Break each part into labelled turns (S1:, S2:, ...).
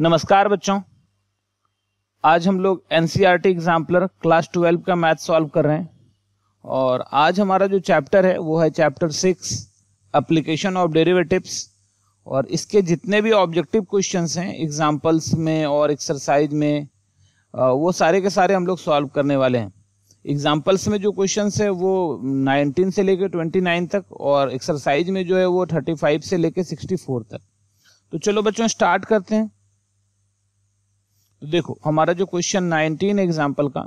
S1: नमस्कार बच्चों आज हम लोग N C R T exemplar class twelve का मैथ सॉल्व कर रहे हैं और आज हमारा जो चैप्टर है वो है chapter six application of derivatives और इसके जितने भी ऑब्जेक्टिव क्वेश्चंस हैं एग्जाम्पल्स में और एक्सरसाइज में वो सारे के सारे हम लोग सॉल्व करने वाले हैं एग्जाम्पल्स में जो क्वेश्चन है वो नाइनटीन से लेकर नाइन तक और एक्सरसाइज में जो है वो फाइव से लेकर फोर तक तो चलो बच्चों स्टार्ट करते हैं तो देखो हमारा जो क्वेश्चन 19 एग्जाम्पल का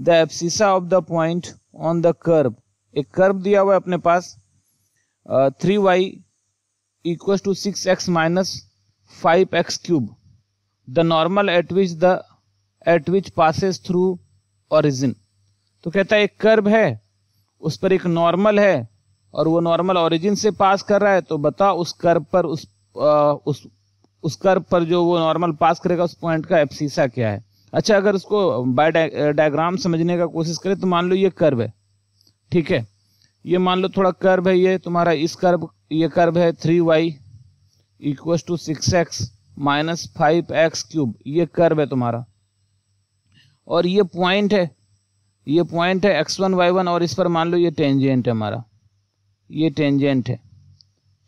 S1: the abscissa of the point on the curve एक कर्व दिया हुआ है अपने पास three y equal to six x minus five x cube the normal at which the at which passes through origin तो कहता है एक कर्व है उस पर एक नॉर्मल है और वो नॉर्मल ओरिजिन से पास कर रहा है तो बता उस कर्व पर उस आ, उस उस कर पर जो वो नॉर्मल पास करेगा उस पॉइंट का एफसीसा क्या है अच्छा अगर उसको बाय डायग्राम समझने का कोशिश करें तो मान लो ये कर्व है ठीक है ये मान लो थोड़ा कर्व है ये तुम्हारा इस कर्व ये कर्व है three y equal to six x minus five x cube ये कर्व है तुम्हारा और ये पॉइंट है ये पॉइंट है एक्स वन वाई वन और इस पर मान लो ये टेंजेंट है हमारा ये टेंजेंट है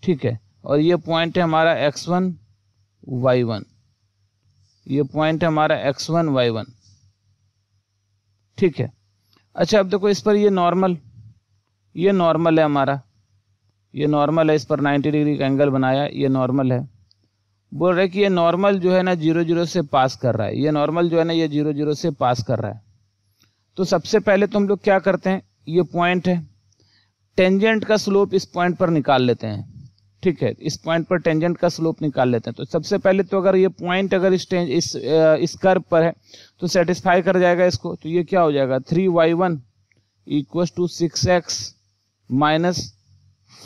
S1: ठीक है और ये पॉइंट है हमारा एक्स वन वाई वन ये पॉइंट है हमारा एक्स वन वाई वन ठीक है अच्छा अब देखो इस पर ये नॉर्मल ये नॉर्मल है हमारा ये नॉर्मल है इस पर 90 डिग्री का एंगल बनाया ये नॉर्मल है बोल रहे कि ये नॉर्मल जो है ना जीरो जीरो से पास कर रहा है ये नॉर्मल जो है ना ये जीरो जीरो से पास कर रहा है तो सबसे पहले तो हम लोग क्या करते हैं ये पॉइंट है टेंजेंट का स्लोप इस पॉइंट पर निकाल लेते हैं ठीक है इस पॉइंट पर टेंजेंट का स्लोप निकाल लेते हैं तो सबसे पहले तो अगर ये पॉइंट अगर इस टेंज इस इस कर्व पर है तो सेटिस्फाई कर जाएगा इसको तो ये क्या हो जाएगा three y one equals to six x minus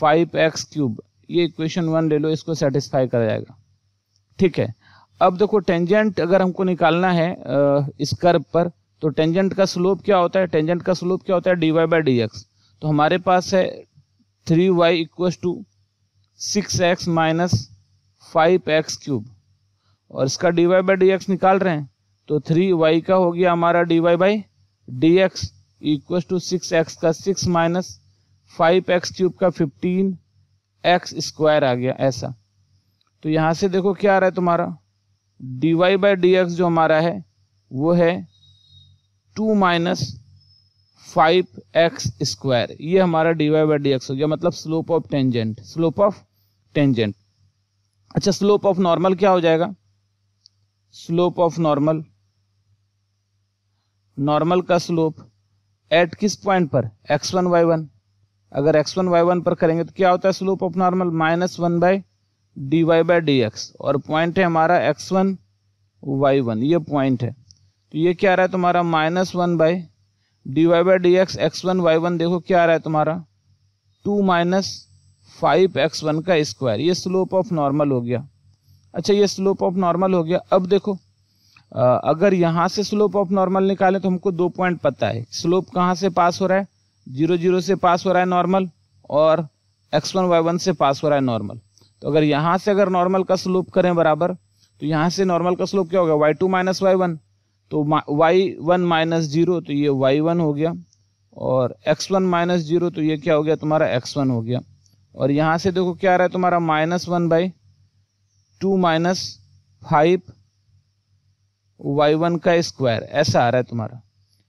S1: five x cube ये इक्वेशन वन ले लो इसको सेटिस्फाई कर जाएगा ठीक है अब देखो टेंजेंट अगर हमको निकालना है इस कर्व पर तो टेंजेंट का स्लोप क्या होता है टेंजेंट का स्लोप क्या होता है d y by d x तो हमारे पास है three y equals to six x minus five x cube और इसका d y by d x निकाल रहे हैं तो थ्री वाई का हो गया हमारा d y by d x equal to six x का six minus five x cube का फिफ्टीन एक्स स्क्वायर आ गया ऐसा तो यहाँ से देखो क्या आ रहा है तुम्हारा d y by d x जो हमारा है वो है two minus five x square ये हमारा d y by d x हो गया मतलब slope of tangent slope of tangent अच्छा स्लोप ऑफ नॉर्मल क्या हो जाएगा स्लोप ऑफ नॉर्मल नॉर्मल का स्लोप एट किस पॉइंट पर x1 y1 अगर x1 y1 पर करेंगे तो क्या होता है slope of normal minus one by d y by d x और पॉइंट है हमारा x1 y1 ये पॉइंट है तो ये क्या रहा है तुम्हारा minus one by d y by d x x one y one देखो क्या आ रहा है तुम्हारा two minus five x one का स्क्वायर ये स्लोप ऑफ नॉर्मल हो गया अच्छा ये स्लोप ऑफ नॉर्मल हो गया अब देखो आ, अगर यहाँ से स्लोप ऑफ नॉर्मल निकालें तो हमको दो पॉइंट पता है स्लोप कहाँ से पास हो रहा है जीरो जीरो से पास हो रहा है नॉर्मल और एक्स वन वाई वन से पास हो रहा है नॉर्मल तो अगर यहाँ से अगर नॉर्मल का स्लोप करें बराबर तो यहाँ से नॉर्मल का स्लोप क्या होगा y two minus y one तो वाई वन माइनस जीरो तो ये वाई वन हो गया और एक्स वन माइनस जीरो तो ये क्या हो गया तुम्हारा एक्स वन हो गया और यहाँ से देखो क्या आ रहा है तुम्हारा minus one by two minus five y one का स्क्वायर ऐसा आ रहा है तुम्हारा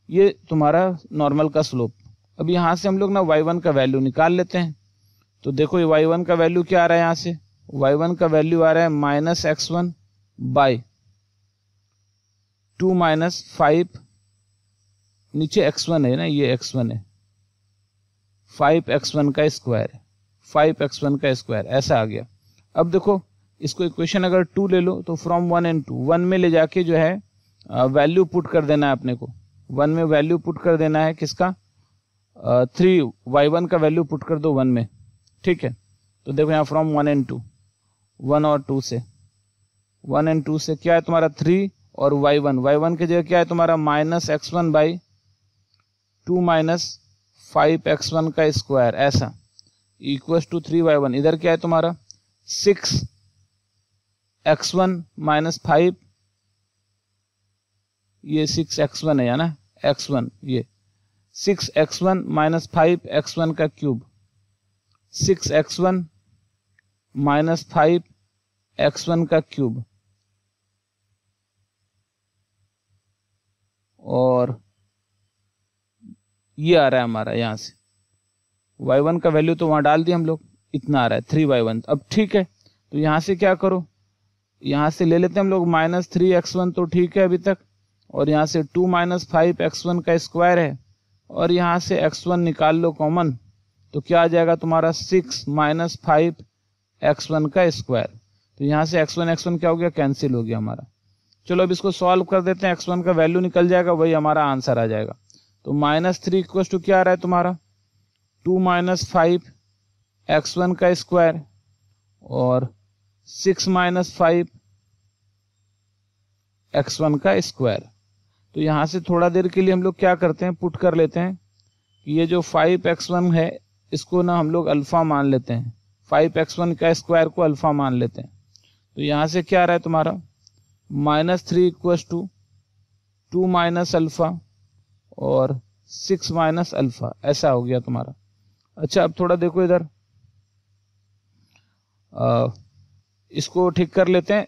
S1: ये तुम्हारा नॉर्मल का स्लोप अब यहाँ से हम लोग ना वाई वन का वैल्यू निकाल लेते हैं तो देखो ये वाई वन का वैल्यू क्या आ रहा है यहाँ से वाई वन का वैल्यू आ रहा है minus x one by two minus five नीचे एक्स वन है ना ये एक्स वन है फाइव एक्स वन का स्क्वायर है फाइव एक्स वन का स्क्वायर ऐसा आ गया अब देखो इसको इक्वेशन अगर टू ले लो तो from one and two one में ले जाके जो है वैल्यू पुट कर देना है अपने को वन में वैल्यू पुट कर देना है किसका थ्री वाई वन का वैल्यू पुट कर दो वन में ठीक है तो देखो यहाँ from one and two one और टू से वन एंड टू से क्या है तुम्हारा थ्री और वाई वन वाई वन की जगह क्या है तुम्हारा minus x one by two minus five x one का स्क्वायर ऐसा equal to three by one इधर क्या है तुम्हारा six x one minus five ये सिक्स एक्स वन है या ना एक्स वन ये six x one minus five x one का cube six x one minus five x one का क्यूब और ये आ रहा है हमारा यहाँ से वाई वन का वैल्यू तो वहाँ डाल दिया हम लोग इतना आ रहा है थ्री वाई वन अब ठीक है तो यहाँ से क्या करो यहाँ से ले लेते हैं हम लोग माइनस थ्री एक्स वन तो ठीक है अभी तक और यहाँ से two minus five x one का स्क्वायर है और यहाँ से एक्स वन निकाल लो कॉमन तो क्या आ जाएगा तुम्हारा six minus five x one का स्क्वायर तो यहाँ से एक्स वन एक्स वन क्या हो गया कैंसिल हो गया हमारा चलो अब इसको सॉल्व कर देते हैं एक्स वन का वैल्यू निकल जाएगा वही हमारा आंसर आ जाएगा तो माइनस थ्री इक्वस टू क्या आ रहा है तुम्हारा two minus five x one का स्क्वायर और six minus five x one का स्क्वायर तो यहाँ से थोड़ा देर के लिए हम लोग क्या करते हैं पुट कर लेते हैं कि ये जो फाइव एक्स वन है इसको ना हम लोग अल्फ़ा मान लेते हैं फाइव एक्स वन का स्क्वायर को अल्फ़ा मान लेते हैं तो यहाँ से क्या रहा है तुम्हारा minus three equals to two minus alpha और सिक्स माइनस अल्फ़ा ऐसा हो गया तुम्हारा अच्छा अब थोड़ा देखो इधर इसको ठीक कर लेते हैं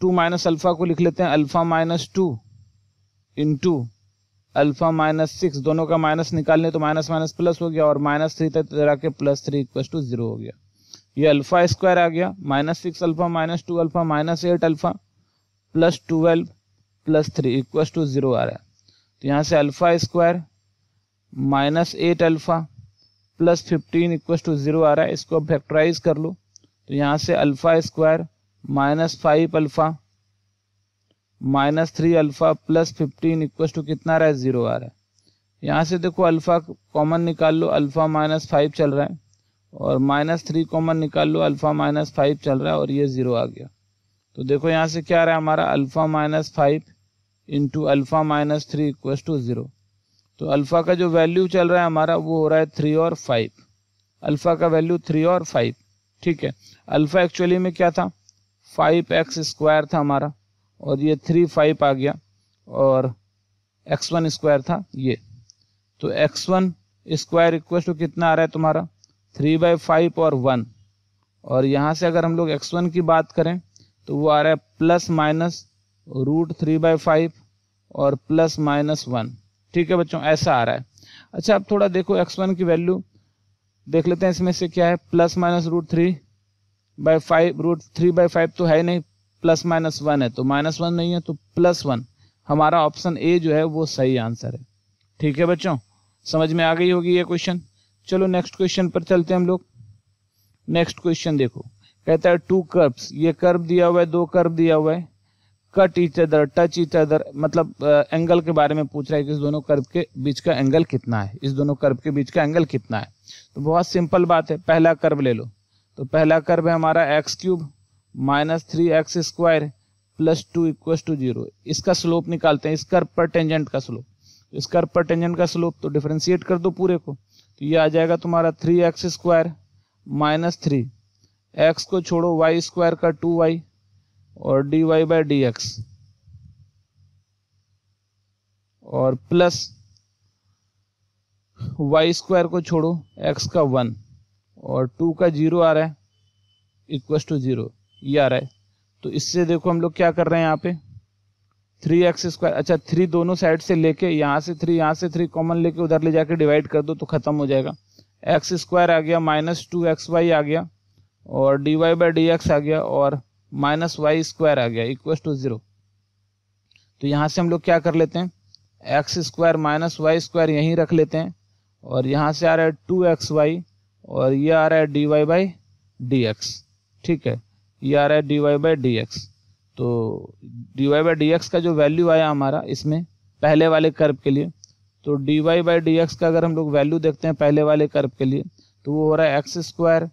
S1: टू माइनस अल्फा को लिख लेते हैं alpha minus two into alpha minus six दोनों का माइनस निकालने तो माइनस माइनस प्लस हो गया और माइनस थ्री तक जरा के plus three equals to zero हो गया ये अल्फा स्क्वायर आ गया minus six alpha minus two alpha minus eight alpha plus twelve plus three equals to zero आ रहा है तो यहाँ से alpha square minus eight alpha plus fifteen equal to zero आ रहा है इसको अब फैक्टराइज कर लो तो यहाँ से alpha square minus five alpha minus three alpha plus fifteen equal to कितना रहा है ज़ीरो आ रहा है यहाँ से देखो अल्फ़ा कॉमन निकाल लो अल्फ़ा माइनस फाइव चल रहा है और माइनस थ्री कॉमन निकाल लो अल्फ़ा माइनस फाइव चल रहा है और ये ज़ीरो आ गया तो देखो यहाँ से क्या आ रहा है हमारा alpha minus five into alpha minus three equal to zero तो अल्फ़ा का जो वैल्यू चल रहा है हमारा वो हो रहा है थ्री और फाइव अल्फ़ा का वैल्यू थ्री और फाइव ठीक है अल्फ़ा एक्चुअली में क्या था फाइव एक्स स्क्वायर था हमारा और ये थ्री फाइव आ गया और एक्स वन स्क्वायर था ये तो x one square equal to कितना आ रहा है तुम्हारा थ्री बाई फाइव और वन और यहाँ से अगर हम लोग एक्स वन की बात करें तो वो आ रहा है plus minus root three by five और प्लस माइनस वन ठीक है बच्चों ऐसा आ रहा है अच्छा अब थोड़ा देखो एक्स वन की वैल्यू देख लेते हैं इसमें से क्या है plus minus root three by five root three by five तो है नहीं प्लस माइनस वन है तो माइनस वन नहीं है तो प्लस वन हमारा ऑप्शन ए जो है वो सही आंसर है ठीक है बच्चों समझ में आ गई होगी ये क्वेश्चन चलो नेक्स्ट क्वेश्चन पर चलते हैं हम लोग नेक्स्ट क्वेश्चन देखो कहता है टू कर्ब्स ये कर्ब दिया हुआ है दो कर्ब दिया हुआ है cut each other touch each other मतलब एंगल के बारे में पूछ रहा है कि इस दोनों कर्व के बीच का एंगल कितना है इस दोनों कर्व के बीच का एंगल कितना है तो बहुत सिंपल बात है पहला कर्व ले लो तो पहला कर्व है हमारा x cube minus three x square plus two equal to zero इसका स्लोप निकालते हैं इस कर्व पर टेंजेंट का स्लोप इस कर्व पर टेंजेंट का स्लोप तो डिफ्रेंशिएट कर दो पूरे को तो ये आ जाएगा तुम्हारा three x square minus three x को छोड़ो वाई स्क्वायर का टू वाई और d y by d x और प्लस वाई स्क्वायर को छोड़ो एक्स का वन और टू का जीरो आ रहा है इक्व टू जीरो ये आ रहा है तो इससे देखो हम लोग क्या कर रहे हैं यहाँ पे थ्री एक्स स्क्वायर अच्छा थ्री दोनों साइड से लेके यहाँ से थ्री यहाँ से थ्री कॉमन लेके उधर ले जाके डिवाइड कर दो तो खत्म हो जाएगा एक्स स्क्वायर आ गया माइनस टू एक्स वाई आ गया और d y by d x आ गया और माइनस वाई स्क्वायर आ गया इक्वल टू ज़ीरो तो यहाँ से हम लोग क्या कर लेते हैं x square minus y square यहीं रख लेते हैं और यहाँ से आ रहा है टू एक्स वाई और ये आ रहा है d y by d x ठीक है ये आ रहा है d y by d x तो d y by d x का जो वैल्यू आया हमारा इसमें पहले वाले कर्व के लिए तो d y by d x का अगर हम लोग वैल्यू देखते हैं पहले वाले कर्व के लिए तो वो हो रहा है x square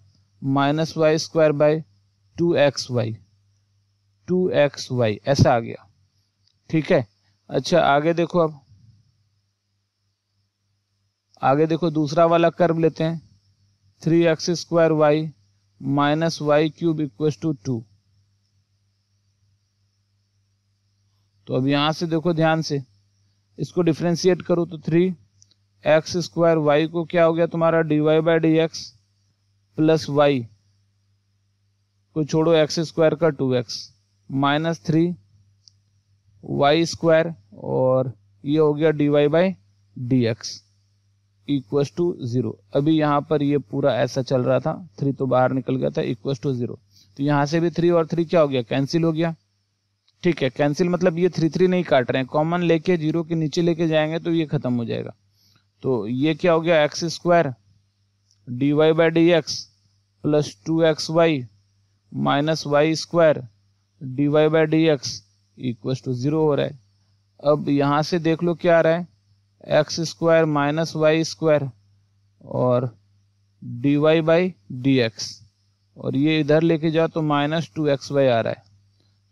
S1: minus y square by two x y two x y ऐसा आ गया ठीक है अच्छा आगे देखो अब आगे देखो दूसरा वाला कर्व लेते हैं three x square y minus y cube equal to two तो अब यहां से देखो ध्यान से इसको डिफ्रेंशिएट करो तो थ्री एक्स स्क्वायर वाई को क्या हो गया तुम्हारा d y by d x plus y को छोड़ो एक्स स्क्वायर का two x minus three y square और ये हो गया d y by d x equal to zero अभी यहाँ पर ये पूरा ऐसा चल रहा था थ्री तो बाहर निकल गया था इक्व टू जीरो तो यहाँ से भी थ्री और थ्री क्या हो गया कैंसिल हो गया ठीक है कैंसिल मतलब ये थ्री थ्री नहीं काट रहे हैं कॉमन लेके जीरो के नीचे लेके जाएंगे तो ये खत्म हो जाएगा तो ये क्या हो गया x square d y by d x plus two x y minus y square d y by d x equal to zero हो रहा है अब यहाँ से देख लो क्या आ रहा है x square minus y square और d y by d x और ये इधर लेके जाओ तो माइनस टू एक्स वाई आ रहा है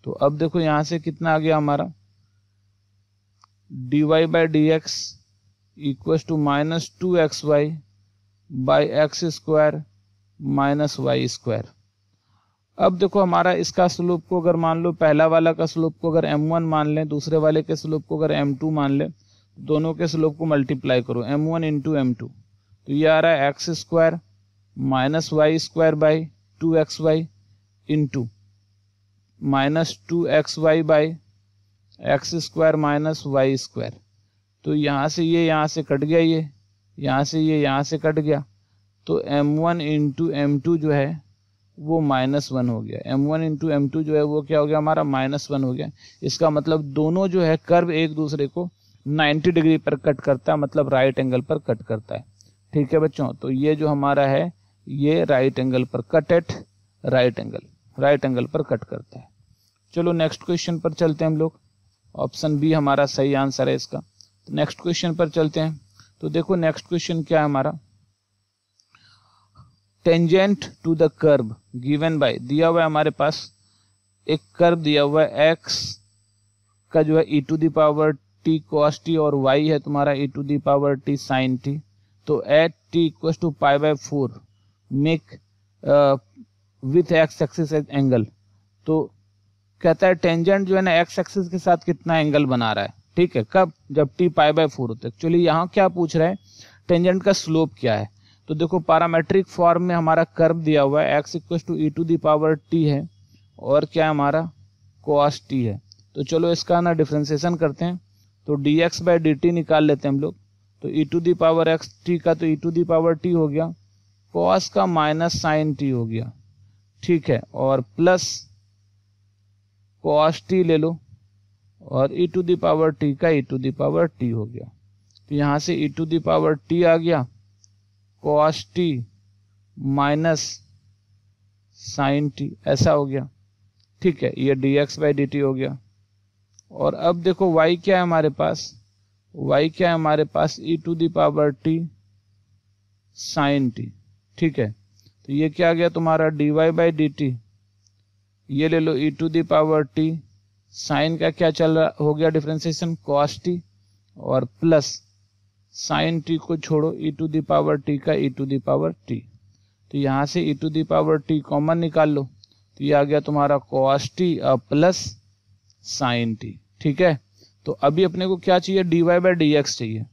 S1: तो अब देखो यहाँ से कितना आ गया हमारा d y by d x equal to minus two x y by x square minus y square अब देखो हमारा इसका स्लोप को अगर मान लो पहला वाला का स्लोप को अगर m1 मान लें दूसरे वाले के स्लोप को अगर m2 मान लें दोनों के स्लोप को मल्टीप्लाई करो m1 one into m to तो ये आ रहा है x square minus y square by two x y into minus two x y by x square minus y square तो यहाँ से ये यहाँ से कट गया ये यहाँ से ये यहाँ से कट गया तो m1 वन इंटू एम जो है वो माइनस वन हो गया m one into m two जो है वो क्या हो गया हमारा माइनस वन हो गया इसका मतलब दोनों जो है कर्व एक दूसरे को 90 डिग्री पर कट करता है मतलब राइट एंगल पर कट करता है ठीक है बच्चों तो ये जो हमारा है ये राइट एंगल पर cut at right angle right angle पर कट करता है चलो नेक्स्ट क्वेश्चन पर चलते हैं हम लोग ऑप्शन बी हमारा सही आंसर है इसका नेक्स्ट क्वेश्चन पर चलते हैं तो देखो नेक्स्ट क्वेश्चन क्या है हमारा tangent to the curve given by दिया हुआ है हमारे पास एक कर्व दिया हुआ है एक्स का जो है e to the power t cos t और वाई है तुम्हारा e to the power t sine t तो at t equal to pi by four make with x axis as angle तो कहता है टेंजेंट जो है ना एक्स एक्सिस के साथ कितना एंगल बना रहा है ठीक है कब जब टी पाई बाय फोर होते एक्चुअली यहाँ क्या पूछ रहा है टेंजेंट का स्लोप क्या है तो देखो पैरामेट्रिक फॉर्म में हमारा कर्व दिया हुआ है x equal to e to the power t है और क्या है हमारा कॉस टी है तो चलो इसका ना डिफ्रेंसिएशन करते हैं तो d x by d t निकाल लेते हैं हम लोग तो e to the power x t का तो e to the power t हो गया कॉस का माइनस साइन टी हो गया ठीक है और प्लस कॉस टी ले लो और e to the power t का e to the power t हो गया तो यहाँ से e to the power t आ गया cos t minus sine t ऐसा हो गया ठीक है ये d x by d t हो गया और अब देखो वाई क्या है हमारे पास वाई क्या है हमारे पास e to the power t sine t ठीक है तो ये क्या आ गया तुम्हारा d y by d t ये ले लो e to the power t sine का क्या चल रहा हो गया डिफ्रेंसिएशन कॉस टी और प्लस साइन टी को छोड़ो e to the power t का ई टू दावर टी तो यहाँ से e to the power t common निकाल लो तो ये आ गया तुम्हारा cos t plus sine t ठीक है तो अभी अपने को क्या चाहिए d y by d x चाहिए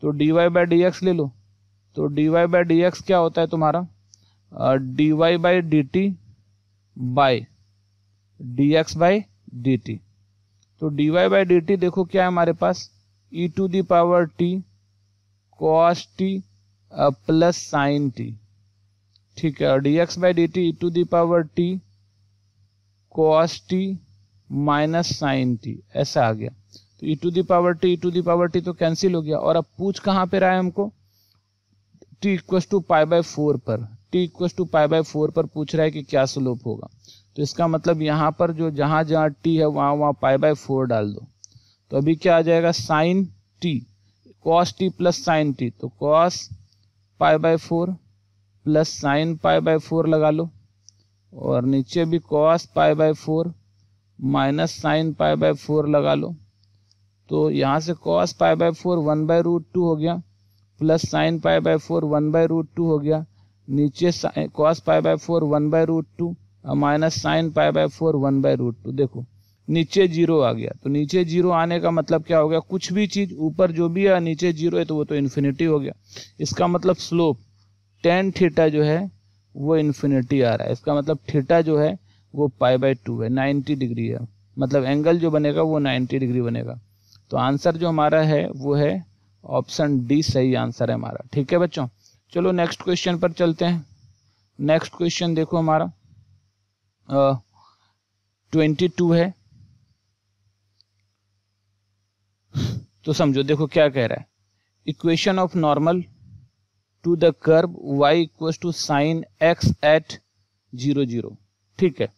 S1: तो d y by d x ले लो तो d y by d x क्या होता है तुम्हारा d y by d t by d x by d t तो d y by d t देखो क्या है हमारे पास e to the power t cos t plus sine t ठीक है और d x by d t to the power t cos t minus sine t ऐसा आ गया तो e to the power t e to the power t तो cancel हो गया और अब पूछ कहाँ पे रहा है हमको t equal to pi by four पर t equals to pi by four पर पूछ रहा है कि क्या स्लोप होगा तो इसका मतलब यहाँ पर जो जहाँ जहाँ टी है वहाँ वहाँ पाई बाय फोर डाल दो तो अभी क्या आ जाएगा sine t cos t plus sine t तो cos pi by four plus sine pi by four लगा लो और नीचे भी cos pi by four minus sine pi by four लगा लो तो यहाँ से cos pi by four one by root two हो गया plus sine pi by four one by root two हो गया नीचे cos pi by four one by root to minus sine pi by four one by root two देखो नीचे zero आ गया तो नीचे जीरो आने का मतलब क्या हो गया कुछ भी चीज़ ऊपर जो भी है नीचे जीरो है तो वो तो इन्फिनिटी हो गया इसका मतलब स्लोप टेन थीटा जो है वो इन्फिनिटी आ रहा है इसका मतलब थीटा जो है वो पाई बाई टू है नाइन्टी डिग्री है मतलब एंगल जो बनेगा वो नाइन्टी डिग्री बनेगा तो आंसर जो हमारा है वो है ऑप्शन डी सही आंसर है हमारा ठीक है बच्चों चलो नेक्स्ट क्वेश्चन पर चलते हैं नेक्स्ट क्वेश्चन देखो हमारा ट्वेंटी टू है तो समझो देखो क्या कह रहा है equation of normal to the curve y equal to sine x at zero zero ठीक है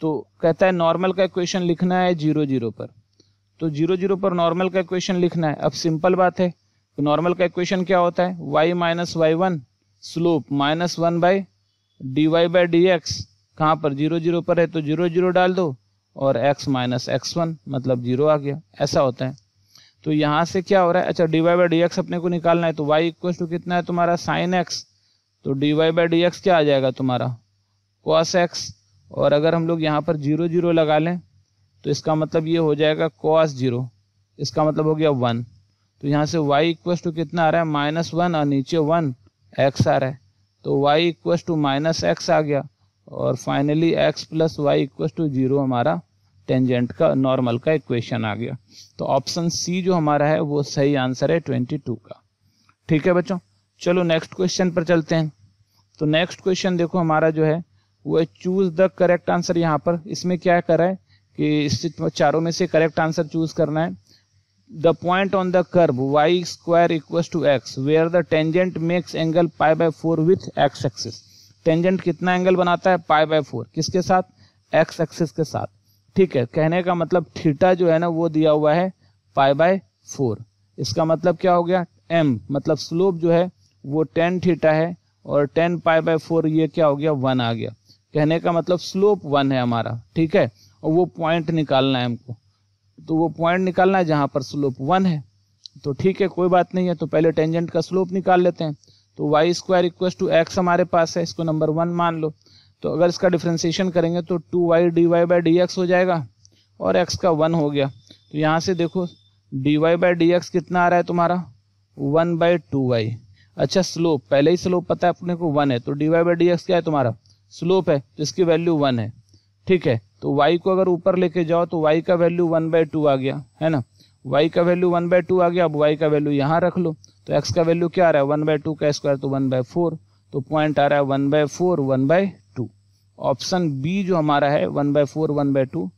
S1: तो कहता है नॉर्मल का इक्वेशन लिखना है जीरो जीरो पर तो जीरो जीरो पर नॉर्मल का इक्वेशन लिखना है अब सिंपल बात है तो नॉर्मल का इक्वेशन क्या होता है y minus y one slope minus one by d y by d x कहाँ पर जीरो जीरो पर है तो जीरो जीरो डाल दो और एक्स माइनस एक्स वन मतलब जीरो आ गया ऐसा होता है तो यहाँ से क्या हो रहा है अच्छा d y by d x अपने को निकालना है तो वाई इक्व टू कितना है तुम्हारा साइन एक्स तो d y by d x क्या आ जाएगा तुम्हारा कॉस एक्स और अगर हम लोग यहाँ पर जीरो जीरो लगा लें तो इसका मतलब ये हो जाएगा कॉस जीरो इसका मतलब हो गया वन तो यहाँ से वाई इक्व टू कितना आ रहा है माइनस वन और नीचे वन एक्स आ रहा है तो y equal to minus x आ गया और finally x plus y equal to zero हमारा टेंजेंट का नॉर्मल का इक्वेशन आ गया तो ऑप्शन सी जो हमारा है वो सही आंसर है ट्वेंटी टू का ठीक है बच्चों चलो नेक्स्ट क्वेश्चन पर चलते हैं तो नेक्स्ट क्वेश्चन देखो हमारा जो है वो चूज द करेक्ट आंसर यहाँ पर इसमें क्या करा है कि इस चारों में से करेक्ट आंसर चूज करना है the point on the curve y square equal to x where the tangent makes angle pi by four with x axis tangent कितना एंगल बनाता है पाई बाय फोर किसके साथ एक्स एक्सिस के साथ ठीक है कहने का मतलब थीटा जो है ना वो दिया हुआ है पाई बाय फोर इसका मतलब क्या हो गया एम मतलब स्लोप जो है वो टेन थीटा है और टेन पाई बाय फोर ये क्या हो गया वन आ गया कहने का मतलब स्लोप वन है हमारा ठीक है और वो पॉइंट निकालना है हमको तो वो पॉइंट निकालना है जहाँ पर स्लोप वन है तो ठीक है कोई बात नहीं है तो पहले टेंजेंट का स्लोप निकाल लेते हैं तो y square equals to x हमारे पास है इसको नंबर वन मान लो तो अगर इसका डिफ्रेंसीशन करेंगे तो two y d y by d x हो जाएगा और एक्स का वन हो गया तो यहाँ से देखो d y by d x कितना आ रहा है तुम्हारा वन बाई टू वाई अच्छा स्लोप पहले ही स्लोप पता है अपने को वन है तो d y by d x क्या है तुम्हारा स्लोप है तो इसकी वैल्यू वन है ठीक है तो वाई को अगर ऊपर लेके जाओ तो वाई का वैल्यू वन बाई टू आ गया है ना वाई का वैल्यू वन बाई टू आ गया अब वाई का वैल्यू यहाँ रख लो तो एक्स का वैल्यू क्या आ रहा है वन बाई टू का स्क्वायर तो वन बाई फोर तो पॉइंट आ रहा है one by four one by option B जो हमारा है one by four one by two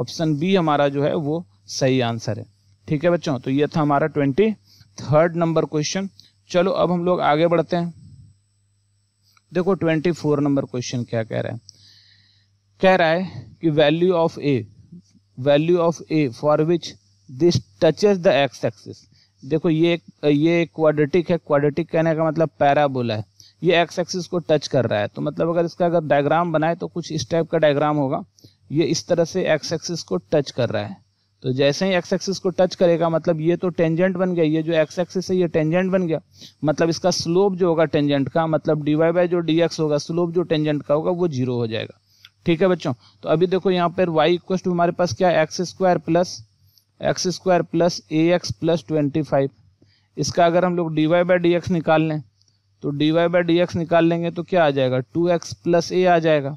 S1: option B हमारा जो है वो सही आंसर है ठीक है बच्चों तो ये था हमारा ट्वेंटी थर्ड नंबर क्वेश्चन चलो अब हम लोग आगे बढ़ते हैं देखो ट्वेंटी फोर नंबर क्वेश्चन क्या कह रहा है कह रहा है कि value of a value of a for which this touches the x axis देखो ये ये क्वाड्रेटिक है क्वाड्रेटिक कहने का मतलब पैराबोला है ये एक्स एक्सिस को टच कर रहा है तो मतलब अगर इसका अगर डायग्राम बनाए तो कुछ इस टाइप का डायग्राम होगा ये इस तरह से एक्स एक्सिस को टच कर रहा है तो जैसे ही एक्स एक्सिस को टच करेगा मतलब ये तो टेंजेंट बन गया ये जो एक्स एक्सिस है ये टेंजेंट बन गया मतलब इसका स्लोप जो होगा टेंजेंट का मतलब डी वाई बाई जो डी एक्स होगा स्लोप जो टेंजेंट का होगा वो जीरो हो जाएगा ठीक है बच्चों तो अभी देखो यहाँ पर वाई इक्वस टू हमारे पास क्या है x square plus x square plus a x plus twenty five इसका अगर हम लोग d y by d x निकाल लें तो d y by d x निकाल लेंगे तो क्या आ जाएगा टू एक्स प्लस ए आ जाएगा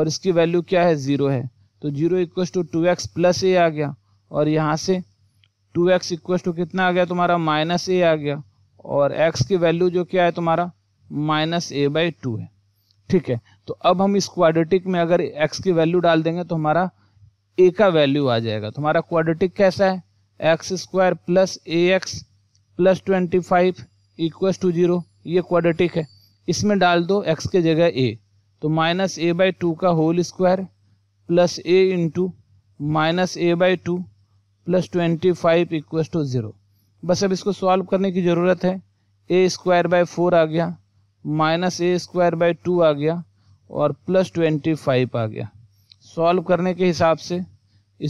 S1: और इसकी वैल्यू क्या है ज़ीरो है तो zero equals to two x plus a आ गया और यहाँ से टू एक्स इक्वस टू कितना आ गया तुम्हारा माइनस ए आ गया और एक्स की वैल्यू जो क्या है तुम्हारा माइनस ए बाई टू है ठीक है तो अब हम इस क्वाड्रेटिक में अगर एक्स की वैल्यू डाल देंगे तो हमारा ए का वैल्यू आ जाएगा तुम्हारा क्वाड्रेटिक कैसा है x square plus a x plus twenty five equals to zero ये क्वाड्रेटिक है इसमें डाल दो एक्स के जगह ए तो माइनस ए बाई टू का whole square plus a into minus a by two plus twenty five equal to zero बस अब इसको सॉल्व करने की ज़रूरत है ए स्क्वायर बाई फोर आ गया minus a square by two आ गया और प्लस ट्वेंटी फाइव आ गया सॉल्व करने के हिसाब से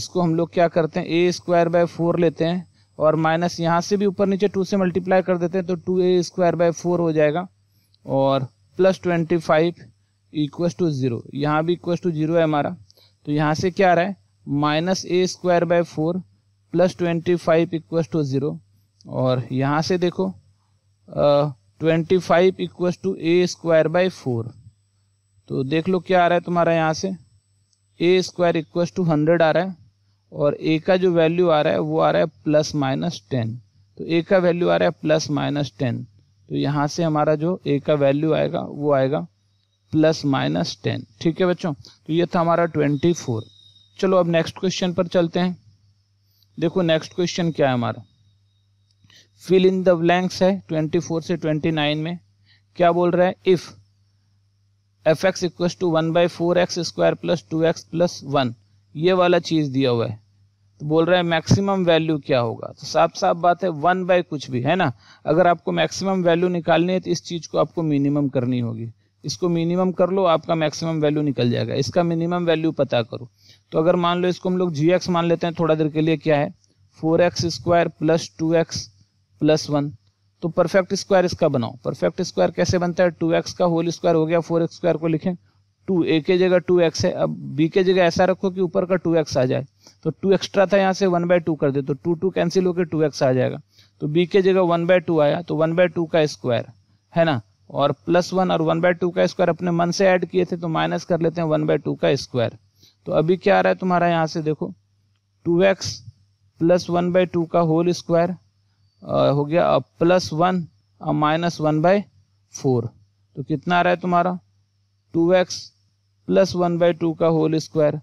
S1: इसको हम लोग क्या करते हैं ए स्क्वायर बाई फोर लेते हैं और माइनस यहाँ से भी ऊपर नीचे टू से मल्टीप्लाई कर देते हैं तो two a square by four हो जाएगा और plus twenty five equal to zero यहाँ भी इक्व टू ज़ीरो है हमारा तो यहाँ से क्या आ रहा है minus a square by four plus twenty five equal to zero और यहाँ से देखो twenty five equal to a square by four तो देख लो क्या आ रहा है तुम्हारा यहाँ से a square equal to hundred आ रहा है और ए का जो वैल्यू आ रहा है वो आ रहा है प्लस माइनस टेन तो ए का वैल्यू आ रहा है प्लस माइनस टेन तो यहाँ से हमारा जो ए का वैल्यू आएगा वो आएगा प्लस माइनस टेन ठीक है बच्चों तो ये था हमारा ट्वेंटी फोर चलो अब नेक्स्ट क्वेश्चन पर चलते हैं देखो नेक्स्ट क्वेश्चन क्या है हमारा फिल इन द ब्लैंक्स है फोर से ट्वेंटी नाइन में क्या बोल रहा है if f x equal to one by four x square plus two x plus one ये वाला चीज़ दिया हुआ है तो बोल रहा है मैक्सिमम वैल्यू क्या होगा तो साफ साफ बात है वन बाय कुछ भी है ना अगर आपको मैक्सिमम वैल्यू निकालनी है तो इस चीज़ को आपको मिनिमम करनी होगी इसको मिनिमम कर लो आपका मैक्सिमम वैल्यू निकल जाएगा इसका मिनिमम वैल्यू पता करो तो अगर मान लो इसको हम लोग जी एक्स मान लेते हैं थोड़ा देर के लिए क्या है four x square plus two x plus one तो परफेक्ट स्क्वायर इसका बनाओ परफेक्ट स्क्वायर कैसे बनता है टू एक्स का होल स्क्वायर हो गया फोर एक्स स्क्वायर को लिखें टू ए के जगह टू एक्स है अब बी के जगह ऐसा रखो कि ऊपर का टू एक्स आ जाए तो टू एक्स्ट्रा था यहाँ से वन बाय टू कर दे तो टू टू कैंसिल होकर टू एक्स आ जाएगा तो बी के जगह वन बाय टू आया तो वन बाय टू का स्क्वायर है ना और प्लस वन और वन बाय टू का स्क्वायर अपने मन से ऐड किए थे तो माइनस कर लेते हैं वन बाय टू का स्क्वायर तो अभी क्या आ रहा है तुम्हारा यहाँ से देखो two x plus one by two का होल स्क्वायर हो गया प्लस वन और माइनस वन बाय फोर तो कितना आ रहा है तुम्हारा two x plus one by two का whole square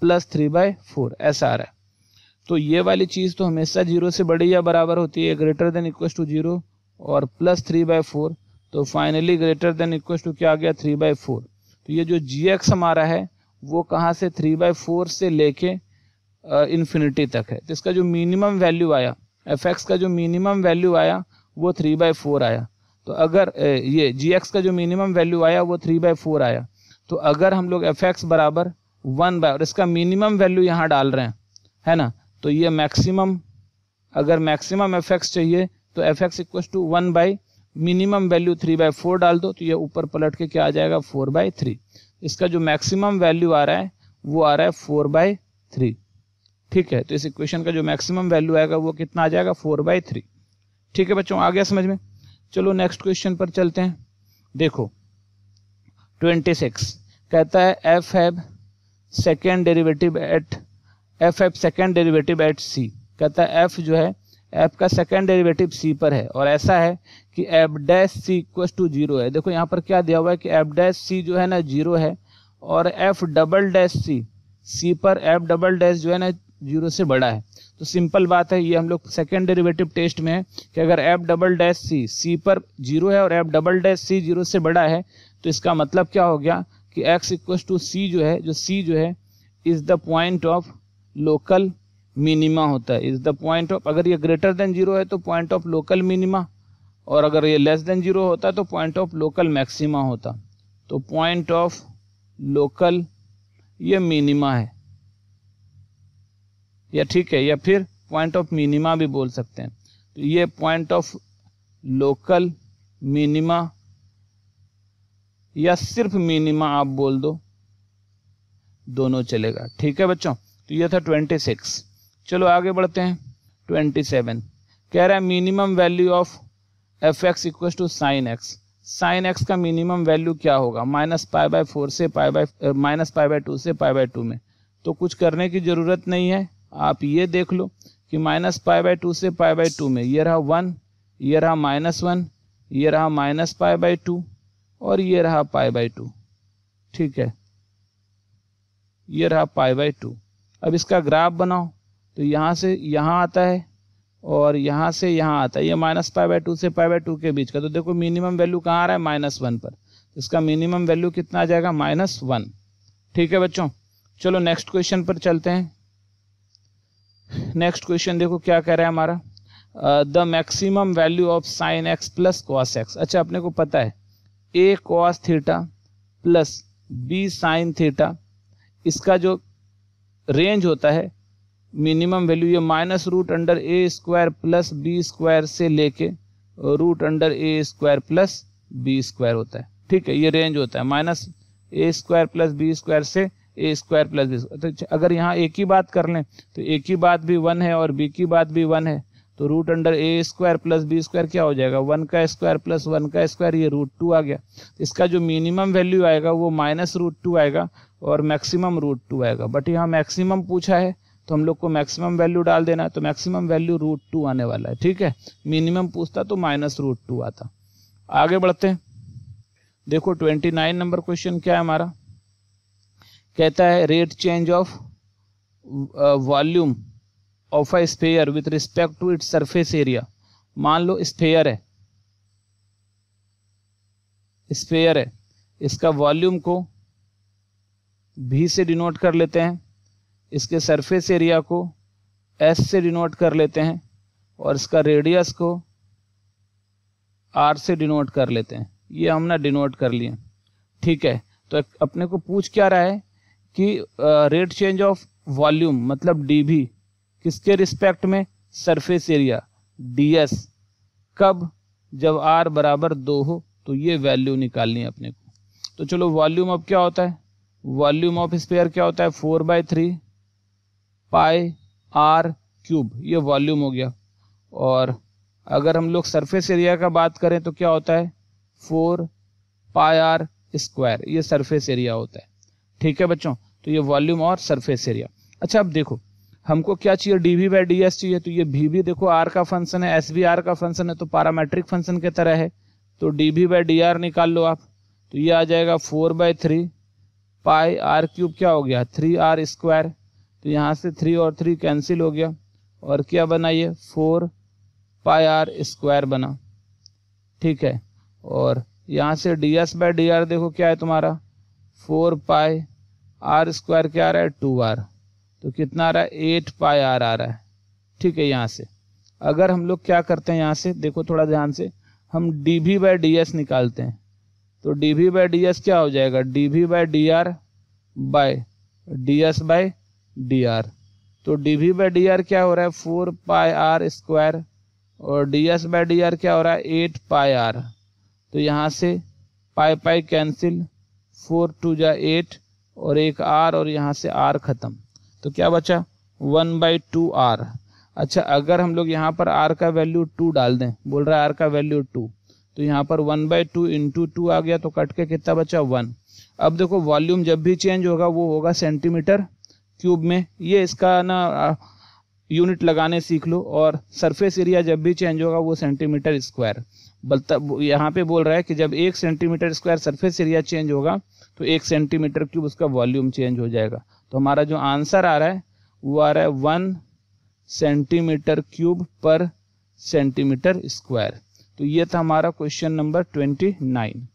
S1: plus three by four ऐसा आ रहा है तो ये वाली चीज़ तो हमेशा जीरो से बड़ी या बराबर होती है greater than equal to zero और प्लस थ्री बाय फोर तो finally greater than equal to क्या आ गया थ्री बाय फोर तो ये जो जी एक्स हमारा है वो कहाँ से थ्री बाय फोर से लेके इन्फिनिटी तक है तो इसका जो मिनिमम वैल्यू आया एफ एक्स का जो मिनिमम वैल्यू आया वो थ्री बाय फोर आया तो अगर ये जी एक्स का जो मिनिमम वैल्यू आया वो थ्री बाय फोर आया तो अगर हम लोग एफ एक्स बराबर वन बाय और इसका मिनिमम वैल्यू यहाँ डाल रहे हैं है ना तो ये मैक्सिमम अगर मैक्सिमम एफ एक्स चाहिए तो f x equal to one by minimum value three by four डाल दो तो ये ऊपर पलट के क्या आ जाएगा फोर बाई थ्री इसका जो मैक्सिमम वैल्यू आ रहा है वो आ रहा है फोर बाई थ्री ठीक है तो इस इक्वेशन का जो मैक्सिमम वैल्यू आएगा वो कितना आ जाएगा फोर बाई थ्री ठीक है बच्चों आ गया समझ में चलो नेक्स्ट क्वेश्चन पर चलते हैं देखो ट्वेंटी सिक्स कहता है f have second derivative at f f second derivative at c कहता है एफ जो है एफ का सेकेंड डेरिवेटिव सी पर है और ऐसा है कि f dash c equals to zero है देखो यहाँ पर क्या दिया हुआ है कि एफ डैश सी जो है ना जीरो है और f double dash c c पर एफ डबल डैश जो है ना जीरो से बड़ा है तो सिंपल बात है ये हम लोग सेकेंड डेरिवेटिव टेस्ट में है कि अगर f double dash c c पर जीरो है और f double dash c zero से बड़ा है तो इसका मतलब क्या हो गया कि x इक्व टू सी जो है जो सी जो है is the point of local minima होता है इज़ द पॉइंट ऑफ अगर ये ग्रेटर देन जीरो है तो पॉइंट ऑफ लोकल मिनिमा और अगर ये लेस देन जीरो होता तो पॉइंट ऑफ लोकल मैक्सिमा होता तो पॉइंट ऑफ लोकल ये मिनिमा है या ठीक है या फिर पॉइंट ऑफ मिनिमा भी बोल सकते हैं तो ये पॉइंट ऑफ लोकल मिनिमा या सिर्फ मिनिमा आप बोल दो दोनों चलेगा ठीक है बच्चों तो ये था ट्वेंटी सिक्स चलो आगे बढ़ते हैं ट्वेंटी सेवन कह रहा है minimum value of f x equal to sine x sine x का मिनिमम वैल्यू क्या होगा माइनस पाई बाय फोर से pi by minus pi by two से पाई बाय टू में तो कुछ करने की ज़रूरत नहीं है आप ये देख लो कि माइनस पाई बाय टू से पाई बाय टू में ये रहा वन ये रहा माइनस वन ये रहा माइनस पाई बाय टू और ये रहा पाई बाई टू ठीक है ये रहा पाई बाई टू अब इसका ग्राफ बनाओ तो यहाँ से यहाँ आता है और यहाँ से यहाँ आता है ये माइनस पाई बाई टू से पाई बाई टू के बीच का तो देखो मिनिमम वैल्यू कहाँ आ रहा है माइनस वन पर इसका मिनिमम वैल्यू कितना आ जाएगा माइनस वन ठीक है बच्चों चलो नेक्स्ट क्वेश्चन पर चलते हैं नेक्स्ट क्वेश्चन देखो क्या कह रहा है हमारा the maximum value of sine x plus cos x अच्छा अपने को पता है a cos theta plus b sine theta इसका जो रेंज होता है मिनिमम वैल्यू ये minus root under a square plus b square से लेके root under a square plus b square होता है ठीक है ये रेंज होता है minus a square plus b square से a square plus b square तो अगर यहाँ ए की बात कर लें तो ए की बात भी वन है और बी की बात भी वन है तो root under a square plus b square क्या हो जाएगा वन का स्क्वायर प्लस वन का स्क्वायर ये रूट टू आ गया इसका जो मिनिमम वैल्यू आएगा वो माइनस रूट टू आएगा और मैक्सिमम रूट टू आएगा बट यहाँ मैक्सिमम पूछा है तो हम लोग को मैक्सिमम वैल्यू डाल देना है तो मैक्सिमम वैल्यू रूट टू आने वाला है ठीक है मिनिमम पूछता तो माइनस रूट टू आता आगे बढ़ते हैं देखो ट्वेंटी नाइन नंबर क्वेश्चन क्या है हमारा कहता है rate change of volume of a sphere with respect to its surface area मान लो स्पेयर है स्पेयर है इसका वॉल्यूम को भी से डिनोट कर लेते हैं इसके सरफेस एरिया को एस से डिनोट कर लेते हैं और इसका रेडियस को आर से डिनोट कर लेते हैं ये हमने डिनोट कर लिए ठीक है तो अपने को पूछ क्या रहा है कि रेट चेंज ऑफ वॉल्यूम मतलब डी भी किसके रिस्पेक्ट में सरफेस एरिया डी एस कब जब आर बराबर दो हो तो ये वैल्यू निकालनी है अपने को तो चलो वॉल्यूम ऑफ क्या होता है वॉल्यूम ऑफ स्पेयर क्या होता है four by three pi r cube ये वॉल्यूम हो गया और अगर हम लोग सरफेस एरिया का बात करें तो क्या होता है फोर पाई आर स्क्वायर ये सरफेस एरिया होता है ठीक है बच्चों तो ये वॉल्यूम और सरफेस एरिया अच्छा अब देखो हमको क्या चाहिए d v by d s चाहिए तो ये भी भी देखो आर का फंक्शन है एस बी आर का फंक्शन है तो पैरामेट्रिक फंक्शन की तरह है तो d v by d r निकाल लो आप तो ये आ जाएगा four by three pi r cube क्या हो गया थ्री आर स्क्वायर तो यहाँ से थ्री और थ्री कैंसिल हो गया और क्या बना ये फोर पाई आर स्क्वायर बना ठीक है और यहाँ से d s by d r देखो क्या है तुम्हारा फोर पाई आर स्क्वायर क्या आ रहा है टू आर तो कितना आ रहा है एट पाई आर आ रहा है ठीक है यहाँ से अगर हम लोग क्या करते हैं यहाँ से देखो थोड़ा ध्यान से हम d v by d s निकालते हैं तो d v by d s क्या हो जाएगा d v by d r by d s by d r तो d v by d r क्या हो रहा है फोर पाई आर स्क्वायर और d s by d r क्या हो रहा है एट पाई आर तो यहाँ से pi pi cancel four two जा एट और एक आर और यहाँ से आर ख़त्म तो क्या बचा वन बाई टू आर अच्छा अगर हम लोग यहाँ पर आर का वैल्यू टू डाल दें बोल रहा है आर का वैल्यू टू तो यहाँ पर one by two into two आ गया तो कट के कितना बचा वन अब देखो वॉल्यूम जब भी चेंज होगा वो होगा सेंटीमीटर क्यूब में ये इसका ना यूनिट लगाने सीख लो और सरफेस एरिया जब भी चेंज होगा वो सेंटीमीटर स्क्वायर बलता यहाँ पे बोल रहा है कि जब एक centimetre square surface area change होगा तो एक सेंटीमीटर क्यूब उसका वॉल्यूम चेंज हो जाएगा तो हमारा जो आंसर आ रहा है वो आ रहा है वन सेंटीमीटर क्यूब पर सेंटीमीटर स्क्वायर तो ये था हमारा क्वेश्चन नंबर ट्वेंटी नाइन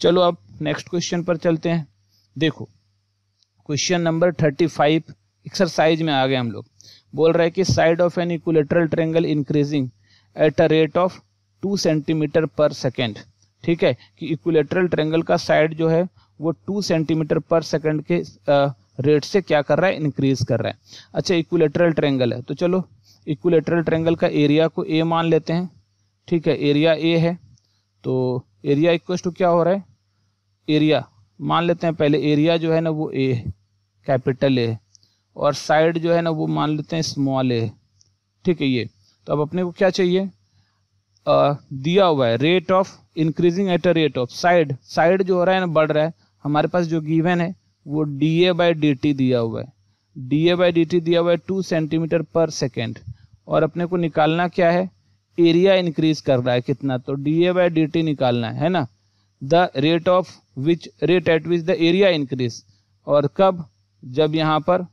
S1: चलो अब नेक्स्ट क्वेश्चन पर चलते हैं देखो question number thirty five exercise में आ गए हम लोग बोल रहे हैं कि side of an equilateral triangle increasing at a rate of two centimetre per second ठीक है कि इक्वलेटरल ट्रेंगल का साइड जो है वो टू सेंटीमीटर पर सेकेंड के आ, रेट से क्या कर रहा है इंक्रीज कर रहा है अच्छा इक्वलेटरल ट्रेंगल है तो चलो इक्वलेटरल ट्रेंगल का एरिया को ए मान लेते हैं ठीक है एरिया ए है तो एरिया इक्व टू क्या हो रहा है एरिया मान लेते हैं पहले एरिया जो है ना वो ए कैपिटल ए और साइड जो है ना वो मान लेते हैं स्मॉल ए ठीक है ये तो अब अपने को क्या चाहिए आ, दिया हुआ है rate of increasing at a rate of side side जो हो रहा है ना बढ़ रहा है हमारे पास जो गिवन है वो d a by d t दिया हुआ है d a by d t दिया हुआ है टू सेंटीमीटर पर सेकेंड और अपने को निकालना क्या है एरिया इंक्रीज कर रहा है कितना तो d a by d t निकालना है, है ना the rate of which rate at which the area increase और कब जब यहाँ पर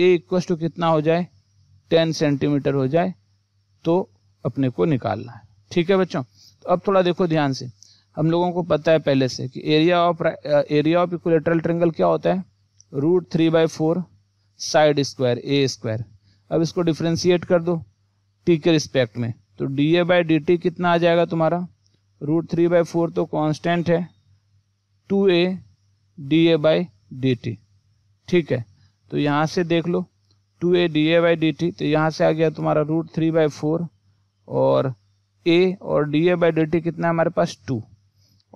S1: ए इक्व टू कितना हो जाए टेन सेंटीमीटर हो जाए तो अपने को निकालना है ठीक है बच्चों तो अब थोड़ा देखो ध्यान से हम लोगों को पता है पहले से कि area of area of equilateral triangle क्या होता है root three by four side square a square अब इसको डिफ्रेंशिएट कर दो टी के रिस्पेक्ट में तो d a by d t कितना आ जाएगा तुम्हारा रूट थ्री बाई फोर तो कांस्टेंट है two a d a by d t ठीक है तो यहाँ से देख लो two a d a by d t तो यहाँ से आ गया तुम्हारा रूट थ्री बाई फोर और ए और d a by d t कितना है हमारे पास टू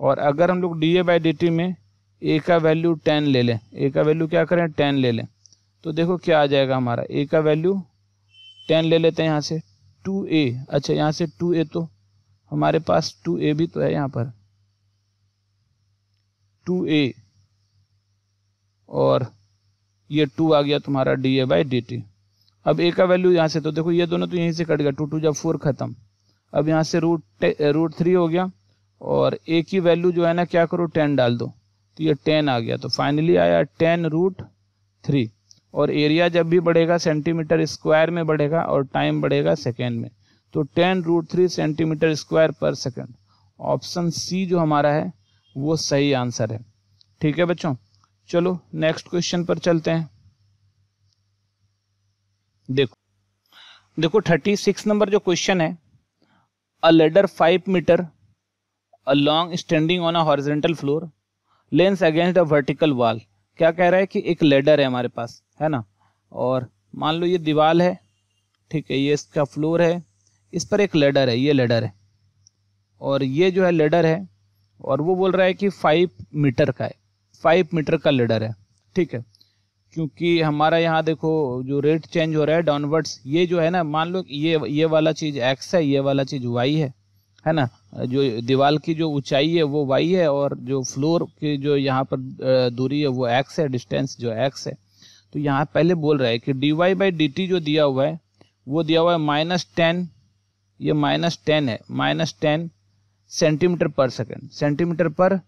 S1: और अगर हम लोग d a by d t में ए का वैल्यू टेन ले लें ए का वैल्यू क्या करें टेन ले लें तो देखो क्या आ जाएगा हमारा ए का वैल्यू टेन ले लेते हैं यहाँ से टू ए अच्छा यहाँ से टू ए तो हमारे पास टू ए भी तो है यहाँ पर टू ए और ये टू आ गया तुम्हारा d a by d t अब ए का वैल्यू यहाँ से तो देखो ये दोनों तो यहीं से कट गया टू टू जब फोर ख़त्म अब यहाँ से रूट रूट थ्री हो गया और ए की वैल्यू जो है ना क्या करो टेन डाल दो तो ये टेन आ गया तो फाइनली आया टेन रूट थ्री और एरिया जब भी बढ़ेगा सेंटीमीटर स्क्वायर में बढ़ेगा और टाइम बढ़ेगा सेकेंड में तो ten root three centimetre square per second option सी जो हमारा है वो सही आंसर है ठीक है बच्चों चलो नेक्स्ट क्वेश्चन पर चलते हैं देखो देखो थर्टी सिक्स नंबर जो क्वेश्चन है a ladder five metre a long standing on a horizontal floor leans against a vertical wall क्या कह रहा है कि एक लेडर है हमारे पास है ना और मान लो ये दीवार है ठीक है ये इसका फ्लोर है इस पर एक लेडर है ये लेडर है और ये जो है लेडर है और वो बोल रहा है कि फाइव मीटर का है फाइव मीटर का लेडर है ठीक है क्योंकि हमारा यहाँ देखो जो रेट चेंज हो रहा है डाउनवर्ड्स ये जो है ना मान लो ये ये वाला चीज़ एक्स है ये वाला चीज़ वाई है है ना जो दीवार की जो ऊंचाई है वो वाई है और जो फ्लोर की जो यहाँ पर दूरी है वो एक्स है डिस्टेंस जो एक्स है तो यहाँ पहले बोल रहा है कि d y by d t जो दिया हुआ है वो दिया हुआ है माइनस टेन ये माइनस टेन है minus ten centimetre per second centimetre per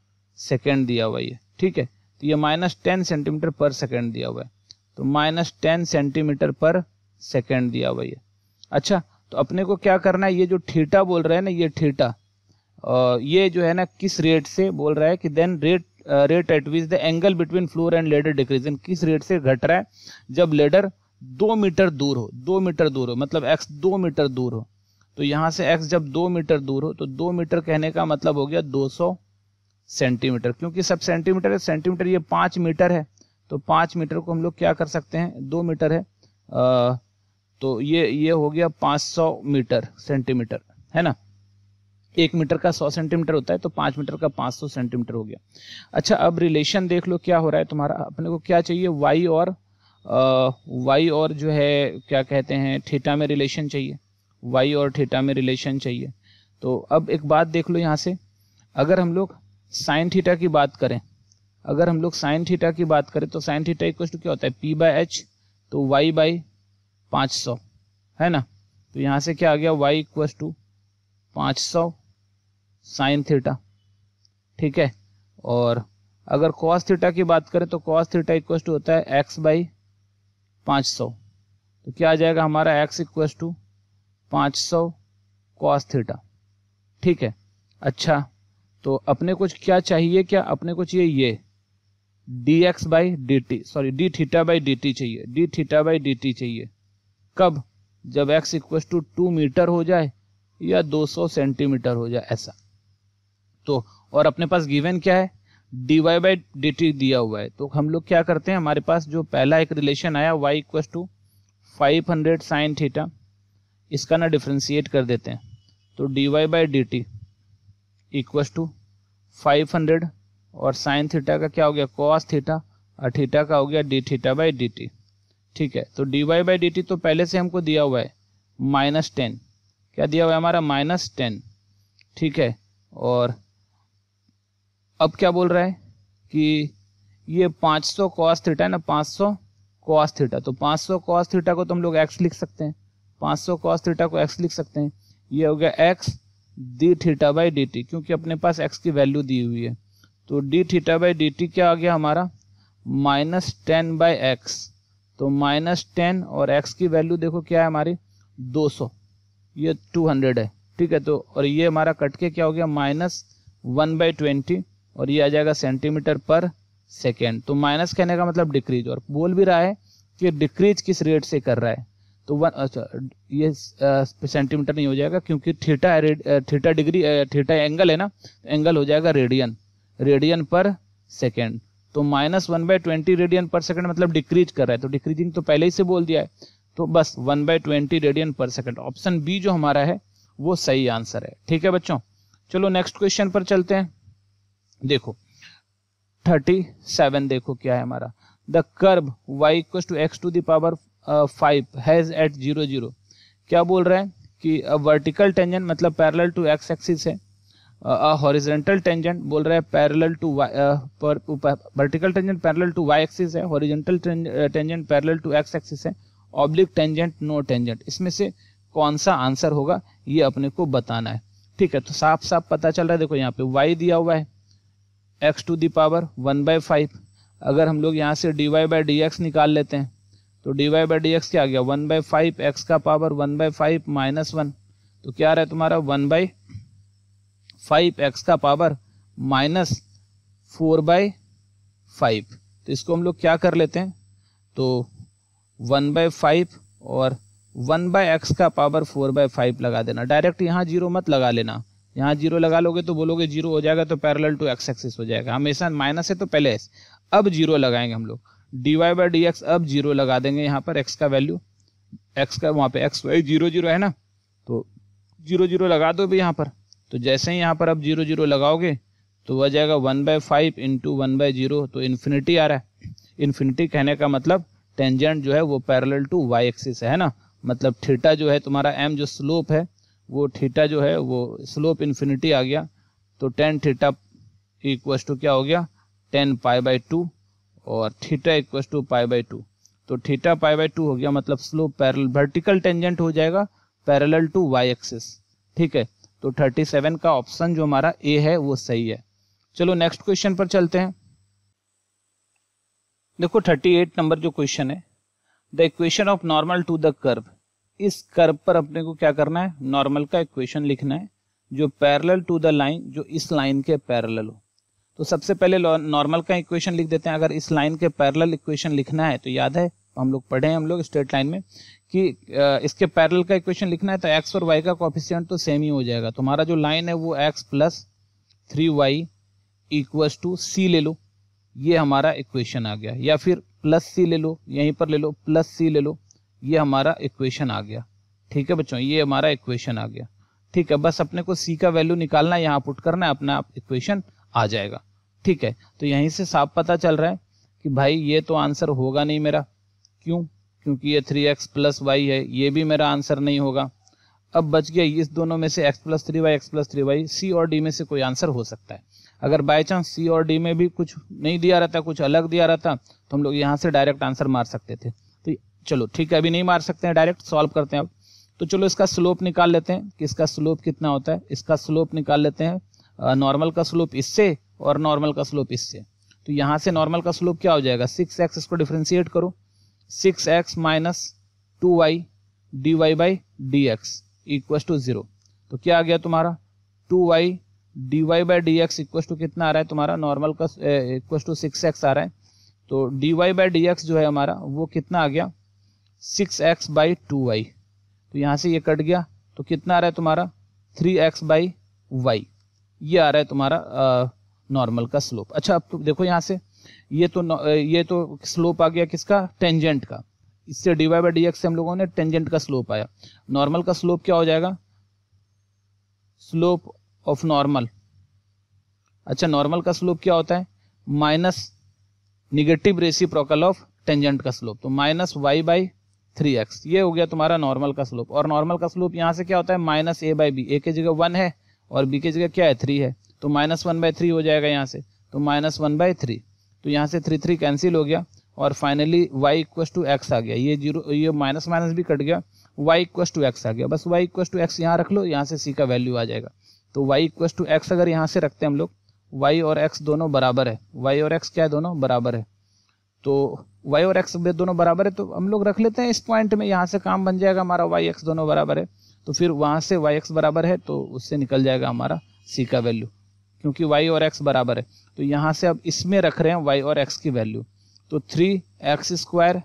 S1: second दिया हुआ ये ठीक है तो ये minus ten centimetre per second दिया हुआ है तो minus ten centimetre per second दिया हुआ ये अच्छा तो अपने को क्या करना है ये जो ठीटा बोल रहे हैं ना ये ठीटा ये जो है ना किस रेट से बोल रहा है कि then rate rate at which the angle between floor and ladder decreasing किस रेट से घट रहा है जब लेडर दो मीटर दूर हो दो मीटर दूर हो मतलब एक्स दो मीटर दूर हो तो यहाँ से एक्स जब दो मीटर दूर हो तो दो मीटर कहने का मतलब हो गया दो सौ सेंटीमीटर क्योंकि सब सेंटीमीटर है सेंटीमीटर ये पाँच मीटर है तो पाँच मीटर को हम लोग क्या कर सकते हैं दो मीटर है आ, तो ये ये हो गया 500 मीटर सेंटीमीटर है ना एक मीटर का 100 सेंटीमीटर होता है तो पांच मीटर का 500 सेंटीमीटर हो गया अच्छा अब रिलेशन देख लो क्या हो रहा है तुम्हारा अपने को क्या चाहिए वाई और वाई और जो है क्या कहते हैं ठेटा में रिलेशन चाहिए वाई और ठेटा में रिलेशन चाहिए तो अब एक बात देख लो यहाँ से अगर हम लोग साइन थीटा की बात करें अगर हम लोग साइन थीटा की बात करें तो साइन थीटा इक्वल टू क्या होता है पी बाय एच तो वाई बाई पाँच सौ है ना तो यहाँ से क्या आ गया वाई इक्वस टू पाँच सौ साइन थीटा ठीक है और अगर कॉस थीटा की बात करें तो कॉस थीटा इक्वस टू होता है एक्स बाई पाँच सौ तो क्या आ जाएगा हमारा एक्स इक्वस टू पाँच सौ कॉस थीटा ठीक है अच्छा तो अपने कुछ क्या चाहिए क्या अपने कुछ ये ये d x by d t sorry d theta by d t चाहिए d theta by d t चाहिए कब जब x equals to two metre हो जाए या 200 सेंटीमीटर हो जाए ऐसा तो और अपने पास गिवन क्या है d y by d t दिया हुआ है तो हम लोग क्या करते हैं हमारे पास जो पहला एक रिलेशन आया y equals to five hundred sine theta इसका ना डिफ्रेंशिएट कर देते हैं तो d y by d t equals to five hundred और साइन थीटा का क्या हो गया कॉस थीटा और थीटा का हो गया d theta by d t ठीक है तो d y by d t तो पहले से हमको दिया हुआ है माइनस टेन क्या दिया हुआ है हमारा माइनस टेन ठीक है और अब क्या बोल रहा है कि ये 500 सौ कॉस थीटा है ना 500 सौ कॉस थीटा तो 500 सौ कॉस थीटा को तो हम लोग एक्स लिख सकते हैं 500 सौ कॉस थीटा को एक्स लिख सकते हैं ये हो गया x d theta by d t क्योंकि अपने पास एक्स की वैल्यू दी हुई है तो d theta by d t क्या आ गया हमारा माइनस टेन बाई एक्स तो माइनस टेन और एक्स की वैल्यू देखो क्या है हमारी दो सौ ये टू हंड्रेड है ठीक है तो और ये हमारा कट के क्या हो गया माइनस वन बाई ट्वेंटी और ये आ जाएगा सेंटीमीटर पर सेकेंड तो माइनस कहने का मतलब डिक्रीज और बोल भी रहा है कि डिक्रीज किस रेट से कर रहा है तो वन अच्छा ये सेंटीमीटर नहीं हो जाएगा क्योंकि theta theta degree theta angle है ना एंगल हो जाएगा रेडियन रेडियन पर सेकेंड तो minus one by twenty radian per second मतलब डिक्रीज कर रहा है तो डिक्रीजिंग तो पहले ही से बोल दिया है तो बस one by twenty radian per second option B जो हमारा है वो सही आंसर है ठीक है बच्चों चलो नेक्स्ट क्वेश्चन पर चलते हैं देखो थर्टी सेवन देखो क्या है हमारा the curve y equal to x to the power five has at zero zero क्या बोल रहे हैं कि वर्टिकल uh, टेंजन मतलब पैरेलल टू एक्स एक्सिस है हॉरिजेंटल टेंजेंट बोल रहे हैं parallel to vertical tangent parallel to y axis है horizontal tangent parallel to x axis है ऑब्लिक टेंजेंट नो टेंजेंट इसमें से कौन सा आंसर होगा ये अपने को बताना है ठीक है तो साफ साफ पता चल रहा है देखो यहाँ पे वाई दिया हुआ है x to the power one by five अगर हम लोग यहाँ से d y by d x निकाल लेते हैं तो d y by d x क्या आ गया वन बाई फाइव एक्स का power one by five minus one तो क्या रहा है तुम्हारा वन बाई फाइव एक्स का power minus four by five तो इसको हम लोग क्या कर लेते हैं तो वन बाय फाइव और वन बाय एक्स का पावर फोर बाय फाइव लगा देना डायरेक्ट यहाँ जीरो मत लगा लेना यहाँ जीरो लगा लोगे तो बोलोगे जीरो हो जाएगा तो पैरेलल टू एक्स एक्सिस हो जाएगा हमेशा माइनस है तो पहले एस अब जीरो लगाएंगे हम लोग d y by d x अब जीरो लगा देंगे यहाँ पर एक्स का वैल्यू एक्स का वहाँ पे एक्स वाई जीरो जीरो है ना तो जीरो जीरो लगा दो भी यहाँ पर तो जैसे ही यहाँ पर आप जीरो जीरो लगाओगे तो वह जाएगा one by five into one by zero तो इन्फिनिटी आ रहा है इन्फिनिटी कहने का मतलब टेंजेंट जो है वो पैरेलल टू वाई एक्सिस है ना मतलब थीटा जो है तुम्हारा एम जो स्लोप है वो थीटा जो है वो स्लोप इन्फिनिटी आ गया तो टेन थीटा इक्वस टू क्या हो गया टेन पाई बाई टू और theta equals to pi by two तो थीटा पाई बाई टू हो गया मतलब स्लोप पैरल वर्टिकल टेंजेंट हो जाएगा पैरेलल टू वाई एक्सिस ठीक है तो 37 का ऑप्शन जो हमारा ए है वो सही है चलो नेक्स्ट क्वेश्चन पर चलते हैं देखो 38 नंबर जो क्वेश्चन है the equation of normal to the curve इस कर्व पर अपने को क्या करना है नॉर्मल का इक्वेशन लिखना है जो पैरेलल टू द लाइन जो इस लाइन के पैरेलल हो तो सबसे पहले नॉर्मल का इक्वेशन लिख देते हैं अगर इस लाइन के पैरेलल इक्वेशन लिखना है तो याद है हम लोग पढ़े हैं हम लोग स्ट्रेट लाइन में कि इसके पैरल का इक्वेशन लिखना है तो एक्स और वाई का कॉफिशियंट तो सेम ही हो जाएगा तुम्हारा जो लाइन है वो x plus three y equals to c ले लो ये हमारा इक्वेशन आ गया या फिर प्लस सी ले लो यहीं पर ले लो प्लस सी ले लो ये हमारा इक्वेशन आ गया ठीक है बच्चों ये हमारा इक्वेशन आ गया ठीक है बस अपने को सी का वैल्यू निकालना है यहाँ पुट करना है अपना इक्वेशन आ जाएगा ठीक है तो यहीं से साफ पता चल रहा है कि भाई ये तो आंसर होगा नहीं मेरा क्यों क्योंकि ये थ्री एक्स प्लस वाई है ये भी मेरा आंसर नहीं होगा अब बच गया इस दोनों में से x plus three y x plus three y c और डी में से कोई आंसर हो सकता है अगर बाई चांस सी और डी में भी कुछ नहीं दिया रहता कुछ अलग दिया रहता तो हम लोग यहाँ से डायरेक्ट आंसर मार सकते थे तो चलो ठीक है अभी नहीं मार सकते हैं डायरेक्ट सॉल्व करते हैं अब तो चलो इसका स्लोप निकाल लेते हैं कि इसका स्लोप कितना होता है इसका स्लोप निकाल लेते हैं नॉर्मल का स्लोप इससे और नॉर्मल का स्लोप इससे तो यहाँ से नॉर्मल का स्लोप क्या हो जाएगा सिक्स एक्स इसको डिफ्रेंशिएट करो six x minus two y d y by d x equal to zero तो क्या आ गया तुम्हारा two y d y by d x equal to कितना आ रहा है तुम्हारा नॉर्मल का इक्व टू सिक्स एक्स आ रहा है तो d y by d x जो है हमारा वो कितना आ गया six x by two y तो यहाँ से ये कट गया तो कितना आ रहा है तुम्हारा थ्री एक्स बाई वाई ये आ रहा है तुम्हारा नॉर्मल का स्लोप अच्छा अब तो देखो यहाँ से ये तो ये तो स्लोप आ गया किसका टेंजेंट का इससे डीवाई बाई डी से हम लोगों ने टेंजेंट का स्लोप आया नॉर्मल का स्लोप क्या हो जाएगा स्लोप ऑफ नॉर्मल अच्छा नॉर्मल का स्लोप क्या होता है minus negative reciprocal of tangent का स्लोप तो minus y by three x ये हो गया तुम्हारा नॉर्मल का स्लोप और नॉर्मल का स्लोप यहाँ से क्या होता है minus a by b a के जगह वन है और बी की जगह क्या है थ्री है तो माइनस वन बाई थ्री हो जाएगा यहाँ से तो माइनस वन बाई थ्री तो यहाँ से थ्री थ्री कैंसिल हो गया और finally y equals to x आ गया ये जीरो ये माइनस माइनस भी कट गया y इक्वस टू एक्स आ गया बस y इक्वस टू एक्स यहाँ रख लो यहाँ से c का वैल्यू आ जाएगा तो y इक्वस टू एक्स अगर यहाँ से रखते हैं हम लोग y और x दोनों बराबर है y और x क्या है दोनों बराबर है तो y और x दोनों बराबर है तो हम लोग रख लेते हैं इस पॉइंट में यहाँ से काम बन जाएगा हमारा वाई एक्स दोनों बराबर है तो फिर वहाँ से वाई एक्स बराबर है तो उससे निकल जाएगा हमारा सी का वैल्यू क्योंकि वाई और एक्स बराबर है तो यहाँ से अब इसमें रख रहे हैं वाई और एक्स की वैल्यू तो थ्री एक्स स्क्वायर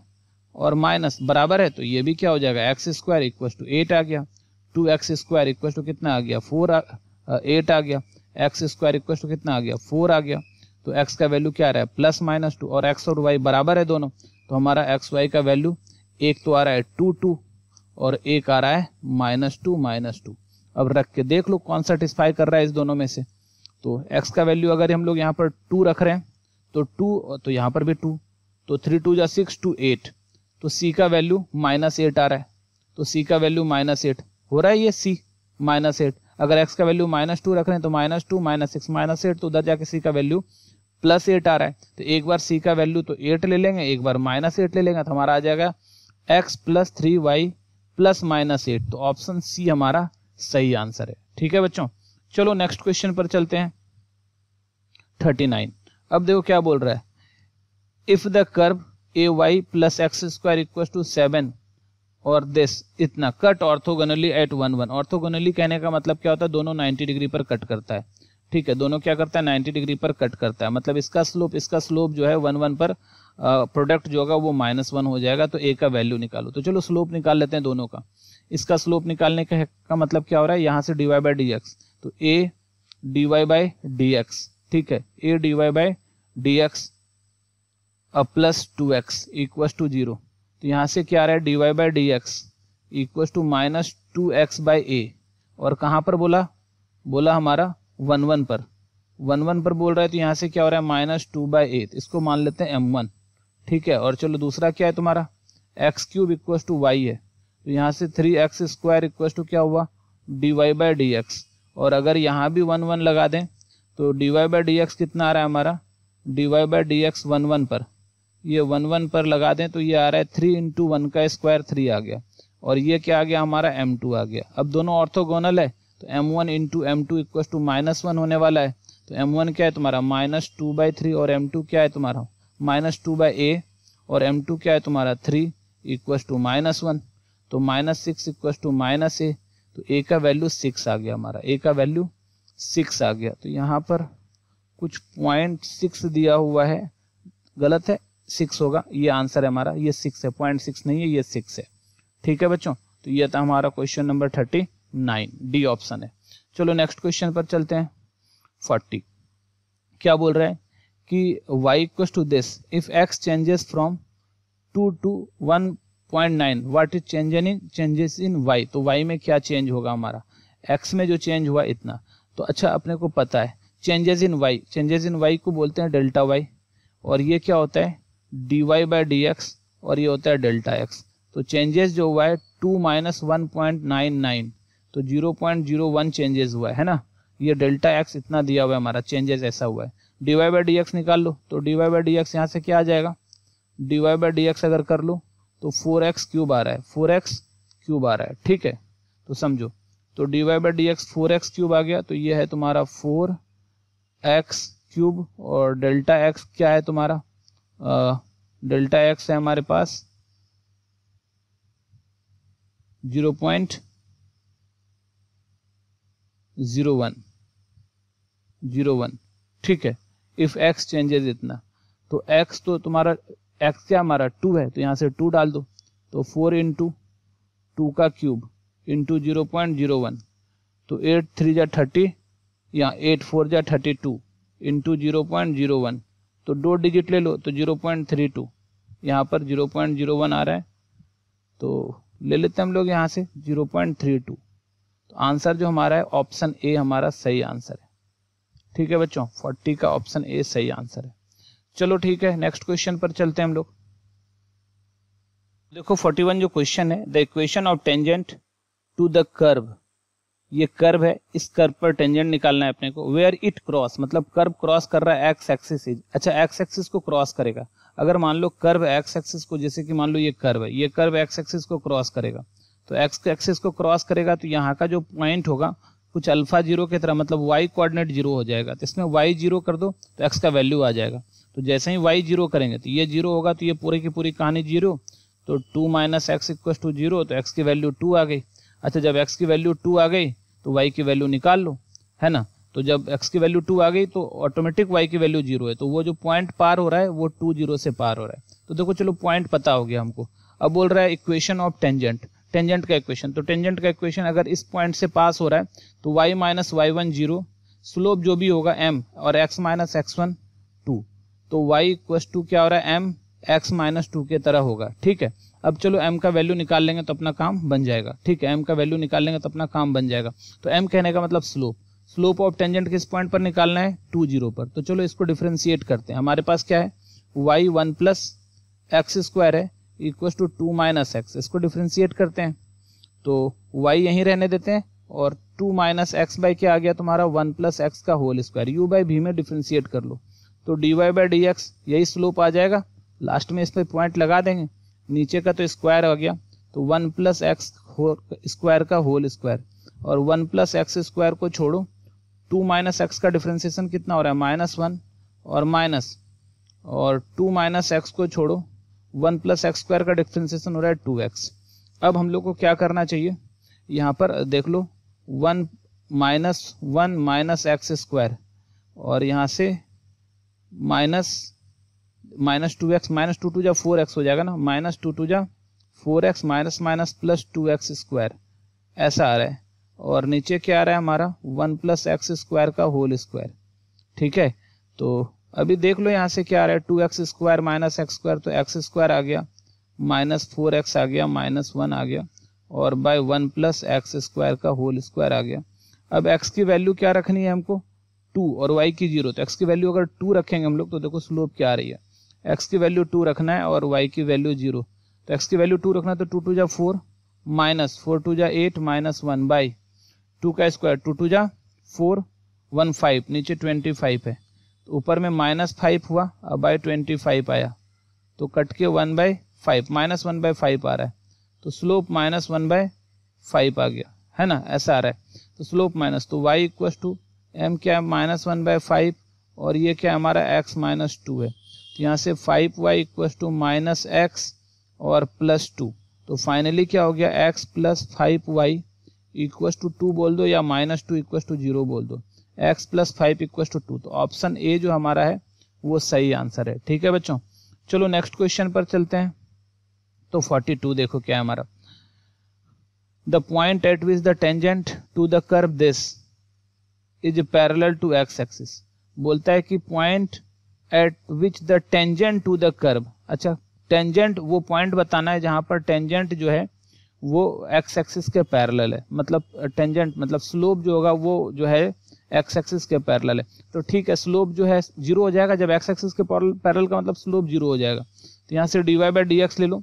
S1: और माइनस बराबर है तो ये भी क्या हो जाएगा x square equal to eight आ गया two x square equal to कितना आ गया फोर एट आ गया एक्स स्क्वायर इक्वल टू कितना आ गया फोर आ गया तो एक्स का वैल्यू क्या आ रहा है प्लस माइनस टू और एक्स और वाई बराबर है दोनों तो हमारा एक्स वाई का वैल्यू एक तो आ रहा है टू टू और एक आ रहा है माइनस टू माइनस टू अब रख के देख लो कौन सेटिस्फाई कर रहा है इस दोनों में से तो एक्स का वैल्यू अगर हम लोग यहाँ पर टू रख रहे हैं तो टू तो यहाँ पर भी टू तो थ्री टू या सिक्स टू एट तो सी का वैल्यू माइनस एट आ रहा है तो सी का वैल्यू माइनस एट हो रहा है ये सी माइनस एट अगर एक्स का वैल्यू माइनस टू रख रहे हैं तो minus two minus six minus eight तो उधर जाके सी का वैल्यू प्लस एट आ रहा है तो एक बार सी का वैल्यू तो एट ले लेंगे एक बार माइनस एट ले लेंगे तो हमारा आ जाएगा x plus three y plus minus eight तो ऑप्शन सी हमारा सही आंसर है ठीक है बच्चों चलो नेक्स्ट क्वेश्चन पर चलते हैं थर्टी नाइन अब देखो क्या बोल रहा है if the curve a y plus x square equal to seven और दिस इतना cut orthogonally at one one orthogonally कहने का मतलब क्या होता है दोनों 90 डिग्री पर कट करता है ठीक है दोनों क्या करता है 90 डिग्री पर कट करता है मतलब इसका स्लोप इसका स्लोप जो है वन वन पर प्रोडक्ट जो होगा वो माइनस वन हो जाएगा तो ए का वैल्यू निकालो तो चलो स्लोप निकाल लेते हैं दोनों का इसका स्लोप निकालने का, मतलब क्या हो रहा है यहाँ से डिवाइड बाई डी एक्स तो a d y by d x ठीक है a d y by d x plus two x equal to zero तो यहाँ से क्या आ रहा है d y by d x equal to minus two x by a और कहाँ पर बोला बोला हमारा वन वन पर वन वन पर बोल रहा है तो यहाँ से क्या हो रहा है माइनस टू बाई ए इसको मान लेते हैं एम वन ठीक है और चलो दूसरा क्या है तुम्हारा x cube equal to y है तो यहाँ से three x square equal to क्या हुआ d y by d x और अगर यहाँ भी वन वन लगा दें तो d y by d x कितना आ रहा है हमारा d y by d x one one पर ये वन वन पर लगा दें तो ये आ रहा है थ्री इंटू वन का स्क्वायर थ्री आ गया और ये क्या आ गया हमारा एम टू आ गया अब दोनों ऑर्थोगोनल है तो m one into m two equal to minus one होने वाला है तो एम वन क्या है तुम्हारा माइनस टू बाई थ्री और एम टू क्या है तुम्हारा माइनस टू बाई ए और एम टू क्या है तुम्हारा three equal to minus one तो minus six equal to minus a तो ए का वैल्यू सिक्स आ गया हमारा ए का वैल्यू सिक्स आ गया तो यहाँ पर कुछ पॉइंट सिक्स दिया हुआ है गलत है सिक्स होगा ये आंसर है हमारा ये सिक्स है पॉइंट सिक्स नहीं है ये सिक्स है ठीक है बच्चों तो ये था हमारा question number thirty nine D option है चलो नेक्स्ट क्वेश्चन पर चलते हैं फोर्टी क्या बोल रहे हैं कि y equal to this if x changes from two to one point nine what is change in changes in y तो वाई में क्या चेंज होगा हमारा एक्स में जो चेंज हुआ इतना तो अच्छा अपने को पता है changes in y changes in y को बोलते हैं डेल्टा वाई और ये क्या होता है d y by d x और ये होता है डेल्टा एक्स तो चेंजेस जो हुआ है two minus one point nine nine तो zero point zero one changes हुआ है ना ये डेल्टा एक्स इतना दिया हुआ है हमारा चेंजेस ऐसा हुआ है d y by d x निकाल लो तो d y by d x यहाँ से क्या आ जाएगा d y by d x अगर कर लो तो फोर एक्स क्यूब आ रहा है फोर एक्स क्यूब आ रहा है ठीक है तो समझो तो d y by d x four x cube आ गया तो ये है तुम्हारा फोर एक्स क्यूब और डेल्टा एक्स क्या है तुम्हारा डेल्टा एक्स है हमारे पास zero point zero one zero one ठीक है इफ़ एक्स चेंजेस इतना तो एक्स तो तुम्हारा एक्स क्या हमारा टू है तो यहाँ से टू डाल दो तो फोर इंटू टू का cube into zero point zero one तो एट थ्री जा थर्टी या एट फोर जा thirty two into zero point zero one तो दो डिजिट ले लो तो जीरो पॉइंट थ्री टू यहाँ पर जीरो पॉइंट जीरो वन आ रहा है तो ले लेते हैं हम लोग यहाँ से जीरो पॉइंट थ्री टू तो आंसर जो हमारा है ऑप्शन ए हमारा सही आंसर है ठीक है बच्चों फोर्टी का ऑप्शन ए सही आंसर है चलो ठीक है नेक्स्ट क्वेश्चन पर चलते हैं हम लोग देखो 41 जो क्वेश्चन है the equation of tangent to the curve ये कर्व है इस कर्व पर टेंजेंट निकालना है अपने को वेयर इट क्रॉस मतलब कर्व क्रॉस कर रहा है एक्स एक्सिस अच्छा एक्स एक्सिस को क्रॉस करेगा अगर मान लो कर्व एक्स एक्सिस को जैसे कि मान लो ये कर्व है ये कर्व एक्स एक्सिस को क्रॉस करेगा तो एक्स एक्सिस को क्रॉस करेगा तो यहाँ का जो पॉइंट होगा कुछ अल्फा जीरो की तरह मतलब वाई कोऑर्डिनेट जीरो हो जाएगा तो इसमें वाई जीरो कर दो तो एक्स का वैल्यू आ जाएगा तो जैसे ही वाई जीरो करेंगे तो ये जीरो होगा तो ये पूरी की पूरी कहानी जीरो तो two minus x equal to zero तो एक्स की वैल्यू टू आ गई अच्छा जब एक्स की वैल्यू टू आ गई तो वाई की वैल्यू निकाल लो है ना तो जब एक्स की वैल्यू टू आ गई तो ऑटोमेटिक वाई की वैल्यू जीरो है तो वो जो पॉइंट पार हो रहा है वो टू जीरो से पार हो रहा है तो देखो चलो पॉइंट पता हो गया हमको अब बोल रहा है इक्वेशन ऑफ टेंजेंट टेंजेंट का इक्वेशन तो टेंजेंट का इक्वेशन अगर इस पॉइंट से पास हो रहा है तो y minus y one zero slope जो भी होगा एम और x minus x one two तो वाई इक्वस टू क्या हो रहा है एम एक्स माइनस टू के तरह होगा ठीक है अब चलो एम का वैल्यू निकाल लेंगे तो अपना काम बन जाएगा ठीक है एम का वैल्यू निकाल लेंगे तो अपना काम बन जाएगा तो एम कहने का मतलब स्लोप स्लोप ऑफ टेंजेंट किस पॉइंट पर निकालना है टू जीरो पर तो चलो इसको डिफ्रेंशिएट करते हैं हमारे पास क्या है y one plus x square है equal to two minus x इसको डिफ्रेंशिएट करते हैं तो वाई यहीं रहने देते हैं और टू माइनस एक्स बाई क्या आ गया तुम्हारा वन प्लस एक्स का whole square u by v में डिफ्रेंशिएट कर लो तो d y by d x यही स्लोप आ जाएगा लास्ट में इस पर पॉइंट लगा देंगे नीचे का तो स्क्वायर हो गया तो वन प्लस एक्स स्क्वायर का होल स्क्वायर और वन प्लस एक्स स्क्वायर को छोड़ो टू माइनस एक्स का डिफ्रेंसिएशन कितना हो रहा है माइनस वन और माइनस और टू माइनस एक्स को छोड़ो वन प्लस एक्स स्क्वायर का डिफ्रेंसिएशन हो रहा है टू एक्स अब हम लोग को क्या करना चाहिए यहाँ पर देख लो one minus one minus x square और यहाँ से minus minus two x minus two two जा फोर एक्स हो जाएगा ना माइनस टू टू जा four x minus minus plus two x square ऐसा आ रहा है और नीचे क्या आ रहा है हमारा वन प्लस एक्स स्क्वायर का होल स्क्वायर ठीक है तो अभी देख लो यहाँ से क्या आ रहा है two x square minus x square तो एक्स स्क्वायर आ गया माइनस फोर एक्स आ गया माइनस वन आ गया और by one plus x square का होल स्क्वायर आ गया अब एक्स की वैल्यू क्या रखनी है हमको टू और वाई की जीरो तो एक्स की वैल्यू अगर टू रखेंगे हम लोग तो देखो स्लोप क्या आ रही है एक्स की वैल्यू टू रखना है और वाई की वैल्यू जीरो तो एक्स की वैल्यू टू रखना है तो टू टू जा फोर माइनस फोर टू जा eight minus one by two का स्क्वायर टू टू जा फोर वन फाइव नीचे ट्वेंटी फाइव है तो ऊपर में माइनस फाइव हुआ और बाई ट्वेंटी फाइव आया तो कट के one by five minus one by five आ रहा है तो slope minus one by five आ गया है ना ऐसा आ रहा है तो स्लोप माइनस तो वाई इक्वस टू एम क्या है माइनस वन बाई फाइव और ये क्या हमारा एक्स माइनस टू है तो यहाँ से five y equal to minus x और प्लस टू तो फाइनली क्या हो गया x plus five y equal to two बोल दो या minus two equal to zero बोल दो x plus five equal to two तो ऑप्शन ए जो हमारा है वो सही आंसर है ठीक है बच्चों चलो नेक्स्ट क्वेश्चन पर चलते हैं तो फोर्टी टू देखो क्या है हमारा the point at which the tangent to the curve this is parallel to x axis बोलता है कि point at which the tangent to the curve अच्छा टेंजेंट वो पॉइंट बताना है जहाँ पर टेंजेंट जो है वो एक्स एक्सिस के पैरल है मतलब टेंजेंट मतलब स्लोप जो होगा वो जो है एक्स एक्सिस के पैरल है तो ठीक है स्लोप जो है जीरो हो जाएगा जब एक्स एक्सिस के पैरल का मतलब स्लोप जीरो हो जाएगा तो यहाँ से d y by d x ले लो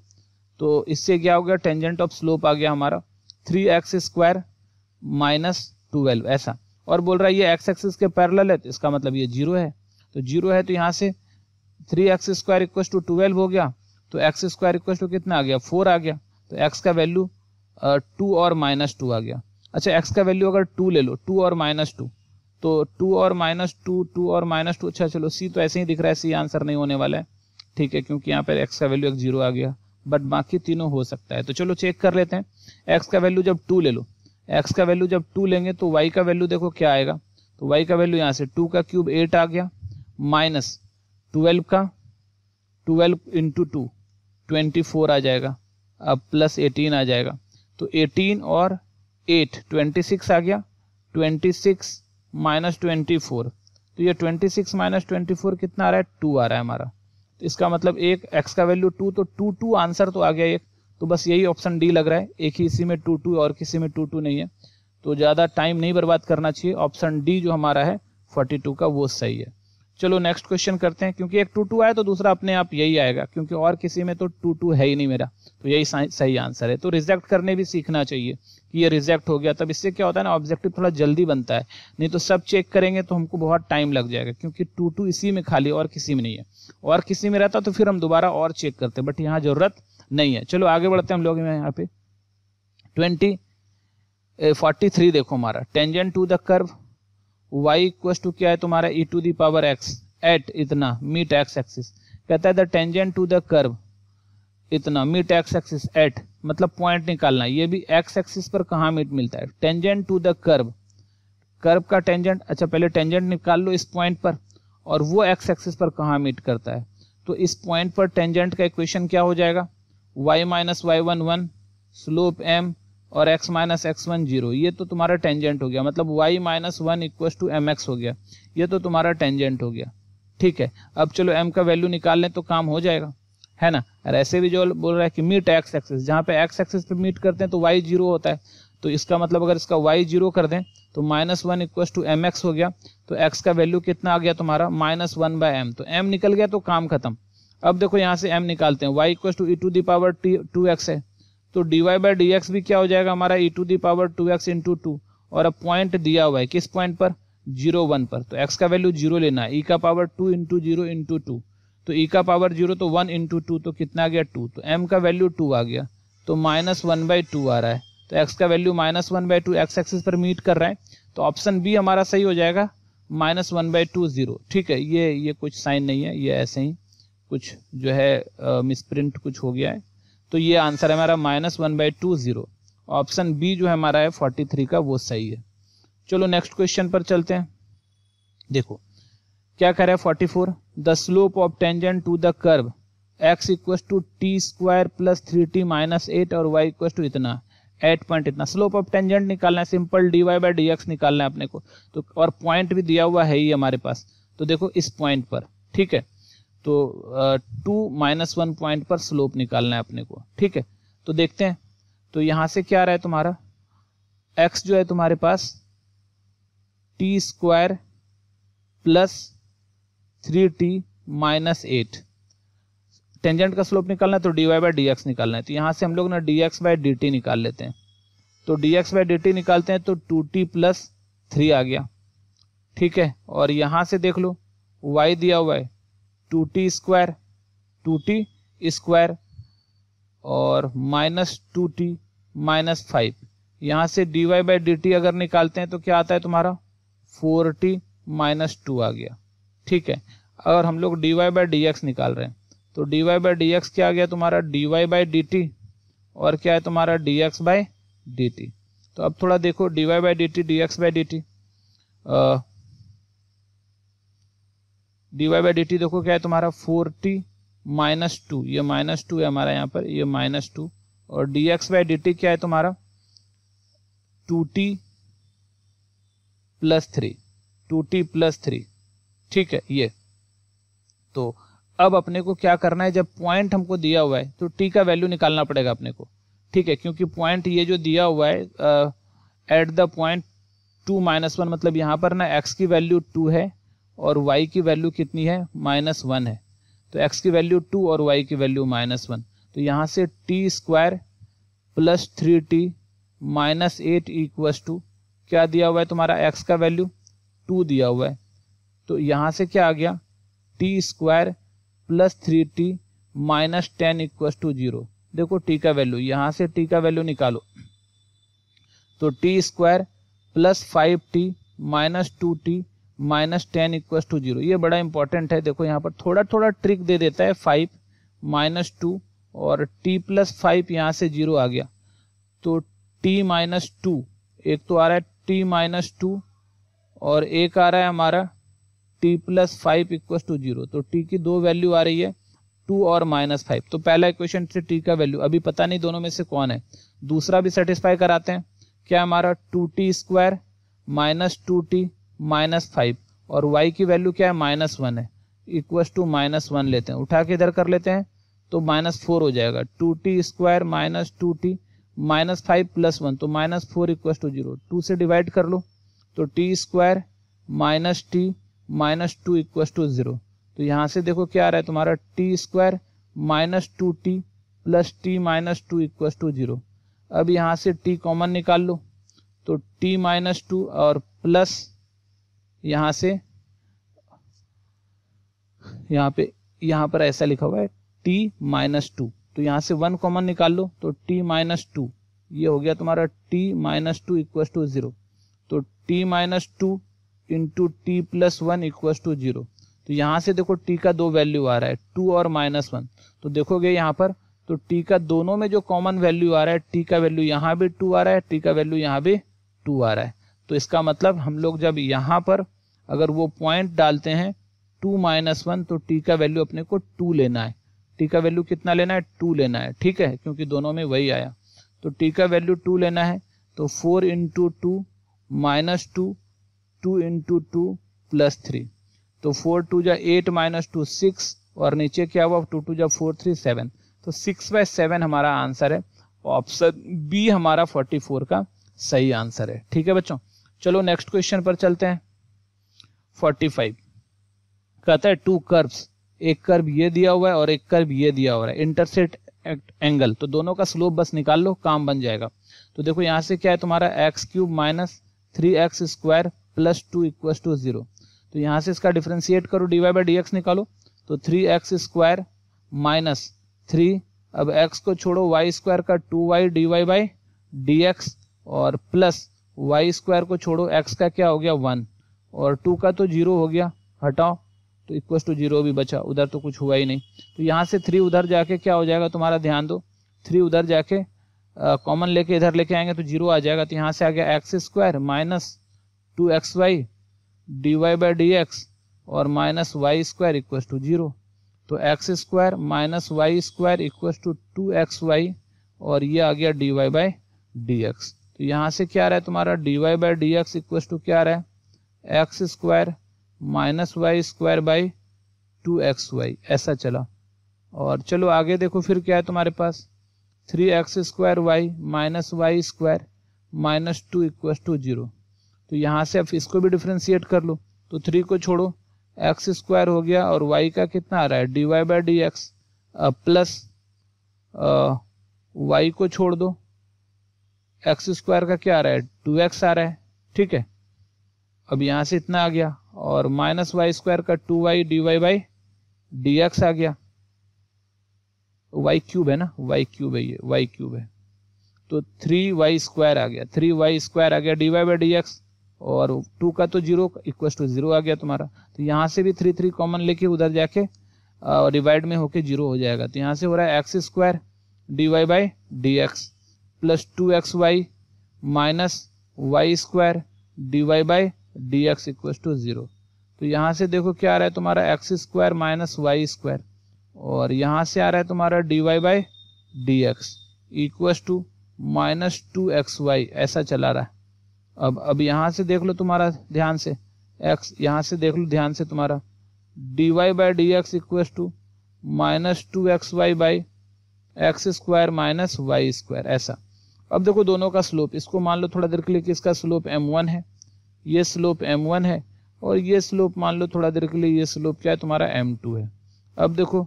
S1: तो इससे क्या हो गया टेंजेंट ऑफ स्लोप आ गया हमारा three x square minus twelve ऐसा और बोल रहा है ये एक्स एक्सिस के पैरल है तो इसका मतलब ये जीरो है तो जीरो है तो यहाँ से three x square equal to twelve हो गया तो एक्स स्क्वायर इक्व टू कितना आ गया फोर आ गया तो एक्स का वैल्यू टू और माइनस टू आ गया अच्छा एक्स का वैल्यू अगर टू ले लो टू और माइनस टू तो टू और माइनस टू टू और माइनस टू अच्छा चलो सी तो ऐसे ही दिख रहा है सी आंसर नहीं होने वाला है ठीक है क्योंकि यहाँ पर एक्स का वैल्यू एक जीरो आ गया बट बाकी तीनों हो सकता है तो चलो चेक कर लेते हैं एक्स का वैल्यू जब टू ले लो एक्स का वैल्यू जब टू लेंगे तो वाई का वैल्यू देखो क्या आएगा तो वाई का वैल्यू यहाँ से टू का क्यूब एट आ गया माइनस ट्वेल्व का twelve into two twenty four आ जाएगा अब प्लस एटीन आ जाएगा तो एटीन और एट ट्वेंटी सिक्स आ गया twenty six minus twenty four तो ये twenty six minus twenty four कितना आ रहा है टू आ रहा है हमारा तो इसका मतलब एक एक्स का वैल्यू टू तो टू टू आंसर तो आ गया एक तो बस यही ऑप्शन डी लग रहा है एक ही इसी में टू टू और किसी में टू टू नहीं है तो ज़्यादा टाइम नहीं बर्बाद करना चाहिए ऑप्शन डी जो हमारा है 42 का वो सही है चलो नेक्स्ट क्वेश्चन करते हैं क्योंकि एक टू टू आए तो दूसरा अपने आप यही आएगा क्योंकि और किसी में तो टू टू है ही नहीं मेरा तो यही सही आंसर है तो रिजेक्ट करने भी सीखना चाहिए कि ये रिजेक्ट हो गया तब इससे क्या होता है ना ऑब्जेक्टिव थोड़ा जल्दी बनता है नहीं तो सब चेक करेंगे तो हमको बहुत टाइम लग जाएगा क्योंकि टू टू इसी में खाली और किसी में नहीं है और किसी में रहता तो फिर हम दोबारा और चेक करते बट यहाँ ज़रूरत नहीं है चलो आगे बढ़ते हैं हम लोग यहाँ पे ट्वेंटी फोर्टी थ्री देखो हमारा tangent to the curve y equals to क्या है तुम्हारा e to the power x at इतना मीट एक्स एक्सिस कहता है the tangent to the curve इतना मीट एक्स एक्सिस एट मतलब पॉइंट निकालना ये भी एक्स एक्सिस पर कहाँ मीट मिलता है tangent to the curve curve का टेंजेंट अच्छा पहले टेंजेंट निकाल लो इस पॉइंट पर और वो एक्स एक्सिस पर कहाँ मीट करता है तो इस पॉइंट पर टेंजेंट का इक्वेशन क्या हो जाएगा y minus y one one slope m और x minus x one zero ये तो तुम्हारा टेंजेंट हो गया मतलब y minus one equal to m x हो गया ये तो तुम्हारा टेंजेंट हो गया ठीक है अब चलो m का वैल्यू निकाल लें तो काम हो जाएगा है ना और ऐसे भी जो बोल रहा है कि मीट एक्स एक्सेस जहाँ पे एक्स एक्सेस पे मीट करते हैं तो y जीरो होता है तो इसका मतलब अगर इसका y जीरो कर दें तो minus one equal to m x हो गया तो x का वैल्यू कितना आ गया तुम्हारा माइनस वन बाय एम तो m निकल गया तो काम खत्म अब देखो यहाँ से एम निकालते हैं y equal to e to the power t two x है तो dy y by d x भी क्या हो जाएगा हमारा e to the power two x into two और अब पॉइंट दिया हुआ है किस पॉइंट पर जीरो वन पर तो एक्स का वैल्यू जीरो लेना है ई e का power two into zero into two तो ई e का पावर जीरो तो वन इंटू टू तो कितना गया टू तो एम का वैल्यू टू आ गया तो माइनस वन बाई टू आ रहा है तो एक्स का value minus one by two x axis पर मीट कर रहा है तो ऑप्शन बी हमारा सही हो जाएगा minus one by two zero ठीक है ये ये कुछ साइन नहीं है ये ऐसे ही कुछ जो है मिसप्रिंट कुछ हो गया है तो ये आंसर है हमारा minus one by two zero option B जो है हमारा है फोर्टी थ्री का वो सही है चलो नेक्स्ट क्वेश्चन पर चलते हैं देखो क्या कह रहा है forty four the slope of tangent to the curve x equal to t square plus three t minus eight और वाई इक्व टू इतना एट पॉइंट इतना स्लोप ऑफ टेंजेंट निकालना है simple d y by d x निकालना है अपने को तो और पॉइंट भी दिया हुआ है ही हमारे पास तो देखो इस पॉइंट पर ठीक है तो टू माइनस वन पॉइंट पर स्लोप निकालना है अपने को ठीक है तो देखते हैं तो यहां से क्या रहा है तुम्हारा एक्स जो है तुम्हारे पास t square plus three t minus eight tangent का स्लोप निकालना है तो d y by d x निकालना है तो यहां से हम लोग ना d x by d t निकाल लेते हैं तो d x by d t निकालते हैं तो टू टी प्लस थ्री आ गया ठीक है और यहां से देख लो वाई दिया हुआ है two t square two t square और minus two t minus five यहाँ से d y by d t अगर निकालते हैं तो क्या आता है तुम्हारा फोर टी माइनस टू आ गया ठीक है अगर हम लोग d y by d x निकाल रहे हैं तो d y by d x क्या आ गया तुम्हारा d y by d t और क्या है तुम्हारा D x by d t तो अब थोड़ा देखो d y by d t d x by d t d y by d t देखो क्या है तुम्हारा फोर्टी माइनस टू ये माइनस टू है हमारा यहाँ पर ये माइनस टू और d x by d t क्या है तुम्हारा two t plus three two t plus three ठीक है ये तो अब अपने को क्या करना है जब पॉइंट हमको दिया हुआ है तो टी का वैल्यू निकालना पड़ेगा अपने को ठीक है क्योंकि पॉइंट ये जो दिया हुआ है at the point two minus one मतलब यहाँ पर ना एक्स की वैल्यू टू है और y की वैल्यू कितनी है माइनस वन है तो x की वैल्यू टू और y की वैल्यू माइनस वन तो यहाँ से t square plus three t minus eight equals to क्या दिया हुआ है तुम्हारा x का वैल्यू टू दिया हुआ है तो यहाँ से क्या आ गया t square plus three t minus ten equals to zero देखो टी का वैल्यू यहाँ से टी का वैल्यू निकालो तो t square plus five t minus two t minus ten equal to zero ये बड़ा इंपॉर्टेंट है देखो यहाँ पर थोड़ा थोड़ा ट्रिक दे देता है फाइव माइनस टू और टी प्लस फाइव यहाँ से जीरो आ गया तो टी माइनस टू एक तो आ रहा है टी माइनस टू और एक आ रहा है हमारा t plus five equal to zero तो टी की दो वैल्यू आ रही है टू और माइनस फाइव तो पहला इक्वेशन से टी का वैल्यू अभी पता नहीं दोनों में से कौन है दूसरा भी सेटिस्फाई कराते हैं क्या हमारा two t square minus two t minus five और वाई की वैल्यू क्या है माइनस वन है इक्वस टू माइनस वन लेते हैं उठा के इधर कर लेते हैं तो माइनस फोर हो जाएगा two t square minus two t minus five plus one तो minus four equals to zero two से डिवाइड कर लो तो t square minus t minus two equals to zero तो यहाँ से देखो क्या आ रहा है तुम्हारा t square minus two t plus t minus two equals to zero अब यहाँ से टी कॉमन निकाल लो तो टी माइनस टू और प्लस यहाँ से यहाँ पे यहाँ पर ऐसा लिखा हुआ है टी माइनस टू तो यहाँ से वन कॉमन निकाल लो तो टी माइनस टू ये हो गया तुम्हारा t minus two equals to zero तो t minus two into t plus one equal to zero तो यहाँ से देखो टी का दो वैल्यू आ रहा है टू और माइनस वन तो देखोगे यहाँ पर तो टी का दोनों में जो कॉमन वैल्यू आ रहा है टी का वैल्यू यहाँ भी टू आ रहा है टी का वैल्यू यहाँ भी टू आ रहा है तो इसका मतलब हम लोग जब यहाँ पर अगर वो पॉइंट डालते हैं टू माइनस वन तो टी का वैल्यू अपने को टू लेना है टी का वैल्यू कितना लेना है टू लेना है ठीक है क्योंकि दोनों में वही आया तो टी का वैल्यू टू लेना है तो four into two minus two two into two plus three तो फोर टू जा एट माइनस टू सिक्स और नीचे क्या हुआ टू टू जा फोर थ्री सेवन तो सिक्स बाय सेवन हमारा आंसर है ऑप्शन बी हमारा फोर्टी फोर का सही आंसर है ठीक है बच्चों चलो नेक्स्ट क्वेश्चन पर चलते हैं 45 कहता है टू कर्व्स एक कर्व ये दिया हुआ है और एक कर्व ये दिया हुआ है इंटरसेट एंगल तो दोनों का स्लोप बस निकाल लो काम बन जाएगा तो देखो यहाँ से क्या है तुम्हारा x cube minus three x square plus two equal to zero तो यहाँ से इसका डिफ्रेंशिएट करो d y by d x निकालो तो three x square minus three अब एक्स को छोड़ो वाई स्क्वायर का two y d y by d x और प्लस वाई स्क्वायर को छोड़ो एक्स का क्या हो गया वन और टू का तो जीरो हो गया हटाओ तो इक्वस टू जीरो भी बचा उधर तो कुछ हुआ ही नहीं तो यहाँ से थ्री उधर जाके क्या हो जाएगा तुम्हारा ध्यान दो थ्री उधर जाके कॉमन लेके इधर लेके आएंगे तो जीरो आ जाएगा तो यहाँ से आ गया x square minus two x y d y by d x और minus y square equal to zero तो x square minus y square equal to two x y और ये आ गया d y by d x तो यहाँ से क्या रहा है तुम्हारा d y by d x equal to क्या रहा है x square minus y square by two x y ऐसा चला और चलो आगे देखो फिर क्या है तुम्हारे पास three x square y minus y square minus two equal to zero तो यहाँ से अब इसको भी डिफ्रेंशिएट कर लो तो थ्री को छोड़ो एक्स स्क्वायर हो गया और वाई का कितना आ रहा है d y by d x plus y को छोड़ दो एक्स स्क्वायर का क्या आ रहा है टू एक्स आ रहा है ठीक है अब यहाँ से इतना आ गया और माइनस वाई स्क्वायर का two y d y by d x आ गया वाई क्यूब है ना वाई क्यूब है ये वाई क्यूब है तो थ्री वाई स्क्वायर आ गया थ्री वाई स्क्वायर आ गया d y by d x और टू का तो जीरो इक्वल टू जीरो आ गया तुम्हारा तो यहाँ से भी थ्री थ्री कॉमन लेके उधर जाके डिवाइड में होके जीरो हो जाएगा तो यहाँ से हो रहा है x square d y by d x plus two x y minus y square d y by d x equal to zero तो यहाँ से देखो क्या आ रहा है तुम्हारा x square minus y square और यहाँ से आ रहा है तुम्हारा d y by d x equals to minus two x y ऐसा चला रहा है अब अब यहाँ से देख लो तुम्हारा ध्यान से एक्स यहाँ से देख लो ध्यान से तुम्हारा d y by d x equals to minus two x y by x square minus y square ऐसा अब देखो दोनों का स्लोप इसको मान लो थोड़ा देर के लिए कि इसका स्लोप एम वन है ये स्लोप एम वन है और ये स्लोप मान लो थोड़ा देर के लिए ये स्लोप क्या है तुम्हारा एम टू है अब देखो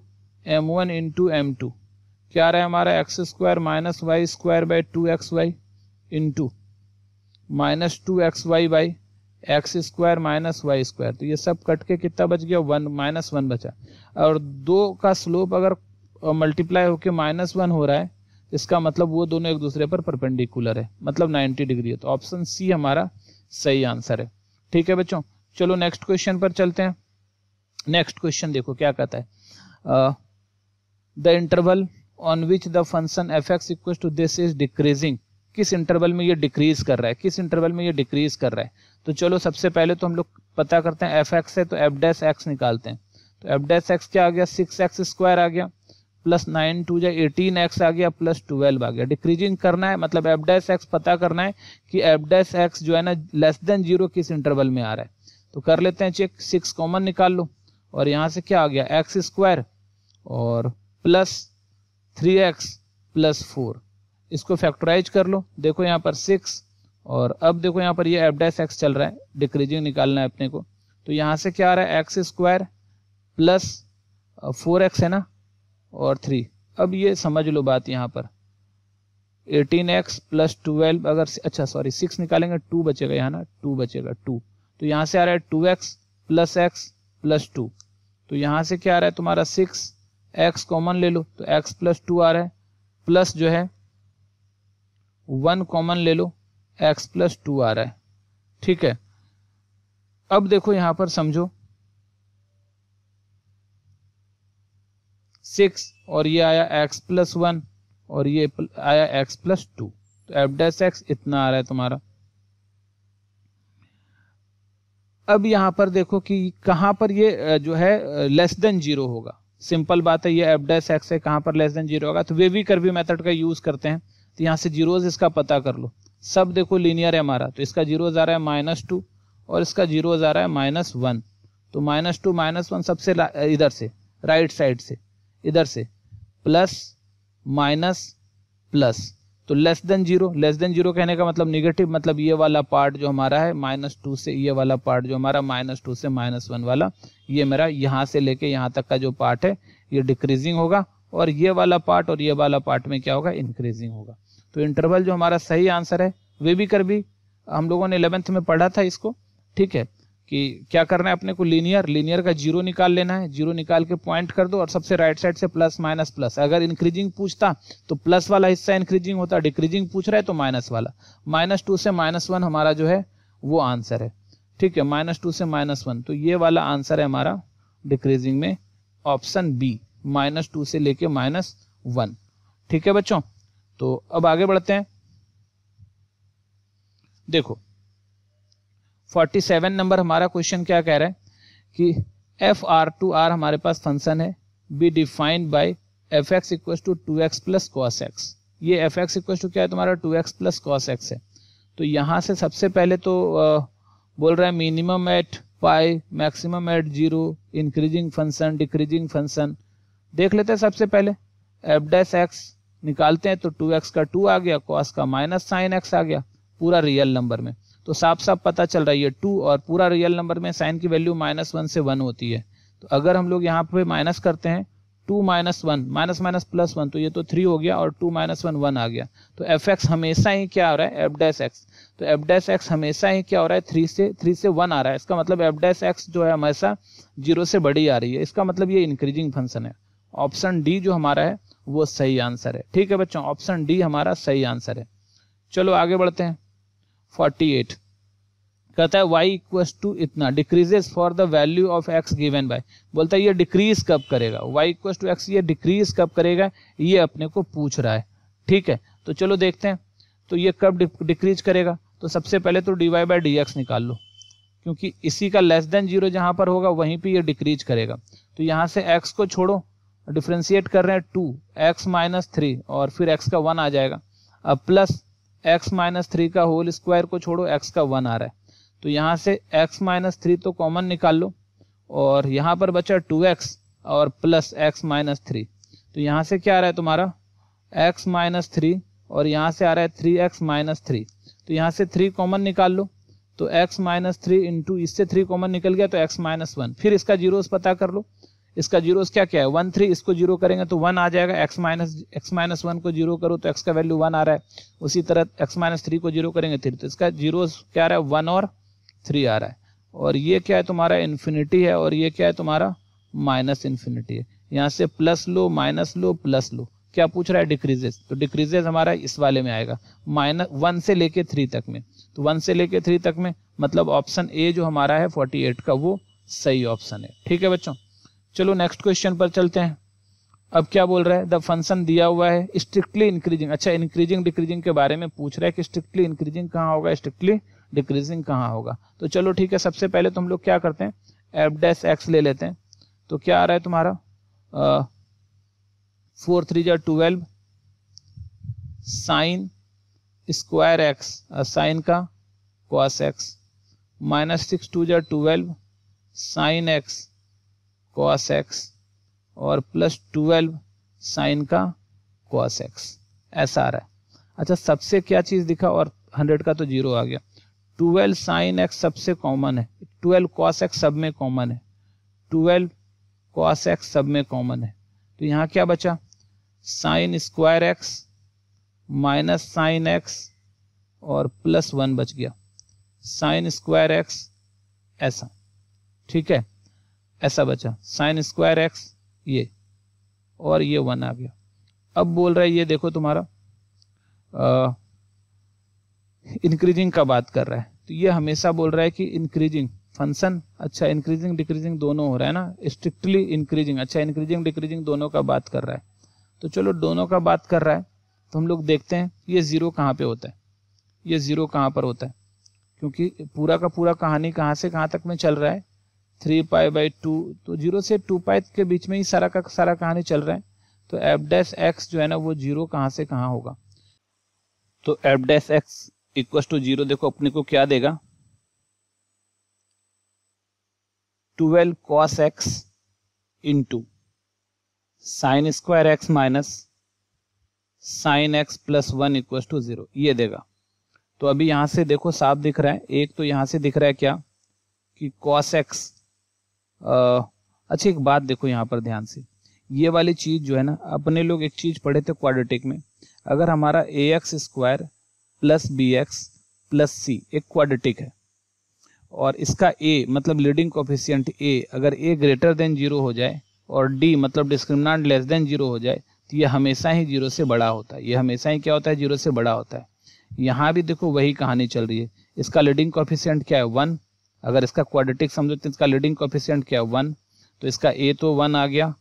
S1: m one into m two क्या रहा है हमारा x square minus y square by two x y into minus two x y by x square minus y square तो ये सब कट के कितना बच गया वन माइनस वन बचा और दो का स्लोप अगर मल्टीप्लाई होकर माइनस वन हो रहा है इसका मतलब वो दोनों एक दूसरे पर परपेंडिकुलर है मतलब 90 डिग्री है तो ऑप्शन सी हमारा सही आंसर है ठीक है बच्चों चलो नेक्स्ट क्वेश्चन पर चलते हैं नेक्स्ट क्वेश्चन देखो क्या कहता है the interval on which the function f x equal to this is decreasing किस इंटरवल में ये डिक्रीज कर रहा है किस इंटरवल में ये डिक्रीज कर रहा है तो चलो सबसे पहले तो हम लोग पता करते हैं एफ एक्स है तो एफ डैस एक्स निकालते हैं तो एफ डैस एक्स क्या आ गया सिक्स एक्स स्क्वायर आ गया प्लस नाइन टू या एटीन एक्स आ गया प्लस ट्वेल्व आ गया डिक्रीजिंग करना है मतलब डैस एक्स पता करना है कि डैस एक्स जो है ना लेस देन जीरो किस इंटरवल में आ रहा है तो कर लेते हैं चेक सिक्स कॉमन निकाल लो और यहाँ से क्या आ गया एक्स स्क्वायर और plus three x plus four इसको फैक्टराइज कर लो देखो यहाँ पर सिक्स और अब देखो यहाँ पर ये यह डैस एक्स चल रहा है डिक्रीजिंग निकालना है अपने को तो यहाँ से क्या आ रहा है x square plus four x है ना और थ्री अब ये समझ लो बात यहाँ पर एटीन एक्स प्लस ट्वेल्व अगर अच्छा सॉरी सिक्स निकालेंगे टू बचेगा यहाँ ना टू बचेगा टू तो यहाँ से आ रहा है two x plus x plus two तो यहाँ से क्या आ रहा है तुम्हारा सिक्स एक्स कॉमन ले लो तो एक्स प्लस टू आ रहा है प्लस जो है वन कॉमन ले लो एक्स प्लस टू आ रहा है ठीक है अब देखो यहाँ पर समझो सिक्स और ये आया एक्स प्लस वन और ये आया एक्स प्लस टू तो एफ डैश एक्स इतना आ रहा है तुम्हारा अब यहां पर देखो कि कहां पर ये जो है लेस देन जीरो होगा सिंपल बात है ये एफ डैश एक्स है कहां पर लेस देन जीरो होगा तो वे भी कर्वी मेथड का यूज़ करते हैं तो यहाँ से जीरोज इसका पता कर लो सब देखो लीनियर है हमारा तो इसका जीरो आ रहा है माइनस टू और इसका जीरो आ रहा है माइनस वन तो माइनस टू माइनस वन सबसे इधर से राइट साइड से इधर से प्लस माइनस प्लस तो less than zero less than zero कहने का मतलब निगेटिव मतलब ये वाला पार्ट जो हमारा है माइनस टू से ये वाला पार्ट जो हमारा माइनस टू से माइनस वन वाला ये मेरा यहाँ से लेके यहाँ तक का जो पार्ट है ये डिक्रीजिंग होगा और ये वाला पार्ट और ये वाला पार्ट में क्या होगा इंक्रीजिंग होगा तो इंटरवल जो हमारा सही आंसर है वे भी कर भी हम लोगों ने इलेवेंथ में पढ़ा था इसको ठीक है कि क्या करना है अपने को लीनियर लीनियर का जीरो निकाल लेना है जीरो निकाल के पॉइंट कर दो और सबसे राइट साइड से प्लस माइनस प्लस अगर इंक्रीजिंग पूछता तो प्लस वाला हिस्सा इंक्रीजिंग होता डिक्रीजिंग पूछ रहा है तो माइनस वाला माइनस टू से माइनस वन हमारा जो है वो आंसर है ठीक है माइनस टू से माइनस वन तो ये वाला आंसर है हमारा डिक्रीजिंग में ऑप्शन बी माइनस टू से लेके माइनस वन ठीक है बच्चों तो अब आगे बढ़ते हैं देखो फोर्टी सेवन नंबर हमारा क्वेश्चन क्या कह रहा है कि एफ आर टू आर हमारे पास फंक्शन है be defined by f x equal to two x plus cos x ये एफ एक्स इक्व टू क्या है तुम्हारा two x plus cos x है तो यहाँ से सबसे पहले तो आ, बोल रहा है minimum at pi maximum at zero increasing function decreasing function देख लेते हैं सबसे पहले एफ डैस एक्स निकालते हैं तो टू एक्स का टू आ गया कॉस का माइनस साइन एक्स आ गया पूरा रियल नंबर में तो साफ साफ पता चल रही है टू और पूरा रियल नंबर में साइन की वैल्यू माइनस वन से वन होती है तो अगर हम लोग यहाँ पे माइनस करते हैं two minus one minus minus plus one तो ये तो थ्री हो गया और टू माइनस वन वन आ गया तो एफ एक्स तो हमेशा ही क्या हो रहा है एफ डैस एक्स तो एफ डैस एक्स हमेशा ही क्या हो रहा है थ्री से थ्री से वन आ रहा है इसका मतलब एफ डैस एक्स जो है हमेशा जीरो से बड़ी आ रही है इसका मतलब ये इंक्रीजिंग फंक्शन है ऑप्शन डी जो हमारा है वो सही आंसर है ठीक है बच्चों ऑप्शन डी हमारा सही आंसर है चलो आगे बढ़ते हैं फोर्टी एट कहता है वाई इक्वस टू इतना decreases for the value of x given by बोलता है ये डिक्रीज कब करेगा वाई इक्वस टू एक्स ये डिक्रीज कब करेगा ये अपने को पूछ रहा है ठीक है तो चलो देखते हैं तो ये कब डिक्रीज करेगा तो सबसे पहले तो d y by d x निकाल लो क्योंकि इसी का लेस देन जीरो जहां पर होगा वहीं पे ये डिक्रीज करेगा तो यहाँ से एक्स को छोड़ो डिफ्रेंशिएट कर रहे हैं टू एक्स माइनस थ्री और फिर एक्स का वन आ जाएगा अब प्लस x माइनस थ्री का होल स्क्वायर को छोड़ो x का वन आ रहा है तो यहाँ से x माइनस थ्री तो कॉमन निकाल लो और यहाँ पर बचा टू एक्स और प्लस एक्स माइनस थ्री तो यहाँ से क्या आ रहा है तुम्हारा x माइनस थ्री और यहाँ से आ रहा है थ्री एक्स माइनस थ्री तो यहाँ से थ्री कॉमन निकाल लो तो x माइनस थ्री इंटू इससे थ्री कॉमन निकल गया तो x माइनस वन फिर इसका जीरोस पता कर लो इसका जीरो क्या क्या है वन थ्री इसको जीरो करेंगे तो वन आ जाएगा x minus x minus one को जीरो करो तो एक्स का वैल्यू वन आ रहा है उसी तरह एक्स माइनस थ्री को जीरो करेंगे थ्री तो इसका जीरो क्या आ रहा है वन और थ्री आ रहा है और ये क्या है तुम्हारा इन्फिनिटी है और ये क्या है तुम्हारा माइनस इन्फिनिटी है यहाँ से प्लस लो माइनस लो प्लस लो क्या पूछ रहा है डिक्रीजेस तो डिक्रीजेस हमारा इस वाले में आएगा माइनस वन से लेके थ्री तक में तो वन से लेके थ्री तक में मतलब ऑप्शन ए जो हमारा है फोर्टी एट का वो सही ऑप्शन है ठीक है बच्चों चलो नेक्स्ट क्वेश्चन पर चलते हैं अब क्या बोल रहा है द फंक्शन दिया हुआ है स्ट्रिक्टली इंक्रीजिंग अच्छा इंक्रीजिंग डिक्रीजिंग के बारे में पूछ रहा है कि स्ट्रिक्टली इंक्रीजिंग कहाँ होगा स्ट्रिक्टली डिक्रीजिंग कहाँ होगा तो चलो ठीक है सबसे पहले तो हम लोग क्या करते हैं एफ डैस एक्स ले लेते हैं तो क्या आ रहा है तुम्हारा फोर थ्री जो twelve sine square x sine का cos x minus six two जो twelve sine x cos x और प्लस ट्वेल्व साइन का कॉस एक्स ऐसा आ रहा है अच्छा सबसे क्या चीज़ दिखा और हंड्रेड का तो जीरो आ गया ट्वेल्व साइन एक्स सबसे कॉमन है ट्वेल्व कॉस एक्स सब में कॉमन है ट्वेल्व कॉस एक्स सब में कॉमन है तो यहाँ क्या बचा sine square x minus sine x और प्लस वन बच गया साइन स्क्वायर एक्स ऐसा ठीक है ऐसा बचा साइन स्क्वायर एक्स ये और ये वन आ गया अब बोल रहा है ये देखो तुम्हारा इंक्रीजिंग का बात कर रहा है तो ये हमेशा बोल रहा है कि इंक्रीजिंग फंक्शन अच्छा इंक्रीजिंग डिक्रीजिंग दोनों हो रहा है ना स्ट्रिक्टली इंक्रीजिंग अच्छा इंक्रीजिंग डिक्रीजिंग दोनों का बात कर रहा है तो चलो दोनों का बात कर रहा है तो हम लोग देखते हैं ये ज़ीरो कहाँ पे होता है ये ज़ीरो कहाँ पर होता है क्योंकि पूरा का पूरा कहानी कहाँ से कहाँ तक में चल रहा है थ्री पाई बाई टू तो जीरो से टू पाई के बीच में ही सारा का सारा कहानी चल रहा है तो एफ डैश एक्स जो है ना वो जीरो कहाँ से कहाँ होगा तो f dash x equal to zero देखो अपने को क्या देगा twelve cos x into sine square x minus sine x plus one equal to zero ये देगा तो अभी यहां से देखो साफ दिख रहा है एक तो यहां से दिख रहा है क्या कि कॉस एक्स अच्छा एक बात देखो यहाँ पर ध्यान से ये वाली चीज़ जो है ना अपने लोग एक चीज़ पढ़े थे क्वाड्रेटिक में अगर हमारा a x square plus b x plus c एक क्वाड्रेटिक है और इसका ए मतलब लीडिंग कोफिशियंट ए अगर ए ग्रेटर देन जीरो हो जाए और डी मतलब डिस्क्रिमिनाट लेस देन जीरो हो जाए तो ये हमेशा ही जीरो से बड़ा होता है ये हमेशा ही क्या होता है जीरो से बड़ा होता है यहाँ भी देखो वही कहानी चल रही है इसका लीडिंग कोफिशियंट क्या है वन अगर इसका क्वाड्रेटिक समझो तो इसका लीडिंग कोफिशियंट क्या है वन तो इसका ए तो वन आ गया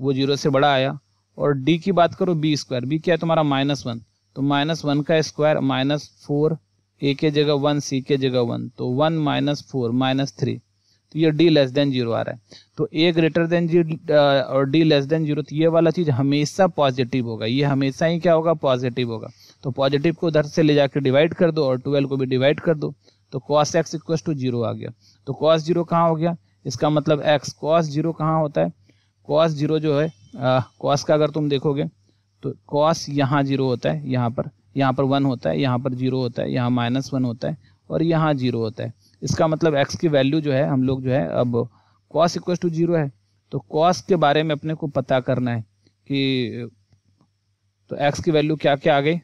S1: वो जीरो से बड़ा आया और डी की बात करो बी स्क्वायर बी क्या है तुम्हारा माइनस वन तो माइनस वन का स्क्वायर माइनस फोर ए के जगह वन सी के जगह वन तो one minus four minus three तो ये डी लेस देन जीरो आ रहा है तो ए ग्रेटर देन जी और डी लेस देन जीरो तो ये वाला चीज़ हमेशा पॉजिटिव होगा ये हमेशा ही क्या होगा पॉजिटिव होगा तो पॉजिटिव को उधर से ले जाकर डिवाइड कर दो और ट्वेल्व को भी डिवाइड कर दो तो cos x equal to zero आ गया तो कॉस जीरो कहाँ हो गया इसका मतलब एक्स कॉस जीरो कहाँ होता है कॉस जीरो जो है कॉस का अगर तुम देखोगे तो कॉस यहाँ जीरो होता है यहाँ पर यहाँ पर वन होता है यहाँ पर जीरो होता है यहाँ माइनस वन होता है और यहाँ जीरो होता है इसका मतलब एक्स की वैल्यू जो है हम लोग जो है अब कॉस इक्व टू जीरो है तो कॉस के बारे में अपने को पता करना है कि तो एक्स की वैल्यू क्या क्या आ गई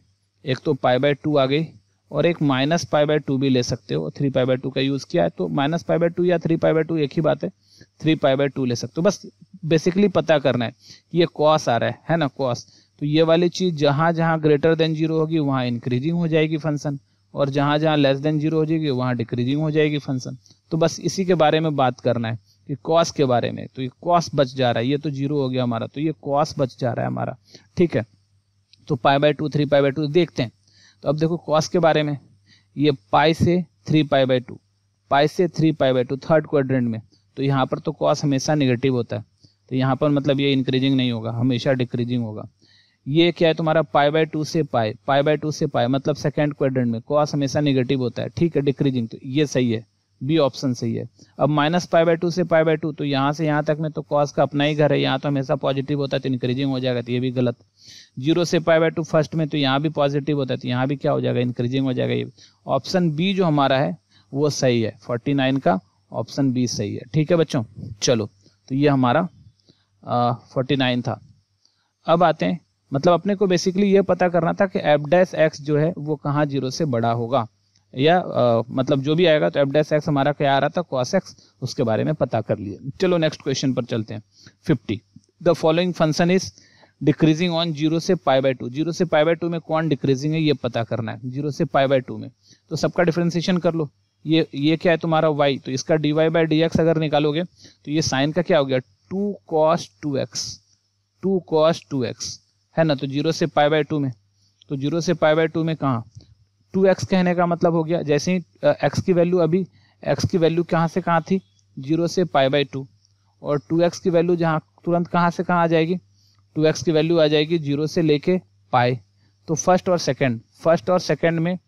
S1: एक तो पाई बाय टू आ गई और एक माइनस पाई बाय टू भी ले सकते हो थ्री पाई बाय टू का यूज़ किया है तो माइनस पाई बाय टू या थ्री पाई बाय टू एक ही बात है थ्री पाई बाय टू ले सकते हो बस बेसिकली पता करना है कि ये कॉस आ रहा है है ना कॉस तो ये वाली चीज़ जहाँ जहाँ ग्रेटर देन जीरो होगी वहाँ इंक्रीजिंग हो जाएगी फंक्शन और जहाँ जहाँ लेस देन जीरो हो जाएगी वहाँ डिक्रीजिंग हो जाएगी फंक्शन तो बस इसी के बारे में बात करना है कि कॉस के बारे में तो ये कॉस बच जा रहा है ये तो जीरो हो गया हमारा तो ये कॉस बच जा रहा है हमारा ठीक है तो pi by two three pi by two देखते हैं तो अब देखो कॉस के बारे में ये पाई से three pi by two pi से three pi by two third quadrant में तो यहाँ पर तो कॉस हमेशा निगेटिव होता है तो यहाँ पर मतलब ये इंक्रीजिंग नहीं होगा हमेशा डिक्रीजिंग होगा ये क्या है तुम्हारा पाई बाय टू से पाई पाई बाय टू से पाई मतलब सेकेंड क्वाड्रेंट में कॉस हमेशा निगेटिव होता है ठीक है डिक्रीजिंग तो ये सही है बी ऑप्शन सही है अब माइनस पाई बाई टू से पाई बाई टू तो यहाँ से यहाँ तक में तो कॉस का अपना ही घर है यहाँ तो हमेशा पॉजिटिव होता है तो इंक्रीजिंग हो जाएगा तो ये भी गलत जीरो से पाई बाई टू फर्स्ट में तो यहाँ भी पॉजिटिव होता है तो यहाँ भी क्या हो जाएगा इंक्रीजिंग हो जाएगा ये ऑप्शन बी जो हमारा है वो सही है फोर्टी नाइन का ऑप्शन बी सही है ठीक है बच्चों चलो तो ये हमारा फोर्टी नाइन था अब आते हैं मतलब अपने को बेसिकली ये पता करना था कि एफ एक्स जो है वो कहाँ जीरो से बड़ा होगा या आ, मतलब जो भी आएगा तो एफ डैस एक्स हमारा क्या आ रहा था कॉस एक्स उसके बारे में पता कर लिए चलो नेक्स्ट क्वेश्चन पर चलते हैं fifty the following function is decreasing on zero से पाई बाई टू जीरो से पाई बाई टू में कौन डिक्रीजिंग है ये पता करना है जीरो से पाई बाई टू में तो सबका डिफ्रेंसिएशन कर लो ये ये क्या है तुम्हारा वाई तो इसका d y by d x अगर निकालोगे तो ये साइन का क्या हो गया two cos two x two cos two x है ना तो जीरो से पाई बाई टू में तो जीरो से पाई बाई टू में कहाँ टू एक्स कहने का मतलब हो गया जैसे ही एक्स की वैल्यू अभी एक्स की वैल्यू कहाँ से कहाँ थी जीरो से पाई बाई टू और टू एक्स की वैल्यू जहाँ तुरंत कहाँ से कहाँ आ जाएगी टू एक्स की वैल्यू आ जाएगी जीरो से लेके पाए तो फर्स्ट और सेकेंड फर्स्ट और सेकेंड में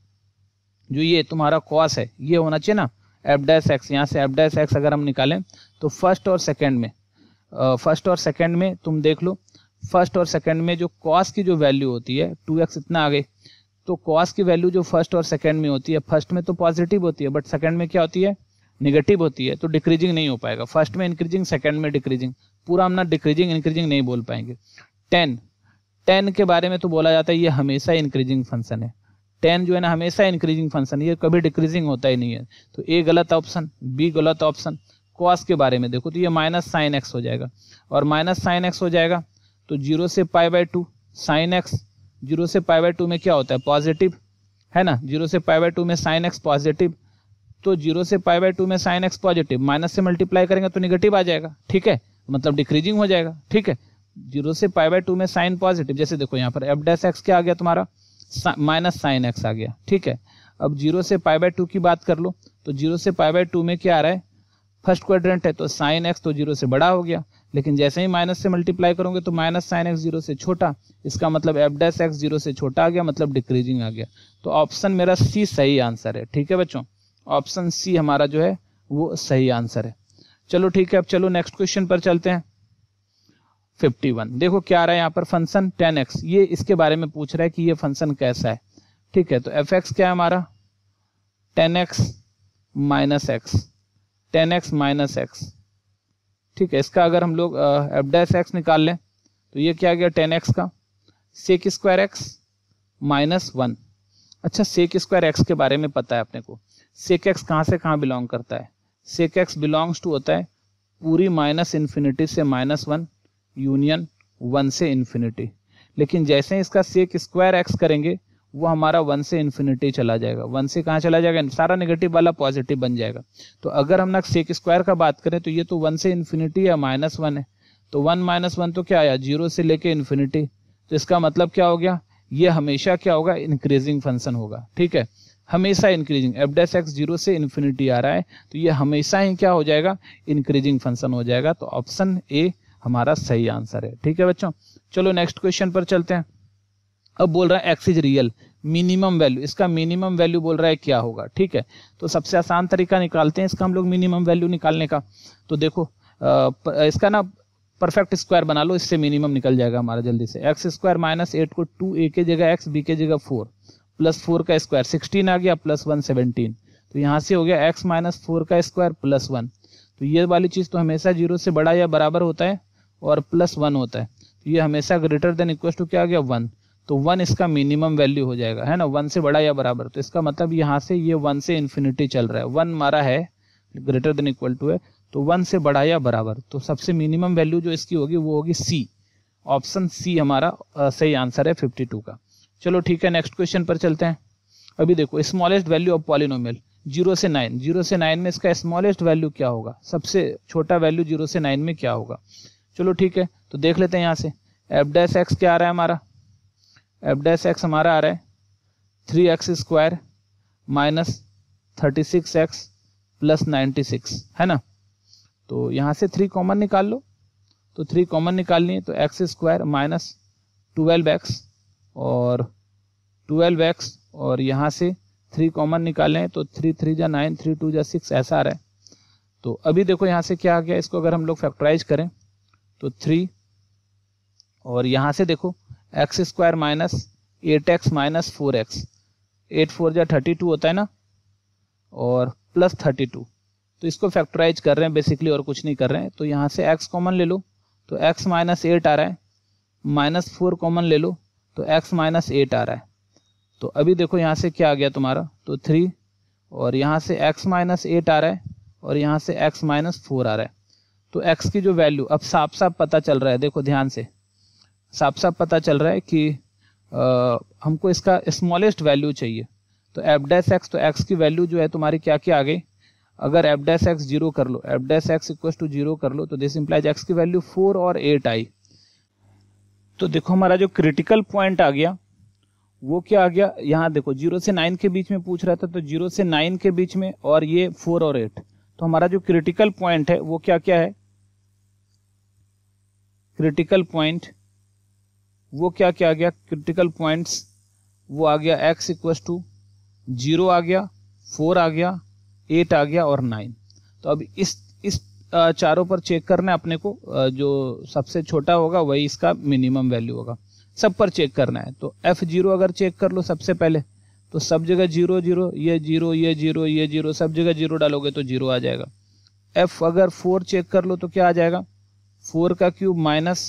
S1: जो ये तुम्हारा कॉस है ये होना चाहिए ना एफ डैस एक्स यहाँ से एफ डैस एक्स अगर हम निकालें तो फर्स्ट और सेकेंड में फर्स्ट और सेकेंड में तुम देख लो फर्स्ट और सेकेंड में जो कॉस की जो वैल्यू होती है टू एक्स इतना आ गई तो कॉस की वैल्यू जो फर्स्ट और सेकेंड में होती है फर्स्ट में तो पॉजिटिव होती है बट सेकेंड में क्या होती है निगेटिव होती है तो डिक्रीजिंग नहीं हो पाएगा फर्स्ट में इंक्रीजिंग सेकेंड में डिक्रीजिंग पूरा हम ना डिक्रीजिंग इंक्रीजिंग नहीं बोल पाएंगे टेन टेन के बारे में तो बोला जाता है ये हमेशा इंक्रीजिंग फंक्शन है टेन जो है ना हमेशा इंक्रीजिंग फंक्शन ये कभी डिक्रीजिंग होता ही नहीं है तो ए गलत ऑप्शन बी गलत ऑप्शन कॉस के बारे में देखो तो ये माइनस साइन एक्स हो जाएगा और माइनस साइन एक्स हो जाएगा तो जीरो से pi by two sine x zero से पाई बाई टू में क्या होता है पॉजिटिव है ना जीरो से पाई बाई टू में साइन एक्स पॉजिटिव तो जीरो से पाई बाई टू में साइन एक्स पॉजिटिव माइनस से मल्टीप्लाई करेंगे तो निगेटिव आ जाएगा ठीक है मतलब डिक्रीजिंग हो जाएगा ठीक है जीरो से पाई बाई टू में साइन पॉजिटिव जैसे देखो यहाँ पर एफ डैस एक्स क्या आ गया तुम्हारा माइनस साइन एक्स आ गया ठीक है अब जीरो से पाई बाई टू की बात कर लो तो जीरो से पाई बाई टू में क्या आ रहा है फर्स्ट क्वाड्रेंट है तो साइन एक्स तो जीरो से बड़ा हो गया लेकिन जैसे ही माइनस से मल्टीप्लाई करोगे तो माइनस साइन एक्स जीरो से छोटा इसका मतलब एफ डैश एक्स जीरो से छोटा आ गया मतलब डिक्रीजिंग आ गया तो ऑप्शन मेरा सी सही आंसर है ठीक है बच्चों ऑप्शन सी हमारा जो है वो सही आंसर है चलो ठीक है अब चलो नेक्स्ट क्वेश्चन पर चलते हैं 51 देखो क्या आ रहा है यहाँ पर फंक्शन 10x ये इसके बारे में पूछ रहा है कि ये फंक्शन कैसा है ठीक है तो एफ एक्स क्या है हमारा 10x x minus x ten x minus x ठीक है इसका अगर हम लोग एफ एक्स निकाल लें तो ये क्या गया टेन एक्स का sec square x minus one अच्छा सेक स्क्वायर एक्स के बारे में पता है अपने को सेक एक्स कहाँ से कहाँ बिलोंग करता है सेक एक्स बिलोंग्स टू होता है पूरी माइनस इन्फिनिटी से माइनस वन यूनियन वन से इन्फिनिटी लेकिन जैसे ही इसका सेक स्क्वायर एक्स करेंगे वो हमारा वन से इन्फिनिटी चला जाएगा वन से कहाँ चला जाएगा सारा नेगेटिव वाला पॉजिटिव बन जाएगा तो अगर हम ना सेक स्क्वायर का बात करें तो ये तो वन से इन्फिनिटी या माइनस वन है तो वन माइनस वन तो क्या आया जीरो से लेके इन्फिनिटी तो इसका मतलब क्या हो गया ये हमेशा क्या होगा इंक्रीजिंग फंक्शन होगा ठीक है हमेशा increasing f dash x zero से इन्फिनिटी आ रहा है तो ये हमेशा ही क्या हो जाएगा इंक्रीजिंग फंक्शन हो जाएगा तो ऑप्शन ए हमारा सही आंसर है ठीक है बच्चों चलो नेक्स्ट क्वेश्चन पर चलते हैं अब बोल रहा है x is real minimum value इसका मिनिमम वैल्यू बोल रहा है क्या होगा ठीक है तो सबसे आसान तरीका निकालते हैं इसका हम लोग मिनिमम वैल्यू निकालने का तो देखो इसका ना परफेक्ट स्क्वायर बना लो इससे मिनिमम निकल जाएगा हमारा जल्दी से एक्स स्क्वायर माइनस एट को टू ए के जगह एक्स बी के जगह फोर प्लस फोर का स्क्वायर सिक्सटीन आ गया प्लस वन सेवनटीन तो यहाँ से हो गया एक्स माइनस फोर का स्क्वायर प्लस वन तो ये वाली चीज़ तो हमेशा जीरो से बड़ा या बराबर होता है और प्लस वन होता है तो ये हमेशा ग्रेटर देन इक्वल टू क्या आ गया वन तो वन इसका मिनिमम वैल्यू हो जाएगा है ना वन से बड़ा या बराबर तो इसका मतलब यहाँ से ये वन से इन्फिनिटी चल रहा है वन मारा है ग्रेटर देन इक्वल टू है तो वन से बड़ा या बराबर तो सबसे मिनिमम वैल्यू जो इसकी होगी वो होगी सी ऑप्शन सी हमारा सही आंसर है 52 का चलो ठीक है नेक्स्ट क्वेश्चन पर चलते हैं अभी देखो smallest value of polynomial zero से नाइन जीरो से नाइन में इसका स्मॉलेस्ट वैल्यू क्या होगा सबसे छोटा वैल्यू जीरो से नाइन में क्या होगा चलो ठीक है तो देख लेते हैं यहाँ से एफ डैश एक्स क्या आ रहा है हमारा एफ एक्स हमारा आ रहा है three x square minus thirty six x plus ninety six है ना तो यहाँ से थ्री कॉमन निकाल लो तो थ्री कॉमन निकालनी है तो x square minus twelve x और ट्वेल्व एक्स और यहाँ से थ्री कॉमन निकालें तो थ्री थ्री जा नाइन थ्री टू जा सिक्स ऐसा आ रहा है तो अभी देखो यहाँ से क्या आ गया इसको अगर हम लोग फैक्टराइज करें तो थ्री और यहाँ से देखो x square minus eight x minus four x eight four जो थर्टी टू होता है ना और प्लस थर्टी टू तो इसको फैक्टराइज कर रहे हैं बेसिकली और कुछ नहीं कर रहे हैं तो यहाँ से एक्स कॉमन ले लो तो एक्स माइनस एट आ रहा है माइनस फोर कॉमन ले लो तो एक्स माइनस एट आ रहा है तो अभी देखो यहाँ से क्या आ गया तुम्हारा तो थ्री और यहाँ से एक्स माइनस एट आ रहा है और यहाँ से एक्स माइनस फोर आ रहा है तो एक्स की जो वैल्यू अब साफ साफ पता चल रहा है देखो ध्यान से साफ साफ पता चल रहा है कि आ, हमको इसका स्मॉलेस्ट वैल्यू चाहिए तो एफ डैस एक्स तो एक्स की वैल्यू जो है तुम्हारी क्या क्या आ गई अगर एफ डैस एक्स जीरो कर लो f dash x equal to zero कर लो तो दिस इम्प्लाइज एक्स की वैल्यू फोर और एट आई तो देखो हमारा जो क्रिटिकल पॉइंट आ गया वो क्या आ गया यहाँ देखो जीरो से नाइन के बीच में पूछ रहा था तो जीरो से नाइन के बीच में और ये फोर और एट तो हमारा जो क्रिटिकल पॉइंट है वो क्या क्या है क्रिटिकल पॉइंट वो क्या क्या आ गया क्रिटिकल पॉइंट्स वो आ गया एक्स इक्व टू जीरो आ गया फोर आ गया एट आ गया और नाइन तो अब इस इस चारों पर चेक करना है अपने को जो सबसे छोटा होगा वही इसका मिनिमम वैल्यू होगा सब पर चेक करना है तो एफ जीरो अगर चेक कर लो सबसे पहले तो सब जगह जीरो जीरो ये जीरो ये जीरो ये जीरो सब जगह जीरो डालोगे तो जीरो आ जाएगा एफ अगर फोर चेक कर लो तो क्या आ जाएगा फोर का cube minus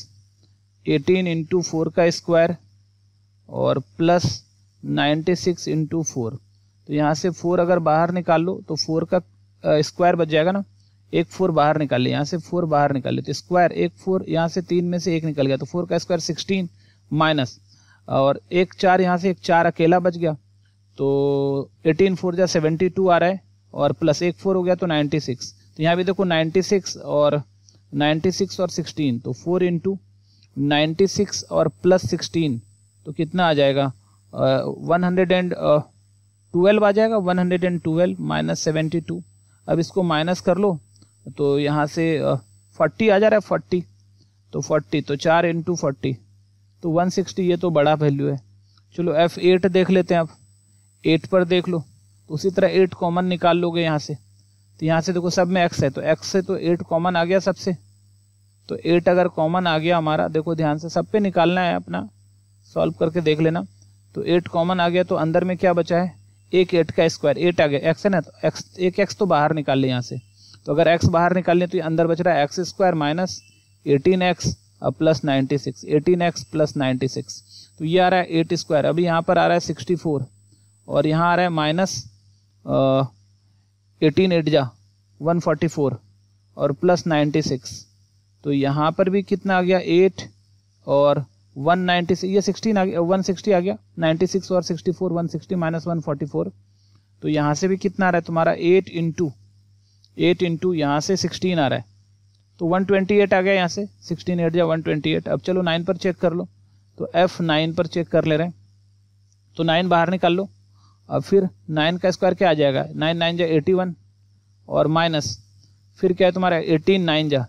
S1: eighteen into four का स्क्वायर और plus ninety six into four तो यहाँ से फोर अगर बाहर निकाल लो तो फोर का स्क्वायर बच जाएगा ना एक फोर बाहर निकाल लिया यहाँ से फोर बाहर निकाल लेते तो स्क्वायर एक फोर यहाँ से तीन में से एक निकल गया तो फोर का स्क्वायर सिक्सटीन माइनस और एक चार यहाँ से एक चार अकेला बच गया तो एटीन फोर जा सेवेंटी टू आ रहा है और प्लस एक फोर हो गया तो नाइन्टी सिक्स तो यहाँ भी देखो नाइन्टी सिक्स और नाइन्टी सिक्स और सिक्सटीन तो फोर इंटू 96 और प्लस 16 तो कितना आ जाएगा वन हंड्रेड एंड ट्वेल्व आ जाएगा one hundred and twelve minus seventy two अब इसको माइनस कर लो तो यहाँ से फोर्टी uh, आ जा रहा है फोर्टी तो फोर्टी तो चार इंटू फोर्टी तो वन सिक्सटी ये तो बड़ा वैल्यू है चलो एफ एट देख लेते हैं आप एट पर देख लो तो उसी तरह एट कॉमन निकाल लोगे यहाँ से तो यहाँ से देखो सब में एक्स है तो एक्स से तो एट कॉमन आ गया सबसे तो एट अगर कॉमन आ गया हमारा देखो ध्यान से सब पे निकालना है अपना सॉल्व करके देख लेना तो एट कॉमन आ गया तो अंदर में क्या बचा है एक एट का स्क्वायर एट आ गया एक्स है ना तो एक्स एक एक्स तो बाहर निकाल लें यहाँ से तो अगर एक्स बाहर निकाल लें तो ये अंदर बच रहा है x square minus eighteen x और plus ninety six eighteen x plus ninety six तो ये आ रहा है एट स्क्वायर अभी यहाँ पर आ रहा है सिक्सटी फोर और यहाँ आ रहा है माइनस एटीन एट जा वन फोर्टी फोर और प्लस नाइन्टी सिक्स तो यहाँ पर भी कितना आ गया एट और वन नाइन्टी ये सिक्सटीन आ गया वन सिक्सटी आ गया नाइन्टी सिक्स और sixty four one sixty minus one forty four तो यहाँ से भी कितना आ रहा है तुम्हारा एट इंटू एट इंटू यहाँ से सिक्सटीन आ रहा है तो वन ट्वेंटी एट आ गया यहाँ से सिक्सटीन एट या वन ट्वेंटी एट अब चलो नाइन पर चेक कर लो तो एफ नाइन पर चेक कर ले रहे हैं तो नाइन बाहर निकाल लो अब फिर नाइन का स्क्वायर क्या आ जाएगा नाइन नाइन जा एटी वन और माइनस फिर क्या है तुम्हारा एटीन नाइन जा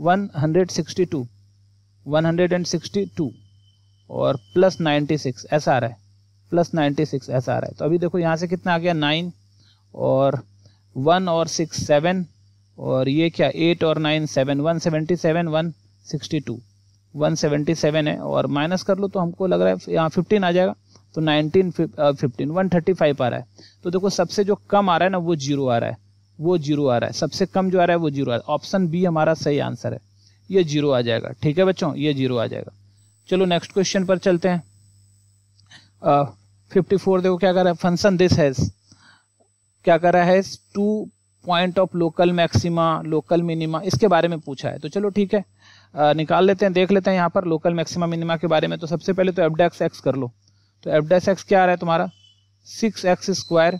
S1: 162 टू और प्लस 96 ऐसा आ रहा है प्लस 96 ऐसा आ रहा है तो अभी देखो यहाँ से कितना आ गया नाइन और वन और सिक्स सेवन और ये क्या एट और nine seven one seventy seven one sixty two one seventy seven है और माइनस कर लो तो हमको लग रहा है यहाँ फिफ्टीन आ जाएगा तो nineteen fifteen one thirty five आ रहा है तो देखो सबसे जो कम आ रहा है ना वो जीरो आ रहा है वो जीरो आ रहा है सबसे कम जो आ रहा है वो जीरो आ रहा है ऑप्शन बी हमारा सही आंसर है ये जीरो आ जाएगा ठीक है बच्चों ये जीरो आ जाएगा चलो नेक्स्ट क्वेश्चन पर चलते हैं फिफ्टी uh, फोर देखो क्या कर रहा है फंक्शन दिस हैज क्या कर रहा है two point of local maxima local minima इसके बारे में पूछा है तो चलो ठीक है uh, निकाल लेते हैं देख लेते हैं यहाँ पर लोकल मैक्सिमा मिनिमा के बारे में तो सबसे पहले तो एफडेक्स एक्स कर लो तो एफडेक्स एक्स क्या आ रहा है तुम्हारा six x square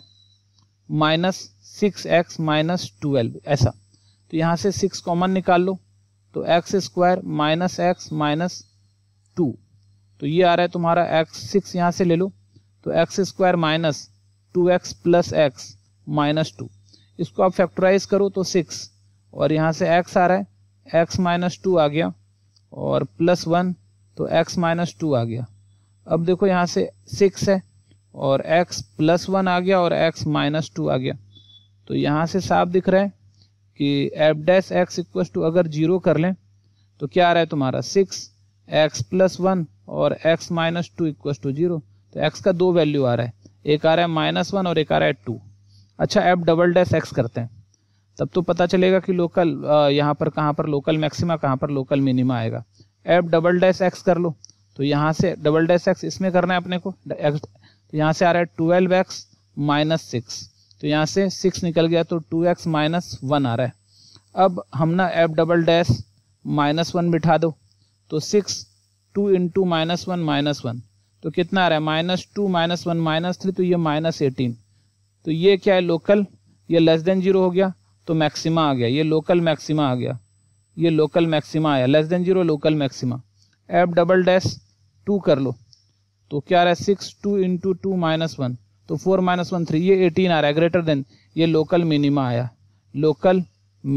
S1: minus six x minus twelve ऐसा तो यहाँ से सिक्स कॉमन निकाल लो तो x square minus x minus two तो ये आ रहा है तुम्हारा एक्स सिक्स यहाँ से ले लो तो x square minus two x plus x minus two इसको आप फैक्टराइज करो तो सिक्स और यहाँ से एक्स आ रहा है एक्स माइनस टू आ गया और प्लस वन तो एक्स माइनस टू आ गया अब देखो यहाँ से सिक्स है और एक्स प्लस वन आ गया और एक्स माइनस टू आ गया तो यहाँ से साफ दिख रहा है कि f dash x equals to अगर जीरो कर लें तो क्या आ रहा है तुम्हारा सिक्स एक्स प्लस वन और x minus two equals to zero तो एक्स का दो वैल्यू आ रहा है एक आ रहा है माइनस वन और एक आ रहा है टू अच्छा एफ डबल डैश एक्स करते हैं तब तो पता चलेगा कि लोकल यहाँ पर कहाँ पर लोकल मैक्सिमा कहाँ पर लोकल मिनिमा आएगा एफ डबल डैश एक्स कर लो तो यहाँ से डबल डैश एक्स इसमें करना है अपने को एक्स यहाँ से आ रहा है ट्वेल्व एक्स माइनस सिक्स तो यहाँ से सिक्स निकल गया तो टू एक्स माइनस वन आ रहा है अब हम ना f double dash minus one बिठा दो तो six two into minus one minus one तो कितना आ रहा है minus two minus one minus three तो ये माइनस एटीन तो ये क्या है लोकल ये लेस देन जीरो हो गया तो मैक्सिमा आ गया ये लोकल मैक्सिमा आ गया ये लोकल मैक्सिमा आया less than zero local maxima f double dash two कर लो तो क्या आ रहा है six two into two minus one तो फोर माइनस वन थ्री ये एटीन आ रहा है ग्रेटर देन ये लोकल मिनिमा आया लोकल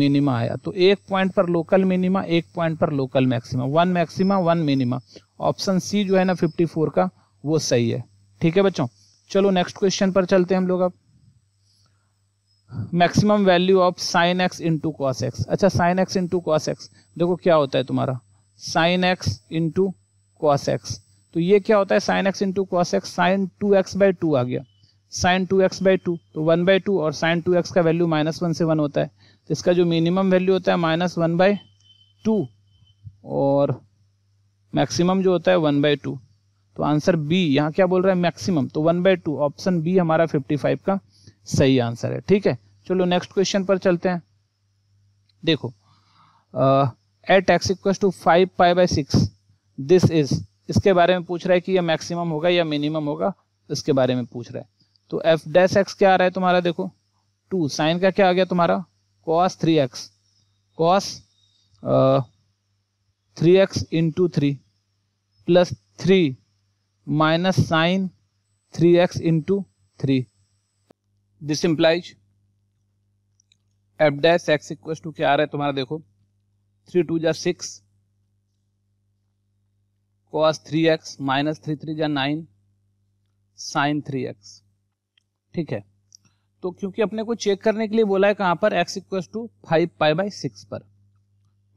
S1: मिनिमा आया तो एक पॉइंट पर लोकल मिनिमा एक पॉइंट पर local maxima one maxima one minima option सी जो है ना फिफ्टी फोर का वो सही है ठीक है बच्चों चलो नेक्स्ट क्वेश्चन पर चलते हैं हम लोग अब maximum value of sine x into cos x अच्छा sine x into cos x देखो क्या होता है तुम्हारा sine x into cos x तो ये क्या होता है sine x into cos x sine two x by two आ गया sine two x by two तो वन बाई टू और साइन टू एक्स का वैल्यू माइनस वन से वन होता है तो इसका जो मिनिमम वैल्यू होता है माइनस वन बाई टू और मैक्सिमम जो होता है वन बाई टू तो आंसर बी यहाँ क्या बोल रहा है मैक्सिमम तो one by two option B हमारा फिफ्टी फाइव का सही आंसर है ठीक है चलो नेक्स्ट क्वेश्चन पर चलते हैं देखो at x equal to five five by six this is इसके बारे में पूछ रहा है कि यह मैक्सिमम होगा या मिनिमम होगा इसके बारे में पूछ रहा है तो एफ डैश एक्स क्या आ रहा है तुम्हारा देखो टू साइन का क्या आ गया तुम्हारा cos three x cos three x into three plus three minus sine three x into three this implies f dash x equal to क्या आ रहा है तुम्हारा देखो थ्री टू जा six cos three x minus three three जा nine sine three x ठीक है तो क्योंकि अपने को चेक करने के लिए बोला है कहाँ पर x equal to five pi by six पर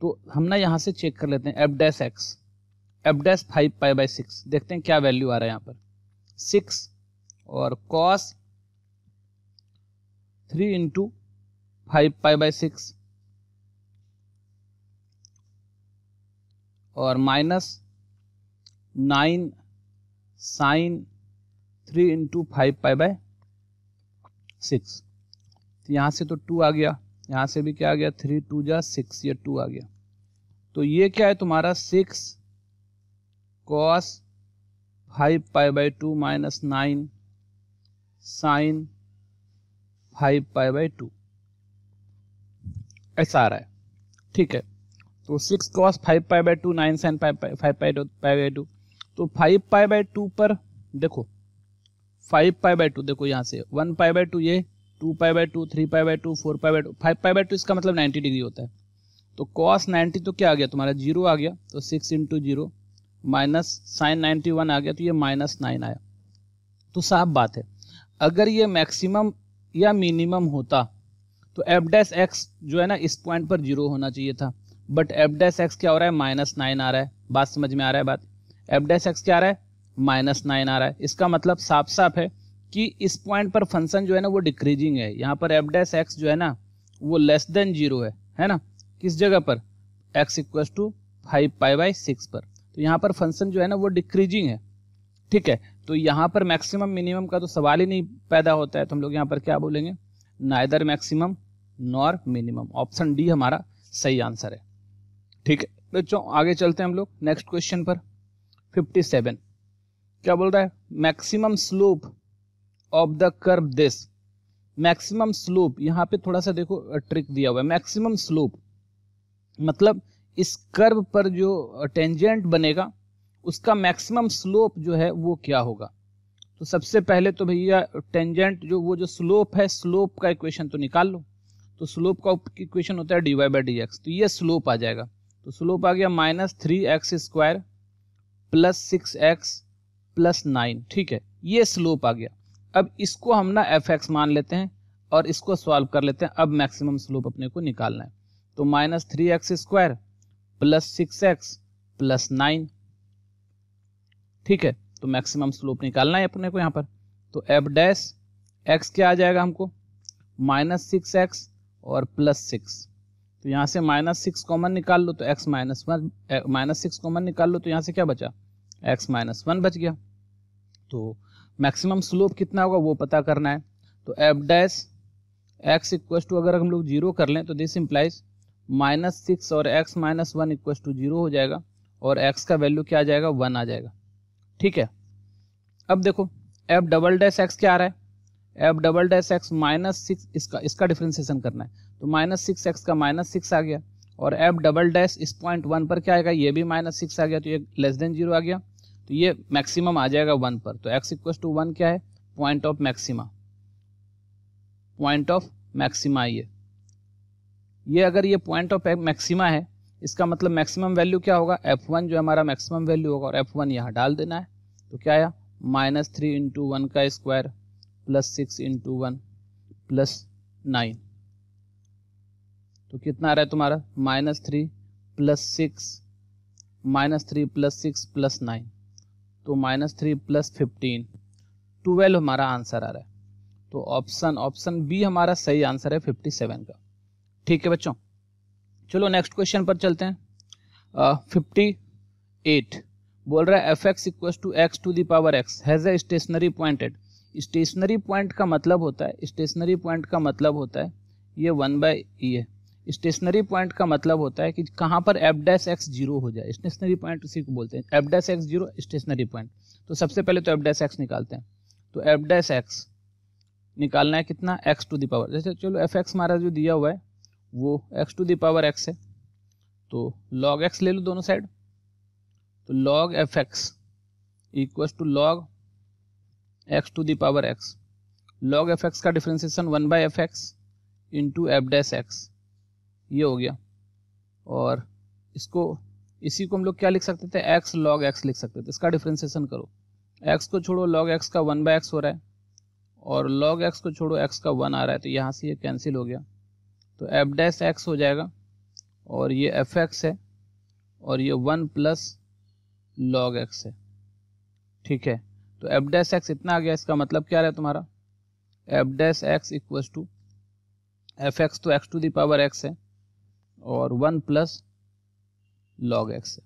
S1: तो हम ना यहाँ से चेक कर लेते हैं f dash x f dash five pi by six देखते हैं क्या वैल्यू आ रहा है यहाँ पर सिक्स और cos three into five pi by six और minus nine sine three into five pi by six तो यहाँ से तो टू आ गया यहाँ से भी क्या आ गया थ्री टू जा सिक्स या टू आ गया तो ये क्या है तुम्हारा six cos five pi by two minus nine sine five pi by two ऐसा आ रहा है ठीक है तो six cos five pi by two nine sine five pi by two तो फाइव पाई बाई टू पर देखो फाइव पाई बाई टू देखो यहाँ से वन पाई बाई टू ये two pi by two three pi by two four pi by two five pi by two इसका मतलब ninety degree होता है तो कॉस नाइन्टी तो क्या आ गया तुम्हारा जीरो आ गया तो six into zero minus sine ninety one आ गया तो ये माइनस नाइन आया तो साफ बात है अगर ये मैक्सिमम या मिनिमम होता तो एफ डैस एक्स जो है ना इस पॉइंट पर जीरो होना चाहिए था बट एफ डैस एक्स क्या हो रहा है माइनस नाइन आ रहा है बात समझ में आ रहा है बात एफ डैस एक्स क्या आ रहा है माइनस नाइन आ रहा है इसका मतलब साफ साफ है कि इस पॉइंट पर फंक्शन जो है ना वो डिक्रीजिंग है यहाँ पर एफ डैश एक्स जो है ना वो लेस देन जीरो है है ना किस जगह पर x equal to five pi by six पर तो यहाँ पर फंक्शन जो है ना वो डिक्रीजिंग है ठीक है तो यहाँ पर मैक्सिमम मिनिमम का तो सवाल ही नहीं पैदा होता है तो हम लोग यहाँ पर क्या बोलेंगे neither maximum nor minimum option D हमारा सही आंसर है ठीक है बच्चों आगे चलते हैं हम लोग नेक्स्ट क्वेश्चन पर 57 क्या बोल रहा है maximum slope of the curve this maximum slope यहाँ पे थोड़ा सा देखो ट्रिक दिया हुआ है मैक्सिमम स्लोप मतलब इस कर्व पर जो टेंजेंट बनेगा उसका मैक्सिमम स्लोप जो है वो क्या होगा तो सबसे पहले तो भैया टेंजेंट जो वो जो स्लोप है स्लोप का इक्वेशन तो निकाल लो तो स्लोप का इक्वेशन होता है d y by d x तो ये स्लोप आ जाएगा तो स्लोप आ गया minus three x square plus six x plus nine ठीक है ये स्लोप आ गया अब इसको हम ना एफ एक्स मान लेते हैं और इसको सॉल्व कर लेते हैं अब मैक्सिमम स्लोप अपने को निकालना है तो minus three x square plus six x plus nine ठीक है तो मैक्सिमम स्लोप निकालना है अपने को यहाँ पर तो एफ डैश एक्स क्या आ जाएगा हमको माइनस सिक्स एक्स और प्लस सिक्स तो यहाँ से माइनस सिक्स कॉमन निकाल लो तो x minus one minus six common निकाल लो तो यहाँ से क्या बचा एक्स माइनस वन बच गया तो मैक्सिमम स्लोप कितना होगा वो पता करना है तो f dash x equals to अगर हम लोग जीरो कर लें तो दिस इम्प्लाइज माइनस सिक्स और x minus one equals to zero हो जाएगा और एक्स का वैल्यू क्या आ जाएगा वन आ जाएगा ठीक है अब देखो एफ डबल डैश एक्स क्या आ रहा है f double dash x minus six इसका इसका डिफ्रेंसिएशन करना है तो माइनस सिक्स एक्स का माइनस सिक्स आ गया और एफ डबल डैश इस पॉइंट वन पर क्या आएगा ये भी माइनस सिक्स आ गया तो ये लेस देन जीरो आ गया तो ये मैक्सिमम आ जाएगा वन पर तो एक्स इक्व टू वन क्या है point of maxima point of maxima ये ये अगर ये पॉइंट ऑफ मैक्सिमा है इसका मतलब मैक्सिमम वैल्यू क्या होगा एफ वन जो हमारा मैक्सिमम वैल्यू होगा और एफ वन यहाँ डाल देना है तो क्या आया माइनस थ्री इंटू वन का square plus six into one plus nine तो कितना आ रहा है तुम्हारा minus three plus six minus three plus six plus nine तो minus three plus fifteen twelve हमारा आंसर आ रहा है तो ऑप्शन ऑप्शन बी हमारा सही आंसर है फिफ्टी सेवन का ठीक है बच्चों चलो नेक्स्ट क्वेश्चन पर चलते हैं फिफ्टी एट बोल रहा है f x equal to x to the power x has a stationary point at stationary point का मतलब होता है स्टेशनरी पॉइंट का मतलब होता है ये वन बाई ई है स्टेशनरी पॉइंट का मतलब होता है कि कहाँ पर एफ डैस एक्स जीरो हो जाए स्टेशनरी पॉइंट उसी को बोलते हैं f dash x zero stationary point तो सबसे पहले तो एफ डैस एक्स निकालते हैं तो एफ डैश एक्स निकालना है कितना एक्स टू दावर जैसे चलो एफ एक्स हमारा जो दिया हुआ है वो एक्स टू दावर एक्स है तो लॉग एक्स ले लो दोनों साइड तो log f x equal to log x to the power x log f x का differentiation one by f x into f dash x ये हो गया और इसको इसी को हम लोग क्या लिख सकते थे एक्स लॉग एक्स लिख सकते थे इसका डिफ्रेंसीसन करो एक्स को छोड़ो लॉग एक्स का वन बाय एक्स हो रहा है और लॉग एक्स को छोड़ो एक्स का वन आ रहा है तो यहाँ से ये कैंसिल हो गया तो एफ डैश एक्स हो जाएगा और ये एफ एक्स है और ये वन प्लस लॉग एक्स है ठीक है तो एफ डैश एक्स इतना आ गया इसका मतलब क्या रहा है तुम्हारा f dash x equals to f x तो एक्स टू दावर एक्स है और वन प्लस लॉग एक्स है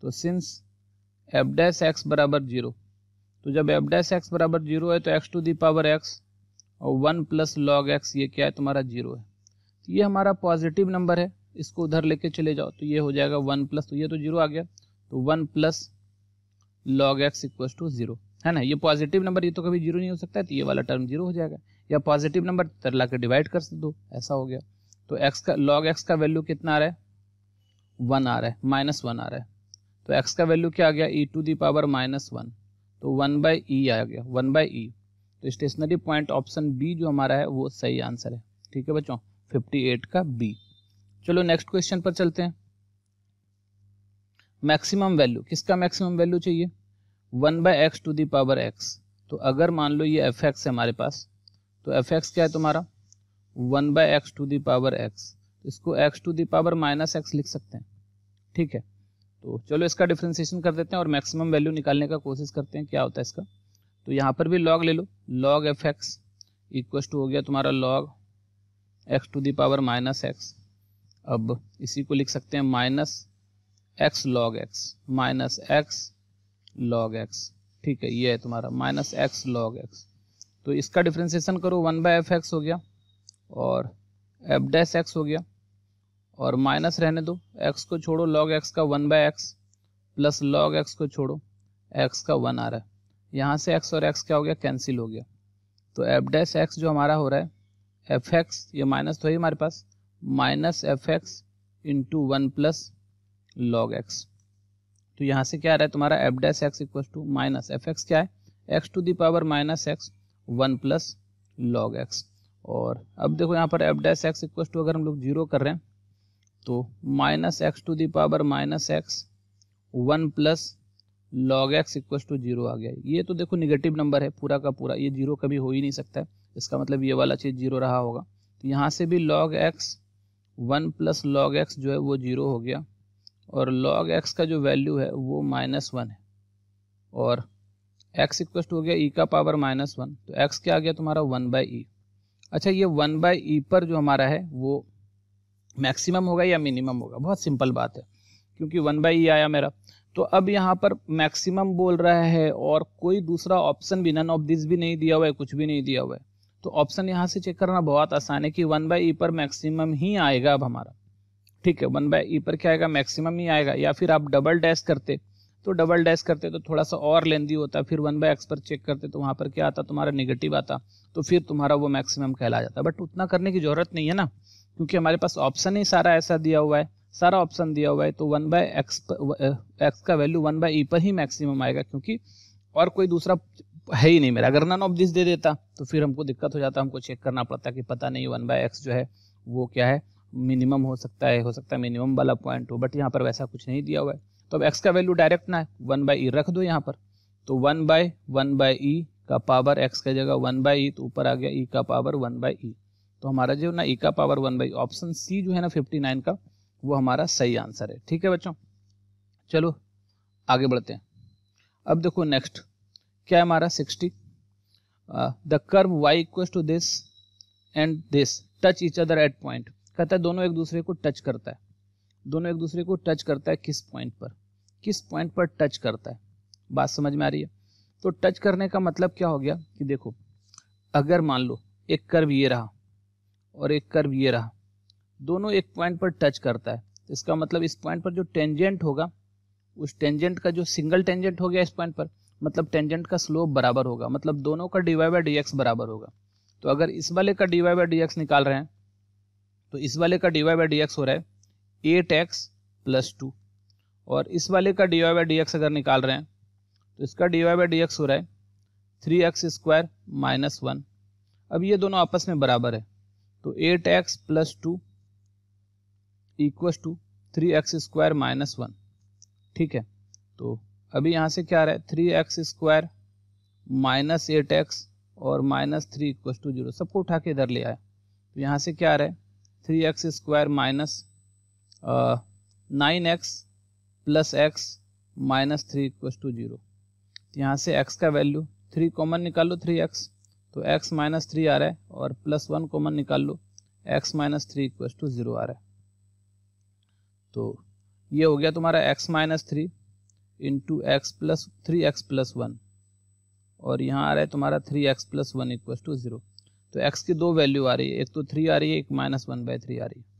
S1: तो सिंस एफ डैस एक्स बराबर जीरो तो जब एफ डैस एक्स बराबर जीरो है तो x to the power x और वन प्लस लॉग एक्स ये क्या है तुम्हारा जीरो है तो ये हमारा पॉजिटिव नंबर है इसको उधर लेके चले जाओ तो ये हो जाएगा वन प्लस तो ये तो जीरो आ गया तो one plus log x equal to zero है ना ये पॉजिटिव नंबर ये तो कभी जीरो नहीं हो सकता है तो ये वाला टर्म जीरो हो जाएगा या पॉजिटिव नंबर तरला के डिवाइड कर दो ऐसा हो गया तो एक्स का लॉग एक्स का वैल्यू कितना आ रहा है वन आ रहा है माइनस वन आ रहा है तो एक्स का वैल्यू क्या आ गया e to the power minus one तो वन बाई ई e आ गया वन बाई ई e। तो स्टेशनरी पॉइंट ऑप्शन बी जो हमारा है वो सही आंसर है ठीक है बच्चों 58 का बी चलो नेक्स्ट क्वेश्चन पर चलते हैं मैक्सिमम वैल्यू किसका मैक्सिमम वैल्यू चाहिए one by x to the power x तो अगर मान लो ये एफ एक्स है हमारे पास तो एफ एक्स क्या है तुम्हारा one by x to the power x तो इसको x to the power minus x लिख सकते हैं ठीक है तो चलो इसका डिफ्रेंसिएशन कर देते हैं और मैक्सिमम वैल्यू निकालने का कोशिश करते हैं क्या होता है इसका तो यहाँ पर भी लॉग ले लो log f x equal to हो गया तुम्हारा log x to the power minus x अब इसी को लिख सकते हैं minus x log x minus x log x ठीक है ये है तुम्हारा माइनस एक्स लॉग एक्स तो इसका डिफ्रेंसिएशन करो वन बाय एफ एक्स हो गया और एफ डैस एक्स हो गया और माइनस रहने दो एक्स को छोड़ो लॉग एक्स का one by x plus log x को छोड़ो एक्स का वन आ रहा है यहाँ से एक्स और एक्स क्या हो गया कैंसिल हो गया तो एफ डैस एक्स जो हमारा हो रहा है एफ एक्स ये माइनस तो है हमारे पास minus f x into one plus log x तो यहाँ से क्या आ रहा है तुम्हारा f dash x equal to minus f x क्या है x to the power minus x one plus log x और अब देखो यहाँ पर f dash x equal to अगर हम लोग जीरो कर रहे हैं तो minus x to the power minus x one plus log x equal to zero आ गया ये तो देखो निगेटिव नंबर है पूरा का पूरा ये जीरो कभी हो ही नहीं सकता है इसका मतलब ये वाला चीज़ जीरो रहा होगा तो यहाँ से भी log x one plus log x जो है वो जीरो हो गया और लॉग एक्स का जो वैल्यू है वो माइनस वन है और एक्स इक्व टू हो गया ई e का पावर माइनस वन तो एक्स क्या आ गया तुम्हारा वन बाई ई अच्छा ये वन बाई ई पर जो हमारा है वो मैक्सिमम होगा या मिनिमम होगा बहुत सिंपल बात है क्योंकि वन बाई ई आया मेरा तो अब यहाँ पर मैक्सिमम बोल रहा है और कोई दूसरा ऑप्शन भी नन ऑफ दिस भी नहीं दिया हुआ है कुछ भी नहीं दिया हुआ है तो ऑप्शन यहाँ से चेक करना बहुत आसान है कि वन बाई ई पर मैक्सिमम ही आएगा अब हमारा ठीक है वन बाई ई पर क्या आएगा मैक्सिमम ही आएगा या फिर आप डबल डैश करते तो डबल डैश करते तो थोड़ा सा और लेंदी होता फिर वन बाय एक्स पर चेक करते तो वहाँ पर क्या आता तुम्हारा निगेटिव आता तो फिर तुम्हारा वो मैक्सिमम कहला जाता बट उतना करने की ज़रूरत नहीं है ना क्योंकि हमारे पास ऑप्शन ही सारा ऐसा दिया हुआ है सारा ऑप्शन दिया हुआ है तो वन बाय एक्स एक्स का वैल्यू वन बाय ई पर ही मैक्सिमम आएगा क्योंकि और कोई दूसरा है ही नहीं मेरा अगर नन ऑफ दिस दे देता तो फिर हमको दिक्कत हो जाता हमको चेक करना पड़ता कि पता नहीं वन बाय एक्स जो है वो क्या है मिनिमम हो सकता है हो सकता है मिनिमम वाला पॉइंट हो बट यहाँ पर वैसा कुछ नहीं दिया हुआ है तो अब एक्स का वैल्यू डायरेक्ट ना वन बाई ई रख दो यहाँ पर तो one by one by e का पावर एक्स का जगह वन बाई ई तो ऊपर आ गया ई e का पावर वन बाई ई तो हमारा जो ना ई e का पावर वन बाई ऑप्शन सी जो है ना फिफ्टी नाइन का वो हमारा सही आंसर है ठीक है बच्चों चलो आगे बढ़ते हैं अब देखो नेक्स्ट क्या है हमारा sixty the curve y equals to this and this touch each other at point कहता है दोनों एक दूसरे को टच करता है दोनों एक दूसरे को टच करता है किस पॉइंट पर किस पॉइंट पर टच करता है बात समझ में आ रही है तो टच करने का मतलब क्या हो गया कि देखो अगर मान लो एक कर्व ये रहा और एक कर्व ये रहा दोनों एक पॉइंट पर टच करता है तो इसका मतलब इस पॉइंट पर जो टेंजेंट होगा उस टेंजेंट का जो सिंगल टेंजेंट हो गया इस पॉइंट पर मतलब टेंजेंट का स्लोप बराबर होगा मतलब दोनों का d y by d x बराबर होगा तो अगर इस वाले का d y by d x निकाल रहे हैं तो इस वाले का d y by d x हो रहा है एट एक्स प्लस टू और इस वाले का d y by d x अगर निकाल रहे हैं तो इसका d y by d x हो रहा है three x square minus one अब ये दोनों आपस में बराबर है तो eight x plus two equals to three x square minus one ठीक है तो अभी यहाँ से क्या आ रहा है three x square minus eight x और minus three equals to zero सबको उठा के इधर ले आया तो यहाँ से क्या आ रहा है three x square minus nine x plus x minus three equal to zero तो यहाँ से एक्स का वैल्यू थ्री कॉमन निकाल लो थ्री एक्स तो एक्स माइनस थ्री आ रहा है और प्लस वन कॉमन निकाल लो x minus three equal to zero आ रहा है तो ये हो गया तुम्हारा x minus three into x plus three x plus one और यहाँ आ रहा है तुम्हारा three x plus one equal to zero तो एक्स की दो वैल्यू आ रही है एक तो थ्री आ रही है एक माइनस वन बाई थ्री आ रही है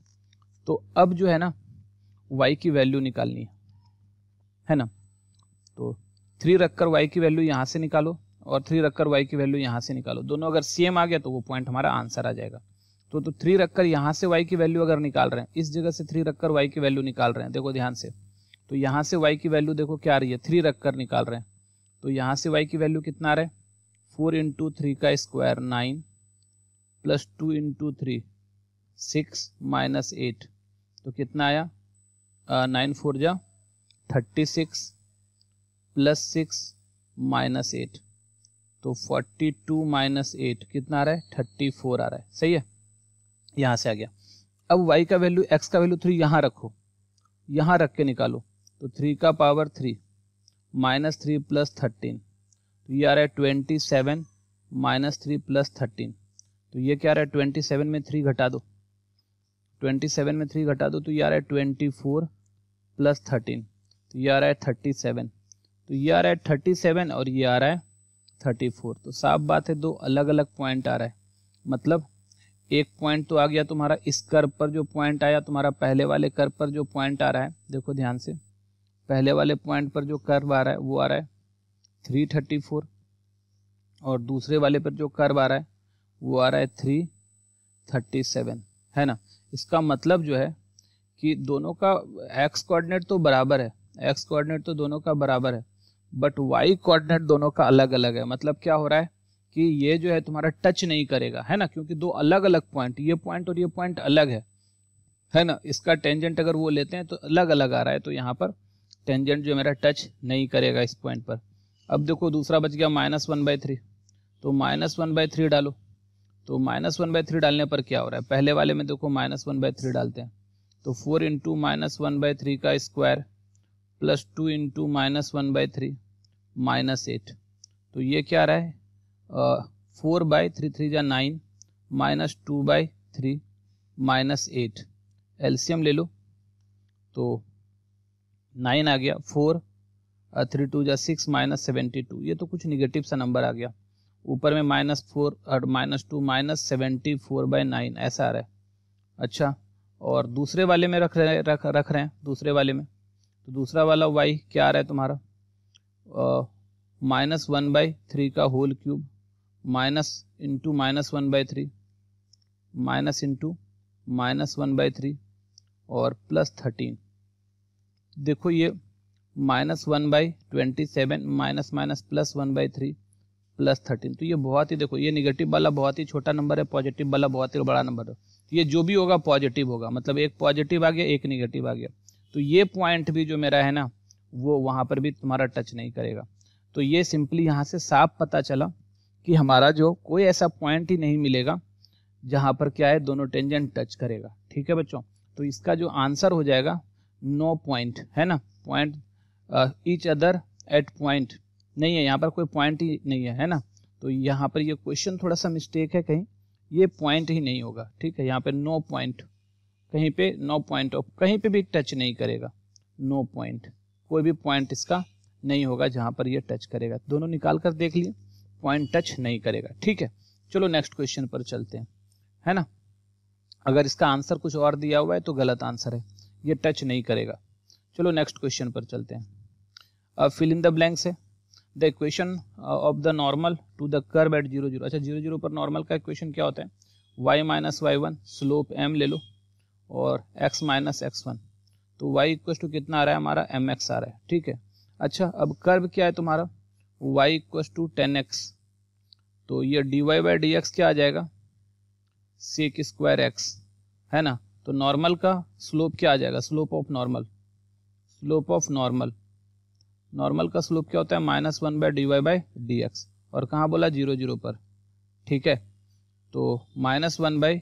S1: तो अब जो है ना y की वैल्यू निकालनी है है ना तो थ्री रखकर y की वैल्यू यहाँ से निकालो और थ्री रखकर y की वैल्यू यहाँ से निकालो दोनों अगर सेम आ गया तो वो पॉइंट हमारा आंसर आ जाएगा तो तो थ्री रखकर यहाँ से y की वैल्यू अगर निकाल रहे हैं इस जगह से थ्री रखकर y की वैल्यू निकाल रहे हैं देखो ध्यान से तो यहाँ से y की वैल्यू देखो क्या आ रही है थ्री रखकर निकाल रहे हैं तो यहाँ से y की वैल्यू कितना आ रहा है फोर इंटू थ्री का square nine plus two into three six minus eight तो कितना आया नाइन फोर जा thirty six plus six minus eight तो फोर्टी टू माइनस एट कितना आ रहा है थर्टी फोर आ रहा है सही है यहाँ से आ गया अब y का वैल्यू x का वैल्यू थ्री यहाँ रखो यहाँ रख के निकालो तो थ्री का power three minus three plus thirteen तो ये आ रहा है twenty seven minus three plus thirteen तो ये क्या आ रहा है ट्वेंटी सेवन में थ्री घटा दो ट्वेंटी सेवन में थ्री घटा दो तो ये आ रहा है ट्वेंटी फोर प्लस थर्टीन तो ये आ रहा है थर्टी सेवन तो ये आ रहा है थर्टी सेवन और ये आ रहा है थर्टी फोर तो साफ बात है दो अलग अलग पॉइंट आ रहा है मतलब एक पॉइंट तो आ गया तुम्हारा इस कर्व पर जो पॉइंट आया तुम्हारा पहले वाले कर्व पर जो पॉइंट आ रहा है देखो ध्यान से पहले वाले पॉइंट पर जो कर्व आ रहा है वो आ रहा है थ्री थर्टी फोर और दूसरे वाले पर जो कर्व आ रहा है वो आ रहा है थ्री थर्टी सेवन है ना इसका मतलब जो है कि दोनों का एक्स कोऑर्डिनेट तो बराबर है एक्स कोऑर्डिनेट तो दोनों का बराबर है बट वाई कोऑर्डिनेट दोनों का अलग अलग है मतलब क्या हो रहा है कि ये जो है तुम्हारा टच नहीं करेगा है ना क्योंकि दो अलग अलग पॉइंट ये पॉइंट और ये पॉइंट अलग है है ना इसका टेंजेंट अगर वो लेते हैं तो अलग अलग आ रहा है तो यहाँ पर टेंजेंट जो मेरा टच नहीं करेगा इस पॉइंट पर अब देखो दूसरा बच गया माइनस वन बाई थ्री तो माइनस वन बाई थ्री डालो तो माइनस वन बाई थ्री डालने पर क्या हो रहा है पहले वाले में देखो माइनस वन बाई थ्री डालते हैं तो four into minus one by three का square plus two into minus one by three minus eight तो ये क्या रहा है फोर बाई थ्री थ्री या nine minus two by three minus eight LCM ले लो तो नाइन आ गया फोर थ्री टू या सिक्स माइनस सेवेंटी टू ये तो कुछ निगेटिव सा नंबर आ गया ऊपर में माइनस फोर और minus two minus seventy four by nine ऐसा आ रहा है अच्छा और दूसरे वाले में रख रहे रख रख रहे हैं दूसरे वाले में तो दूसरा वाला वाई क्या आ रहा है तुम्हारा माइनस वन बाई थ्री का whole cube minus into minus one by three minus into minus one by three और प्लस थर्टीन देखो ये minus one by twenty seven minus minus plus one by three plus thirteen तो ये बहुत ही देखो ये negative वाला बहुत ही छोटा नंबर है पॉजिटिव वाला बहुत ही बड़ा नंबर है तो ये जो भी होगा पॉजिटिव होगा मतलब एक पॉजिटिव आ गया एक निगेटिव आ गया तो ये पॉइंट भी जो मेरा है ना वो वहाँ पर भी तुम्हारा टच नहीं करेगा तो ये सिंपली यहाँ से साफ पता चला कि हमारा जो कोई ऐसा पॉइंट ही नहीं मिलेगा जहाँ पर क्या है दोनों टेंजेंट टच करेगा ठीक है बच्चों तो इसका जो आंसर हो जाएगा नो पॉइंट है ना point each other at point नहीं है यहाँ पर कोई पॉइंट ही नहीं है है ना तो यहाँ पर ये क्वेश्चन थोड़ा सा मिस्टेक है कहीं ये पॉइंट ही नहीं होगा ठीक है यहाँ पर नो पॉइंट कहीं पे नो पॉइंट ऑफ कहीं पे भी टच नहीं करेगा नो पॉइंट कोई भी पॉइंट इसका नहीं होगा जहाँ पर ये टच करेगा दोनों निकाल कर देख लिए पॉइंट टच नहीं करेगा ठीक है चलो नेक्स्ट क्वेश्चन पर चलते हैं है ना अगर इसका आंसर कुछ और दिया हुआ है तो गलत आंसर है ये टच नहीं करेगा चलो नेक्स्ट क्वेश्चन पर चलते हैं अब फिल इन द ब्लैंक्स है the equation of the normal to the curve at zero zero अच्छा जीरो जीरो पर नॉर्मल का इक्वेशन क्या होता है y minus y one slope m ले लो और एक्स माइनस एक्स वन तो वाई इक्व टू कितना आ रहा है हमारा एम एक्स आ रहा है ठीक है अच्छा अब कर्व क्या है तुम्हारा y equal to tan x तो ये d y by d x क्या आ जाएगा सेक स्क्वायर एक्स है ना तो नॉर्मल का स्लोप क्या आ जाएगा slope of normal slope of normal normal का स्लोप क्या होता है minus one by d y by d x और कहाँ बोला जीरो जीरो पर ठीक है तो minus one by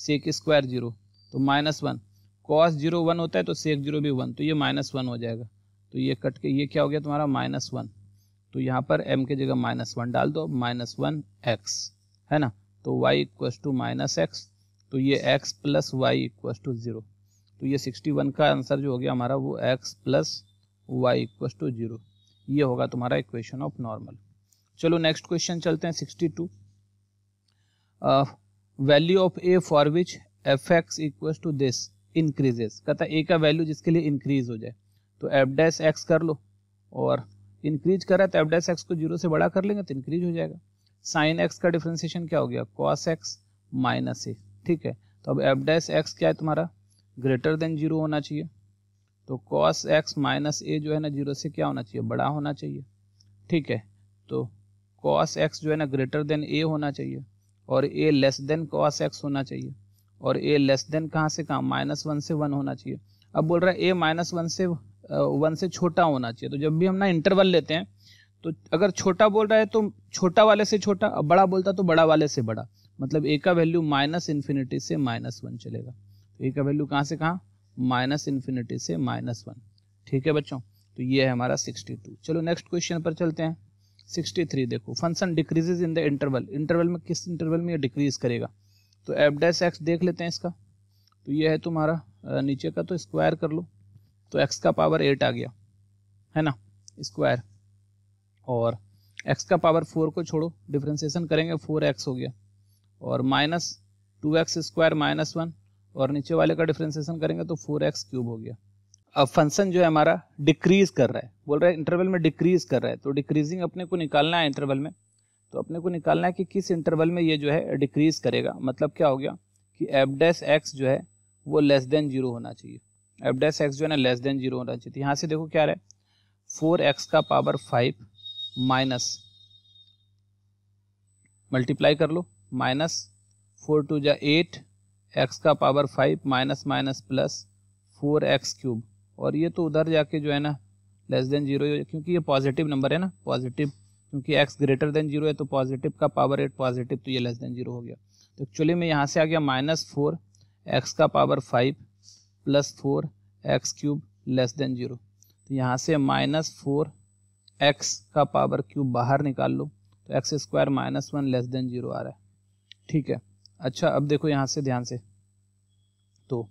S1: sec square zero तो minus one cos zero one होता है तो सेक जीरो भी वन तो ये माइनस वन हो जाएगा तो ये कट के ये क्या हो गया तुम्हारा माइनस वन तो यहाँ पर एम के जगह माइनस वन डाल दो माइनस वन एक्स है ना तो y equal to minus x तो ये x plus y equal to zero तो ये सिक्सटी वन का आंसर जो हो गया हमारा वो x plus y equals to zero ये होगा तुम्हारा इक्वेशन ऑफ नॉर्मल चलो नेक्स्ट क्वेश्चन चलते हैं sixty two value of a for which f x equals to this increases कहता है ए का वैल्यू जिसके लिए इंक्रीज हो जाए तो एफ डैस एक्स कर लो और इंक्रीज करा तो एफ डैस एक्स को जीरो से बड़ा कर लेंगे तो इंक्रीज हो जाएगा साइन एक्स का डिफ्रेंसिएशन क्या हो गया कॉस एक्स माइनस ए ठीक है तो अब एफ डैस एक्स क्या है तुम्हारा ग्रेटर देन जीरो होना चाहिए तो कॉस एक्स माइनस ए जो है ना जीरो से क्या होना चाहिए बड़ा होना चाहिए ठीक है तो कॉस एक्स जो है ना ग्रेटर देन ए होना चाहिए और a less than cos x होना चाहिए और ए लेस देन कहाँ से कहाँ माइनस वन से वन होना चाहिए अब बोल रहा है ए माइनस वन से वन से छोटा होना चाहिए तो जब भी हम ना इंटरवल लेते हैं तो अगर छोटा बोल रहा है तो छोटा वाले से छोटा अब बड़ा बोलता तो बड़ा वाले से बड़ा मतलब ए का वैल्यू माइनस इन्फिनिटी से माइनस वन चलेगा तो ए का वैल्यू कहाँ से कहाँ माइनस इन्फिनिटी से माइनस वन ठीक है बच्चों तो ये है हमारा 62 चलो नेक्स्ट क्वेश्चन पर चलते हैं 63 देखो function decreases in the interval interval में किस इंटरवल में ये डिक्रीज करेगा तो एफ डैस एक्स देख लेते हैं इसका तो ये है तुम्हारा नीचे का तो स्क्वायर कर लो तो एक्स का पावर एट आ गया है ना स्क्वायर और एक्स का पावर फोर को छोड़ो डिफ्रेंसीसन करेंगे फोर एक्स हो गया और minus two x square minus one और नीचे वाले का डिफ्रेंसिएशन करेंगे तो फोर एक्स क्यूब हो गया अब फंक्शन जो है हमारा डिक्रीज कर रहा है बोल रहा है इंटरवल में डिक्रीज कर रहा है तो डिक्रीजिंग अपने को निकालना है इंटरवल में तो अपने को निकालना है कि किस इंटरवल में ये जो है डिक्रीज करेगा मतलब क्या हो गया कि एफ डैस एक्स जो है वो लेस देन जीरो होना चाहिए एफ डैस एक्स जो है ना लेस देन जीरो होना चाहिए तो यहाँ से देखो क्या रहा है फोर एक्स का पावर फाइव माइनस मल्टीप्लाई कर लो माइनस फोर टू जा एट एक्स का power five minus minus plus four x cube और ये तो उधर जाके जो है ना लेस देन जीरो क्योंकि ये पॉजिटिव नंबर है ना पॉजिटिव क्योंकि एक्स ग्रेटर देन जीरो है तो पॉजिटिव का पावर एट पॉजिटिव तो ये लेस देन जीरो हो गया तो एक्चुअली में यहाँ से आ गया माइनस फोर एक्स का power five plus four x cube less than zero तो यहाँ से माइनस फोर एक्स का पावर क्यूब बाहर निकाल लो तो x square minus one less than zero आ रहा है ठीक है अच्छा अब देखो यहाँ से ध्यान से दो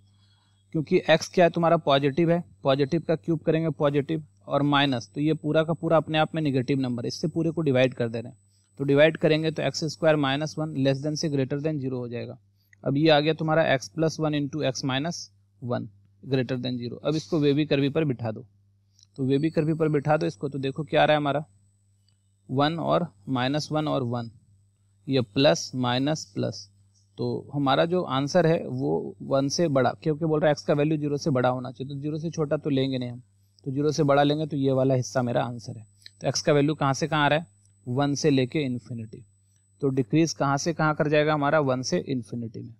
S1: क्योंकि x क्या है तुम्हारा पॉजिटिव है पॉजिटिव का क्यूब करेंगे पॉजिटिव और माइनस तो ये पूरा का पूरा अपने आप में निगेटिव नंबर है इससे पूरे को डिवाइड कर दे रहे हैं तो डिवाइड करेंगे तो x square minus one less than से ग्रेटर देन जीरो हो जाएगा अब ये आ गया तुम्हारा x plus one into x minus one greater than zero अब इसको वेबी कर्वी पर बिठा दो तो वेबी कर्वी पर बिठा दो इसको तो देखो क्या आ रहा है हमारा वन और माइनस वन और वन ये प्लस माइनस प्लस तो हमारा जो आंसर है वो वन से बड़ा क्योंकि बोल रहा है एक्स का वैल्यू जीरो से बड़ा होना चाहिए तो जीरो से छोटा तो लेंगे नहीं हम तो जीरो से बड़ा लेंगे तो ये वाला हिस्सा मेरा आंसर है तो एक्स का वैल्यू कहाँ से कहाँ आ रहा है वन से लेके इन्फिनिटी तो डिक्रीज कहाँ से कहाँ कर जाएगा हमारा वन से इन्फिनिटी में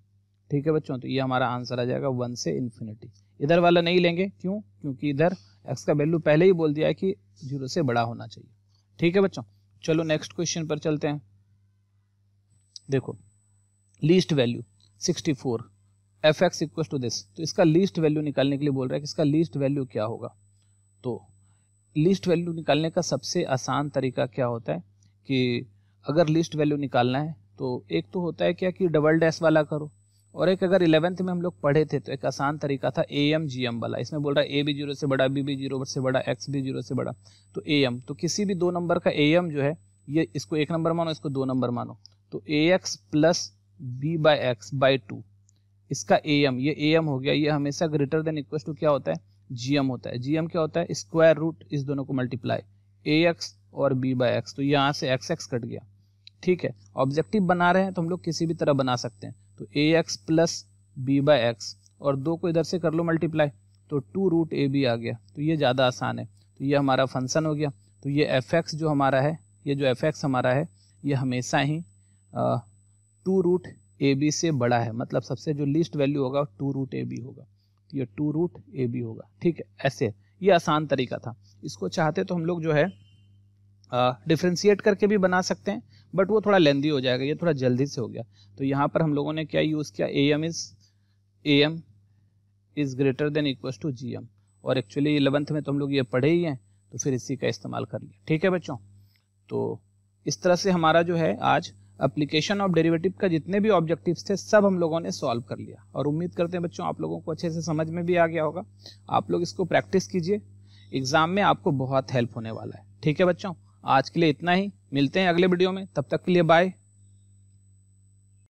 S1: ठीक है बच्चों तो ये हमारा आंसर आ जाएगा वन से इन्फिनिटी इधर वाला नहीं लेंगे क्यों क्योंकि इधर एक्स का वैल्यू पहले ही बोल दिया है कि जीरो से बड़ा होना चाहिए ठीक है बच्चों चलो नेक्स्ट क्वेश्चन पर चलते हैं देखो least value 64 f x equal to this तो इसका लीस्ट वैल्यू निकालने के लिए बोल रहा है कि इसका लीस्ट वैल्यू क्या होगा तो लीस्ट वैल्यू निकालने का सबसे आसान तरीका क्या होता है कि अगर लीस्ट वैल्यू निकालना है तो एक तो होता है क्या कि डबल डैश वाला करो और एक अगर इलेवेंथ में हम लोग पढ़े थे तो एक आसान तरीका था ए एम जी एम वाला इसमें बोल रहा है ए बी जीरो से बड़ा बी बी जीरो से बड़ा एक्स बी जीरो से बड़ा तो ए एम तो किसी भी दो नंबर का ए एम जो है ये इसको एक नंबर मानो इसको दो नंबर मानो तो a x plus b by x by two इसका ए एम ये ए एम हो गया ये हमेशा ग्रेटर देन इक्वल टू क्या होता है जी एम होता है जी एम क्या होता है स्क्वायर रूट इस दोनों को मल्टीप्लाई ए एक्स और बी बाई एक्स तो यहाँ से एक्स एक्स कट गया ठीक है ऑब्जेक्टिव बना रहे हैं तो हम लोग किसी भी तरह बना सकते हैं तो a x plus b by x और दो को इधर से कर लो मल्टीप्लाई तो टू रूट ए बी आ गया तो ये ज़्यादा आसान है तो ये हमारा फंक्शन हो गया तो ये एफ एक्स जो हमारा है ये जो एफ एक्स हमारा है ये हमेशा ही टू रूट ए बी से बड़ा है मतलब सबसे जो लीस्ट वैल्यू होगा टू रूट ए बी होगा तो ये टू रूट ए बी होगा ठीक है ऐसे ये आसान तरीका था इसको चाहते तो हम लोग जो है डिफ्रेंशिएट करके भी बना सकते हैं बट वो थोड़ा लेंदी हो जाएगा ये थोड़ा जल्दी से हो गया तो यहाँ पर हम लोगों ने क्या यूज़ किया A M is A M is greater than equal to G M और एक्चुअली इलेवंथ में तो हम लोग ये पढ़े ही हैं तो फिर इसी का इस्तेमाल कर लिया ठीक है बच्चों तो इस तरह से हमारा जो है आज अप्लीकेशन ऑफ डेरिवेटिव का जितने भी ऑब्जेक्टिव्स थे सब हम लोगों ने सॉल्व कर लिया और उम्मीद करते हैं बच्चों आप लोगों को अच्छे से समझ में भी आ गया होगा आप लोग इसको प्रैक्टिस कीजिए एग्जाम में आपको बहुत हेल्प होने वाला है ठीक है बच्चों आज के लिए इतना ही मिलते हैं अगले वीडियो में तब तक के लिए बाय